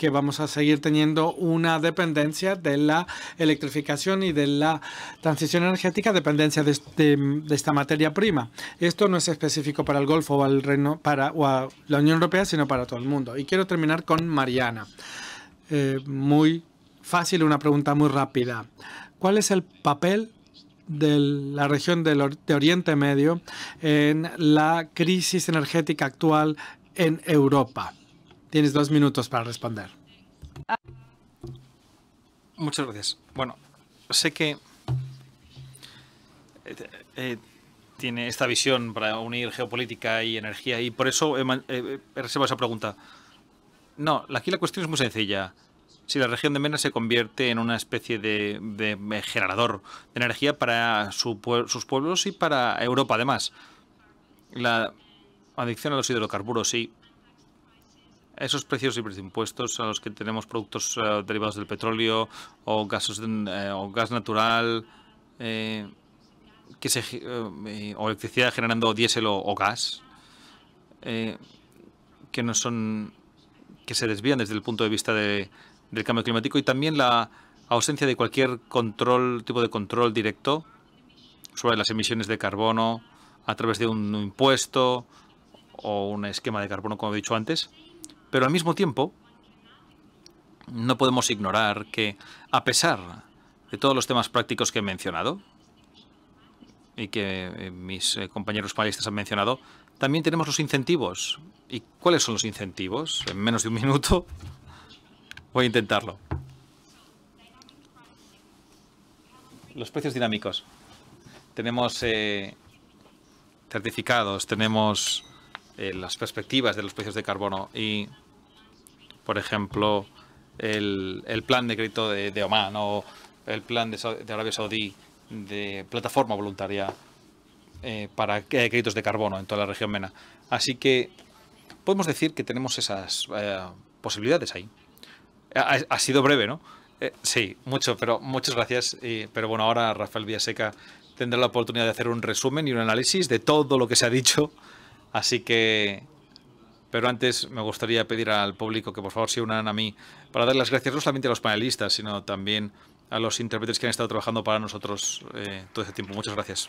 S5: que vamos a seguir teniendo una dependencia de la electrificación y de la transición energética, dependencia de, esta materia prima. Esto no es específico para el Golfo o, al Reino, para, la Unión Europea, sino para todo el mundo. Y quiero terminar con Mariana. Eh, muy fácil, una pregunta muy rápida. ¿Cuál es el papel de la región de Oriente Medio en la crisis energética actual en Europa? Tienes dos minutos para responder. Ah.
S4: Muchas gracias. Bueno, sé que eh, eh, tiene esta visión para unir geopolítica y energía y por eso he, eh, reservado esa pregunta. No, aquí la cuestión es muy sencilla. Si la región de Mena se convierte en una especie de, generador de energía para sus pueblos y para Europa además. La adicción a los hidrocarburos, sí, esos precios y de impuestos a los que tenemos productos eh, derivados del petróleo o, eh, gas natural eh, que se, o electricidad generando diésel o, gas que no son que se desvían desde el punto de vista del cambio climático y también la ausencia de cualquier control tipo de control directo sobre las emisiones de carbono a través de un impuesto o un esquema de carbono como he dicho antes pero al mismo tiempo, no podemos ignorar que, a pesar de todos los temas prácticos que he mencionado, y que eh, mis eh, compañeros panelistas han mencionado, también tenemos los incentivos. ¿Y cuáles son los incentivos? En menos de un minuto [laughs] voy a intentarlo. Los precios dinámicos. Tenemos eh, certificados, tenemos las perspectivas de los precios de carbono y por ejemplo, el, plan de crédito de, Oman o el plan de, Arabia Saudí de plataforma voluntaria eh, para eh, créditos de carbono en toda la región MENA. Así que podemos decir que tenemos esas eh, posibilidades ahí. Ha, sido breve, ¿no? Eh, sí, mucho, pero muchas gracias. pero bueno, ahora Rafael Villaseca tendrá la oportunidad de hacer un resumen y un análisis de todo lo que se ha dicho. Así que pero antes me gustaría pedir al público que por favor se unan a mí para dar las gracias no solamente a los panelistas, sino también a los intérpretes que han estado trabajando para nosotros eh, todo este tiempo. Muchas gracias.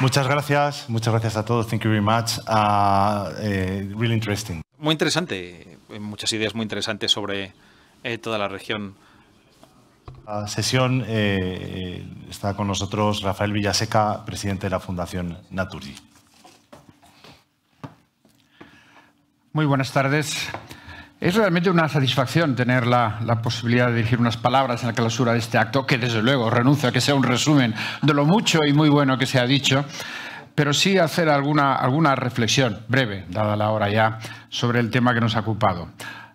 S1: Muchas gracias, muchas gracias a todos. Thank you very much. Uh, eh, really interesting.
S4: Muy interesante, eh, muchas ideas muy interesantes sobre toda la región.
S1: La sesión eh, está con nosotros Rafael Villaseca, presidente de la Fundación Naturgy.
S6: Muy buenas tardes. Es realmente una satisfacción tener la, posibilidad de dirigir unas palabras en la clausura de este acto, que desde luego renuncio a que sea un resumen de lo mucho y muy bueno que se ha dicho, pero sí hacer alguna, alguna reflexión breve, dada la hora ya, sobre el tema que nos ha ocupado.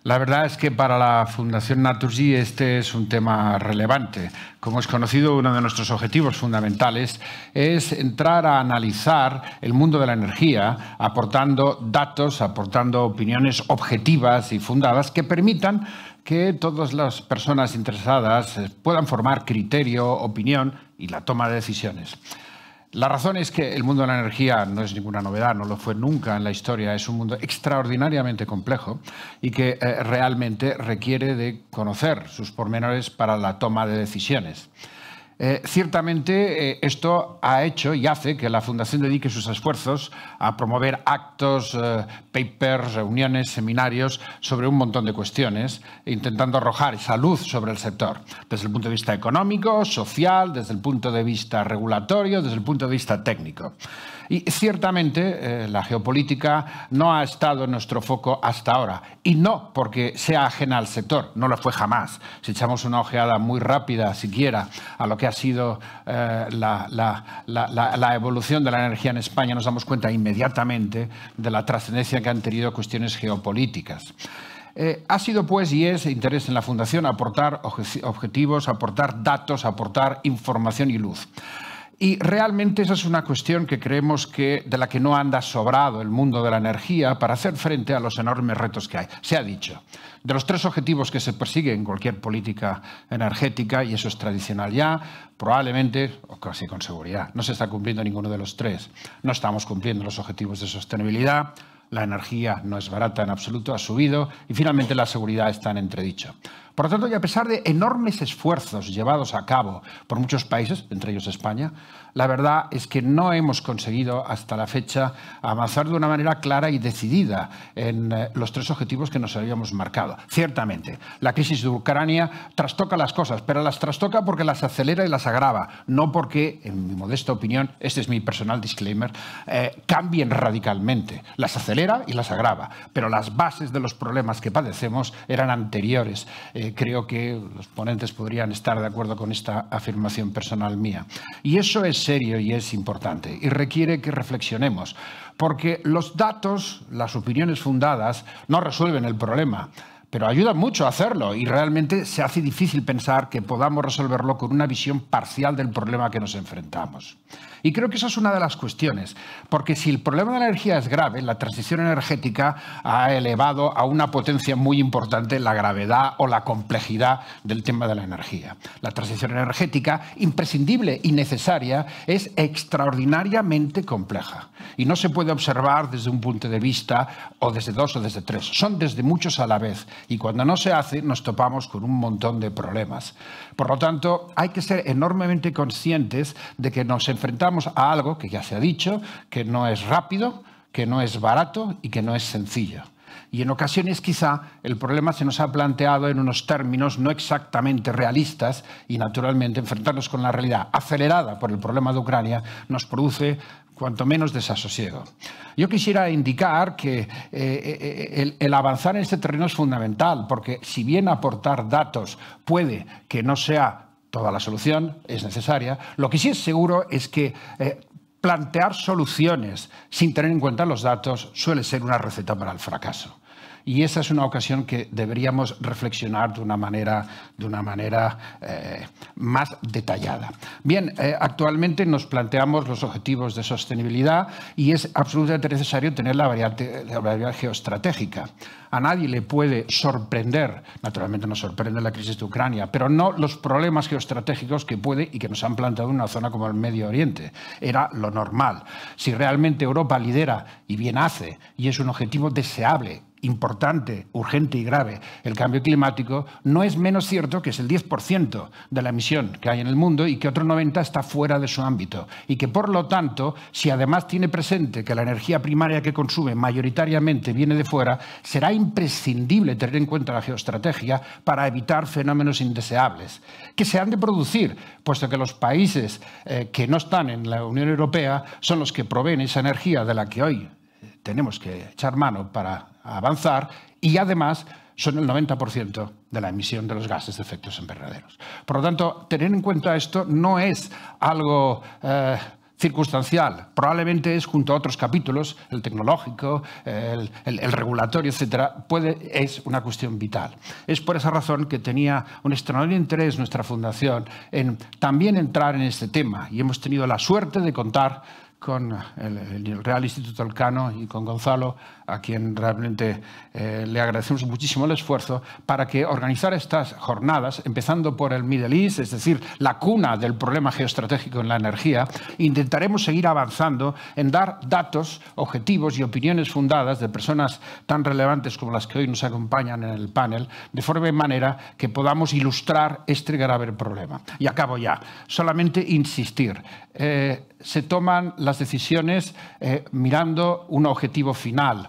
S6: La verdad es que para la Fundación Naturgy este es un tema relevante. Como es conocido, uno de nuestros objetivos fundamentales es entrar a analizar el mundo de la energía, aportando datos, aportando opiniones objetivas y fundadas que permitan que todas las personas interesadas puedan formar criterio, opinión y la toma de decisiones. La razón es que el mundo de la energía no es ninguna novedad, no lo fue nunca en la historia, es un mundo extraordinariamente complejo y que eh, realmente requiere de conocer sus pormenores para la toma de decisiones. Eh, ciertamente eh, esto ha hecho y hace que la Fundación dedique sus esfuerzos a promover actos, eh, papers, reuniones, seminarios sobre un montón de cuestiones, intentando arrojar esa luz sobre el sector, desde el punto de vista económico, social, desde el punto de vista regulatorio, desde el punto de vista técnico. Y ciertamente eh, la geopolítica no ha estado en nuestro foco hasta ahora, y no porque sea ajena al sector, no lo fue jamás. Si echamos una ojeada muy rápida siquiera a lo que ha sido eh, la, evolución de la energía en España, nos damos cuenta inmediatamente de la trascendencia que han tenido cuestiones geopolíticas. Eh, ha sido pues y es interés en la Fundación aportar objetivos, aportar datos, aportar información y luz. Y realmente esa es una cuestión que creemos que, de la que no anda sobrado el mundo de la energía para hacer frente a los enormes retos que hay. Se ha dicho, de los tres objetivos que se persiguen en cualquier política energética, y eso es tradicional ya, probablemente, o casi con seguridad, no se está cumpliendo ninguno de los tres. No estamos cumpliendo los objetivos de sostenibilidad, la energía no es barata en absoluto, ha subido, y finalmente la seguridad está en entredicho. Por lo tanto, y a pesar de enormes esfuerzos llevados a cabo por muchos países, entre ellos España, la verdad es que no hemos conseguido hasta la fecha avanzar de una manera clara y decidida en eh, los tres objetivos que nos habíamos marcado. Ciertamente, la crisis de Ucrania trastoca las cosas, pero las trastoca porque las acelera y las agrava, no porque, en mi modesta opinión, este es mi personal disclaimer, eh, cambien radicalmente. Las acelera y las agrava, pero las bases de los problemas que padecemos eran anteriores. Eh, creo que los ponentes podrían estar de acuerdo con esta afirmación personal mía. Y eso es serio y es importante y requiere que reflexionemos, porque los datos, las opiniones fundadas, no resuelven el problema pero ayudan mucho a hacerlo y realmente se hace difícil pensar que podamos resolverlo con una visión parcial del problema que nos enfrentamos. Y creo que esa es una de las cuestiones, porque si el problema de la energía es grave, la transición energética ha elevado a una potencia muy importante la gravedad o la complejidad del tema de la energía. La transición energética, imprescindible y necesaria, es extraordinariamente compleja y no se puede observar desde un punto de vista o desde dos o desde tres. Son desde muchos a la vez y cuando no se hace nos topamos con un montón de problemas. Por lo tanto, hay que ser enormemente conscientes de que nos enfrentamos a algo que ya se ha dicho, que no es rápido, que no es barato y que no es sencillo. Y en ocasiones quizá el problema se nos ha planteado en unos términos no exactamente realistas y naturalmente enfrentarnos con la realidad acelerada por el problema de Ucrania nos produce cuanto menos desasosiego. Yo quisiera indicar que eh, eh, el, avanzar en este terreno es fundamental, porque si bien aportar datos puede que no sea toda la solución, es necesaria, lo que sí es seguro es que eh, plantear soluciones sin tener en cuenta los datos suele ser una receta para el fracaso. Y esa es una ocasión que deberíamos reflexionar de una manera, de una manera eh, más detallada. Bien, eh, actualmente nos planteamos los objetivos de sostenibilidad y es absolutamente necesario tener la variedad geoestratégica. A nadie le puede sorprender, naturalmente nos sorprende la crisis de Ucrania, pero no los problemas geoestratégicos que puede y que nos han planteado en una zona como el Medio Oriente. Era lo normal. Si realmente Europa lidera y bien hace, y es un objetivo deseable importante, urgente y grave, el cambio climático, no es menos cierto que es el 10% de la emisión que hay en el mundo y que otro 90% está fuera de su ámbito. Y que, por lo tanto, si además tiene presente que la energía primaria que consume mayoritariamente viene de fuera, será imprescindible tener en cuenta la geoestrategia para evitar fenómenos indeseables, que se han de producir, puesto que los países eh, que no están en la Unión Europea son los que proveen esa energía de la que hoy tenemos que echar mano para avanzar y además son el 90% de la emisión de los gases de efectos invernaderos. Por lo tanto, tener en cuenta esto no es algo eh, circunstancial, probablemente es junto a otros capítulos, el tecnológico, el, regulatorio, etcétera, es una cuestión vital. Es por esa razón que tenía un extraordinario interés nuestra fundación en también entrar en este tema y hemos tenido la suerte de contar con el, Real Instituto Alcano y con Gonzalo a quien realmente eh, le agradecemos muchísimo el esfuerzo, para que organizar estas jornadas, empezando por el Middle East, es decir, la cuna del problema geoestratégico en la energía, intentaremos seguir avanzando en dar datos, objetivos y opiniones fundadas de personas tan relevantes como las que hoy nos acompañan en el panel, de forma y manera que podamos ilustrar este grave problema. Y acabo ya. Solamente insistir. Eh, se toman las decisiones eh, mirando un objetivo final.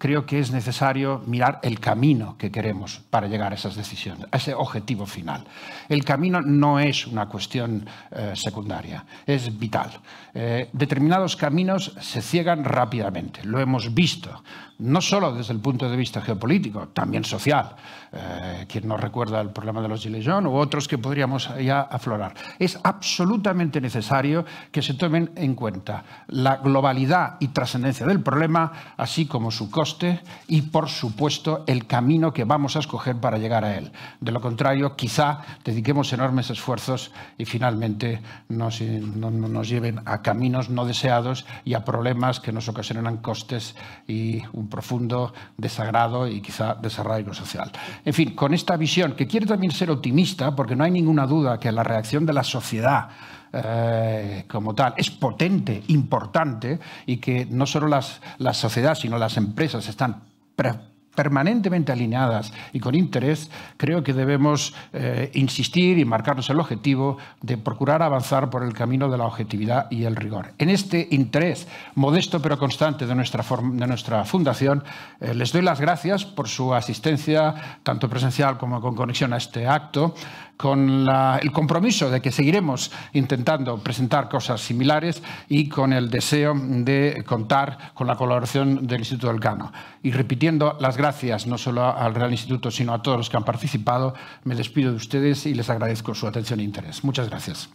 S6: creo que es necesario mirar el camino que queremos para llegar a esas decisiones, a ese objetivo final. El camino no es una cuestión eh, secundaria, es vital. Eh, determinados caminos se ciegan rápidamente, lo hemos visto, no solo desde el punto de vista geopolítico, también social. Eh, quien nos recuerda el problema de los Gilets u otros que podríamos ya aflorar. Es absolutamente necesario que se tomen en cuenta la globalidad y trascendencia del problema, así como su costo y, por supuesto, el camino que vamos a escoger para llegar a él. De lo contrario, quizá dediquemos enormes esfuerzos y finalmente nos, nos lleven a caminos no deseados y a problemas que nos ocasionan costes y un profundo desagrado y quizá desarraigo social. En fin, con esta visión, que quiere también ser optimista, porque no hay ninguna duda que la reacción de la sociedad eh, como tal es potente, importante y que no solo las, la sociedad, sino las empresas están permanentemente alineadas y con interés, creo que debemos eh, insistir y marcarnos el objetivo de procurar avanzar por el camino de la objetividad y el rigor. En este interés modesto pero constante de nuestra, de nuestra fundación, eh, les doy las gracias por su asistencia, tanto presencial como con conexión a este acto con el compromiso de que seguiremos intentando presentar cosas similares y con el deseo de contar con la colaboración del Instituto del Cano. Y repitiendo las gracias no solo al Real Instituto, sino a todos los que han participado, me despido de ustedes y les agradezco su atención e interés. Muchas gracias.